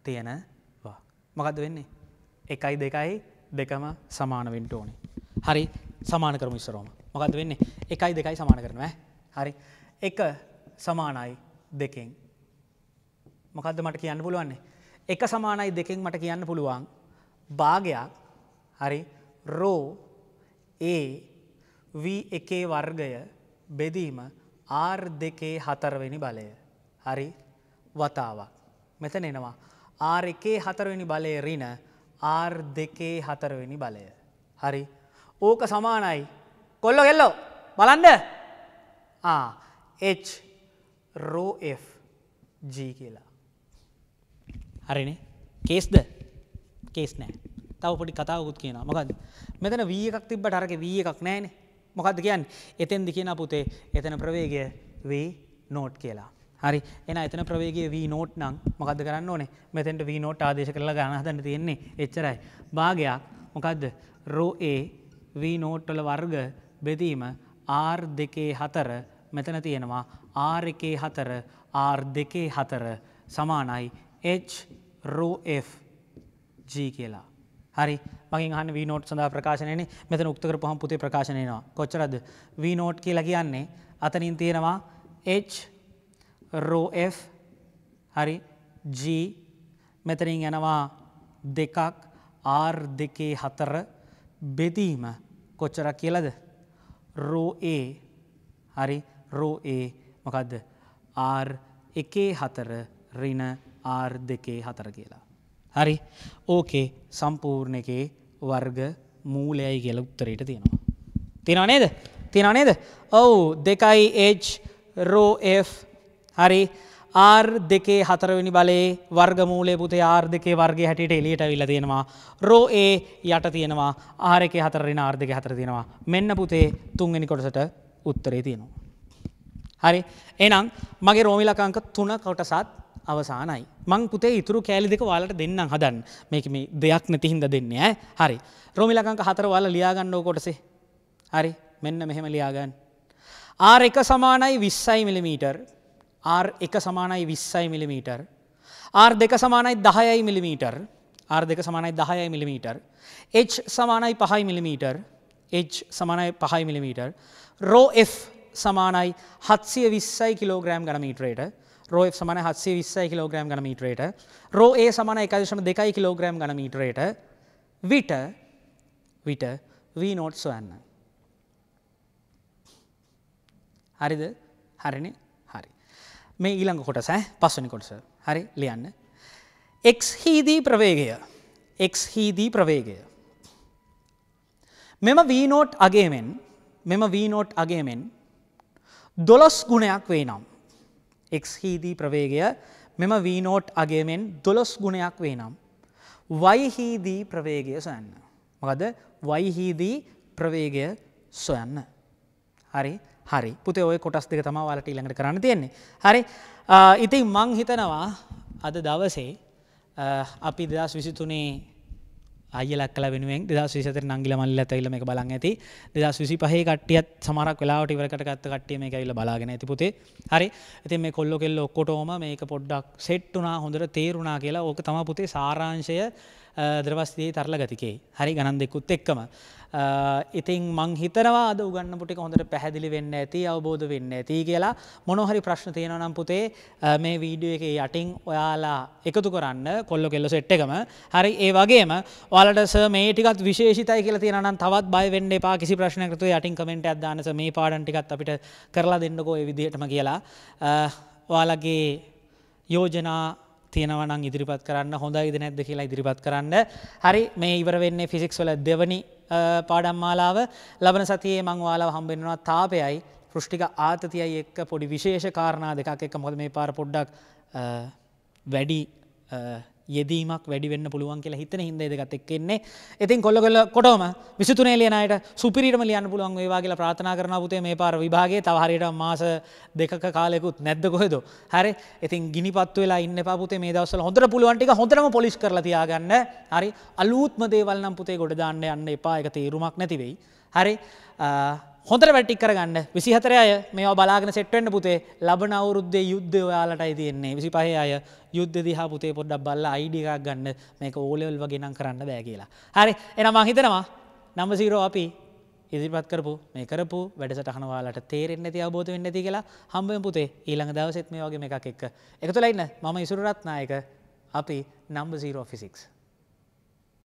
තියෙනවා. මකද වෙන්නේ එකයි දෙකයි දෙකම සමානවෙන්ට ඕනේ. හරි සමාන කරම ඉස්සරෝම මකද වෙන්නේ එකයි දෙකයි සමාන කරනවා හරි එක සමානයි දෙකෙන් මොකක්ද මට කියන්න පුළුවන්නේ. එක සමානයි දෙකෙන් මට කියන්න පුළුවන් භාගයක් හරි රෝ ඒ වී එකේ වර්ගය බෙදීම ආර් දෙකේ හතරවෙනි බලය හරි වතාවක්. මෙතන එනවා ආර් එකේ හතරවෙනි බලය රින ආර් දෙකේ හතරවෙනි බලය හරි ඕක සමානයි කොල්ලො කෙල්ලෝ බලන්ඩ H රෝ F G කියලා හරිනේ කේස්ද කේස් නෑ තව පොඩි කතාවකුත් කියන මොකද මෙතන වී එකක් තිබ්බට අරක වී එකක් නෑන මොකක්ද කියන් එතෙන්දි කියන පුතේ එතන ප්‍රවේගය වී නෝට් කියලා හරි එන එතන ප්‍රවේගේ වී නෝට් නම් මොකද කරන්න ඕනේ මෙතැන්ට වී නෝට් ආදේශ කරලා ගනහදන්න තියෙන්නේ එච්චරයි භාගයක් මොකක්ද රෝඒ වී නෝට්ටල වර්ග බෙදීම ආර් දෙකේ හතර මෙතන තියෙනවා ආර් එකේ හතර ආර් දෙකේ හතර සමානයි H රෝ F G කියලා. හරි මගින් අහන්න V නෝට් සඳහා ප්‍රකාශනයනේ මෙතන උක්ත කරපුවහම පුතේ ප්‍රකාශන එනවා. කොච්චරද? V නෝට් කියලා කියන්නේ අතනින් තියෙනවා H රෝ F හරි G මෙතනින් යනවා දෙකක් R දෙකේ හතර බෙදීම කොච්චරක් කියලාද? රෝ A හරි රෝ A මොකද්ද? R එකේ හතර ඍණ ආර් දෙකේ හතර කියලා. හරි ඕකේ සම්පූර්ණ එකේ වර්ග මූලයයි කියල උත්තරයට තියෙනවා. තිෙන නේද තිෙන නේද ඔවු දෙකයි H රෝ හරි ආර් දෙකේ හතරවෙනි බලේ වර්ගමූලේ පුතේ ආර් දෙකේ වර්ගේ හැටියට එලියට විල්ල තියෙනවා. රෝ ඒ යට තියෙනවා ආරක හතරෙන ආර්ධක හතර තියෙනවා මෙන්න පුතේ තුන්ගනි කොටසට උත්තරේ තියෙනවා. හරි එනම් මගේ රෝමිලකංක තුන කොටසත් අවසානයි. මං පුතේ ඉතුරු කෑලි දෙක වාලට දෙන්නම් හදන් මේක මේ දෙයක් නැතිහින්ද දෙන්න ඇ හරි රෝමිලකංක හතර වාල ලියාගන්න ඕකොටසේ හරි මෙන්න මෙහෙම ලියාගන්න. ආර් එක සමානයි විස්සයි මිලිමීටර් ආර් එක සමානයි විස්සයි මිලිමීටර් ආර් දෙක සමානයි දහයයි මිලිමීටර් ආර් දෙක සමානයි දහයයි මිලිමීටර් H සමානයි පහයි මිලිමීටර් H සමානයි පහයි මිලිමීටර් රෝ F සමානයි හත්සිය විස්සයි කිලෝග්‍රෑම් ගනමීටරයට රෝ සමන හත්සේ විස්සයි කිලෝග්‍රම් ගනමීටරයට රෝ ඒ සමන එකදශම දෙකයි කිලෝග්‍රම් ගනමීටරයට විට විට වී නෝට් සොයන්න. හරිද හරින හරි මේ ඊළඟ කොට සෑ පස්සනි කොටස හරි ලියන්න. එක් හිදී ප්‍රවේගය එක් හිදී ප්‍රවේගය. මෙම වීනෝට් අගේමෙන් මෙම වීනෝට් අගේමෙන් දොළොස් ගුණයක් වේ නම් එක් හිදී ප්‍රවේගය මෙම වීනෝට් අගේමෙන් දොළොස් ගුණයක් වේ නම්. වයිහිදී ප්‍රවේගය සොයන්න. මොකද වයිහිදී ප්‍රවේගය සොයන්න. හරි හරි පුතේ ඔය කොටස් දෙක තම වලට ඉළඟට කරන්න තියෙන්නේ. හරි ඉතින් මං හිතනවා අද දවසේ අපි දෙදස් විසිතුනේ අයලක්ල වෙනුවෙන් දෙදස් විසත නංගිල මල්ල ඇතයිල මේ බලන් ඇති දෙදස් විසි පහහි කට්ටියත් සමරක් වෙලාට ඉවරකට ගත්ත කට්ටිය මේ ඇවිල බලාගෙන ඇති පුතේ හරි ඇති මේ කොල්ලො කෙල්ල ඔක්කොටෝම මේක පොඩ්ඩක් සෙට්ටුනා හොඳට තේරුණා කියලා ඕක තම පුතේ සාරාංශය ද්‍රවස්තියේ තරල ගතිකේ හරි ගණන් දෙකුත් එක්කම ඉතින් මං හිතනවාද උගන්න පුටි හොඳට පැහැදිලි වෙන්න ඇති අවබෝධ වෙන්න ඇති කියලා මොනොහරි ප්‍රශ්න තියෙනනම් පුතේ මේ වීඩියෝ එක යටින් ඔයාලා එකතු කරන්න කොල්ලො කෙල්ල සෙට් එකම හරි ඒ වගේම ඔයාලට ස මේ ටිකත් විශේෂිතයි කියලා තියෙනනම් තවත් බය වෙන්න එපා කිසි ප්‍රශ්නයක් තු යටින් කමෙන්ට් එකක් දාන්න මේ පාඩම් ටිකත් අපිට කරලා දෙන්නකෝ ඒ විදිහටම කියලා ඔයාලගේ යෝජනා තියෙනවනම් ඉදිරිපත් කරන්න හොඳ ඉදි නැද්ද කියලා ඉදිරිපත් කරන්න හරි මේ ඉවර වෙන්නේ ෆිසික්ස් වල දෙවනි පාඩම් මාලාව ලබන සතියේ මං ඔයාලව හම්බෙන්නවා තාපයයි පෘෂ්ටික ආතතියයි එක්ක පොඩි විශේෂ කාරණා දෙකක් එක මොකද මේ පාර පොඩ්ඩක් වැඩි යෙදීමක් වැඩිවෙන්න පුළුවන් කියලා හිතන හිද දෙගතක් එන්නේ ඉතින් කොල්ලොල්ල කොටම විසිතුනේ ලියනයට සුපිරිටම ලියන්න පුළුවන් ඒවා කියලා ප්‍රාථනා කරන පුතේ මේ පාර විභාගේ තවහරියට මාස දෙක කාලෙකුත් නැද්ද කොහෙද හරි ඉතින් ගිනිපත් වෙලා ඉන්න පාපුතේ මේ දවස්වල හොඳට පුළුවන් ටික හොඳටම පොලිෂ් කරලා තියාගන්න හරි අලුත්ම දේවල් නම් පුතේ ගොඩ දාන්න යන්න එපා ඒක තීරුමක් නැති වෙයි හරි හොඳට වැටි කරගන්න විසිහතර අය මේ බලාගෙන සෙට්වෙන්ට පුතේ ලබන අවුරුද්දේ යුද්ධ ඔයාලටයි තියෙන්නේ විසි පහේ අය යුද්ධ දිහා පුතේ පොඩ්ඩක් බල්ල අයිඩිකක් ගන්න මේක ඕලෙවල් වගේ නම් කරන්න බෑ කියලා. හරි එනම් හිතනවා නම්බසීරෝ අපි ඉදිරිපත් කරපු මේ කරපු වැඩසටහනවාලට තේරෙන් ඇති අවබෝධ වෙන්න ඇති කියලා හම්බෙන් පුතේ ඊළඟ දවසෙත් මේ වගේ එකක් එක්ක එකතු ලයින්න මම ඉසුරරත්නායක අපි නම්බ 0 ෆිසික්ස්.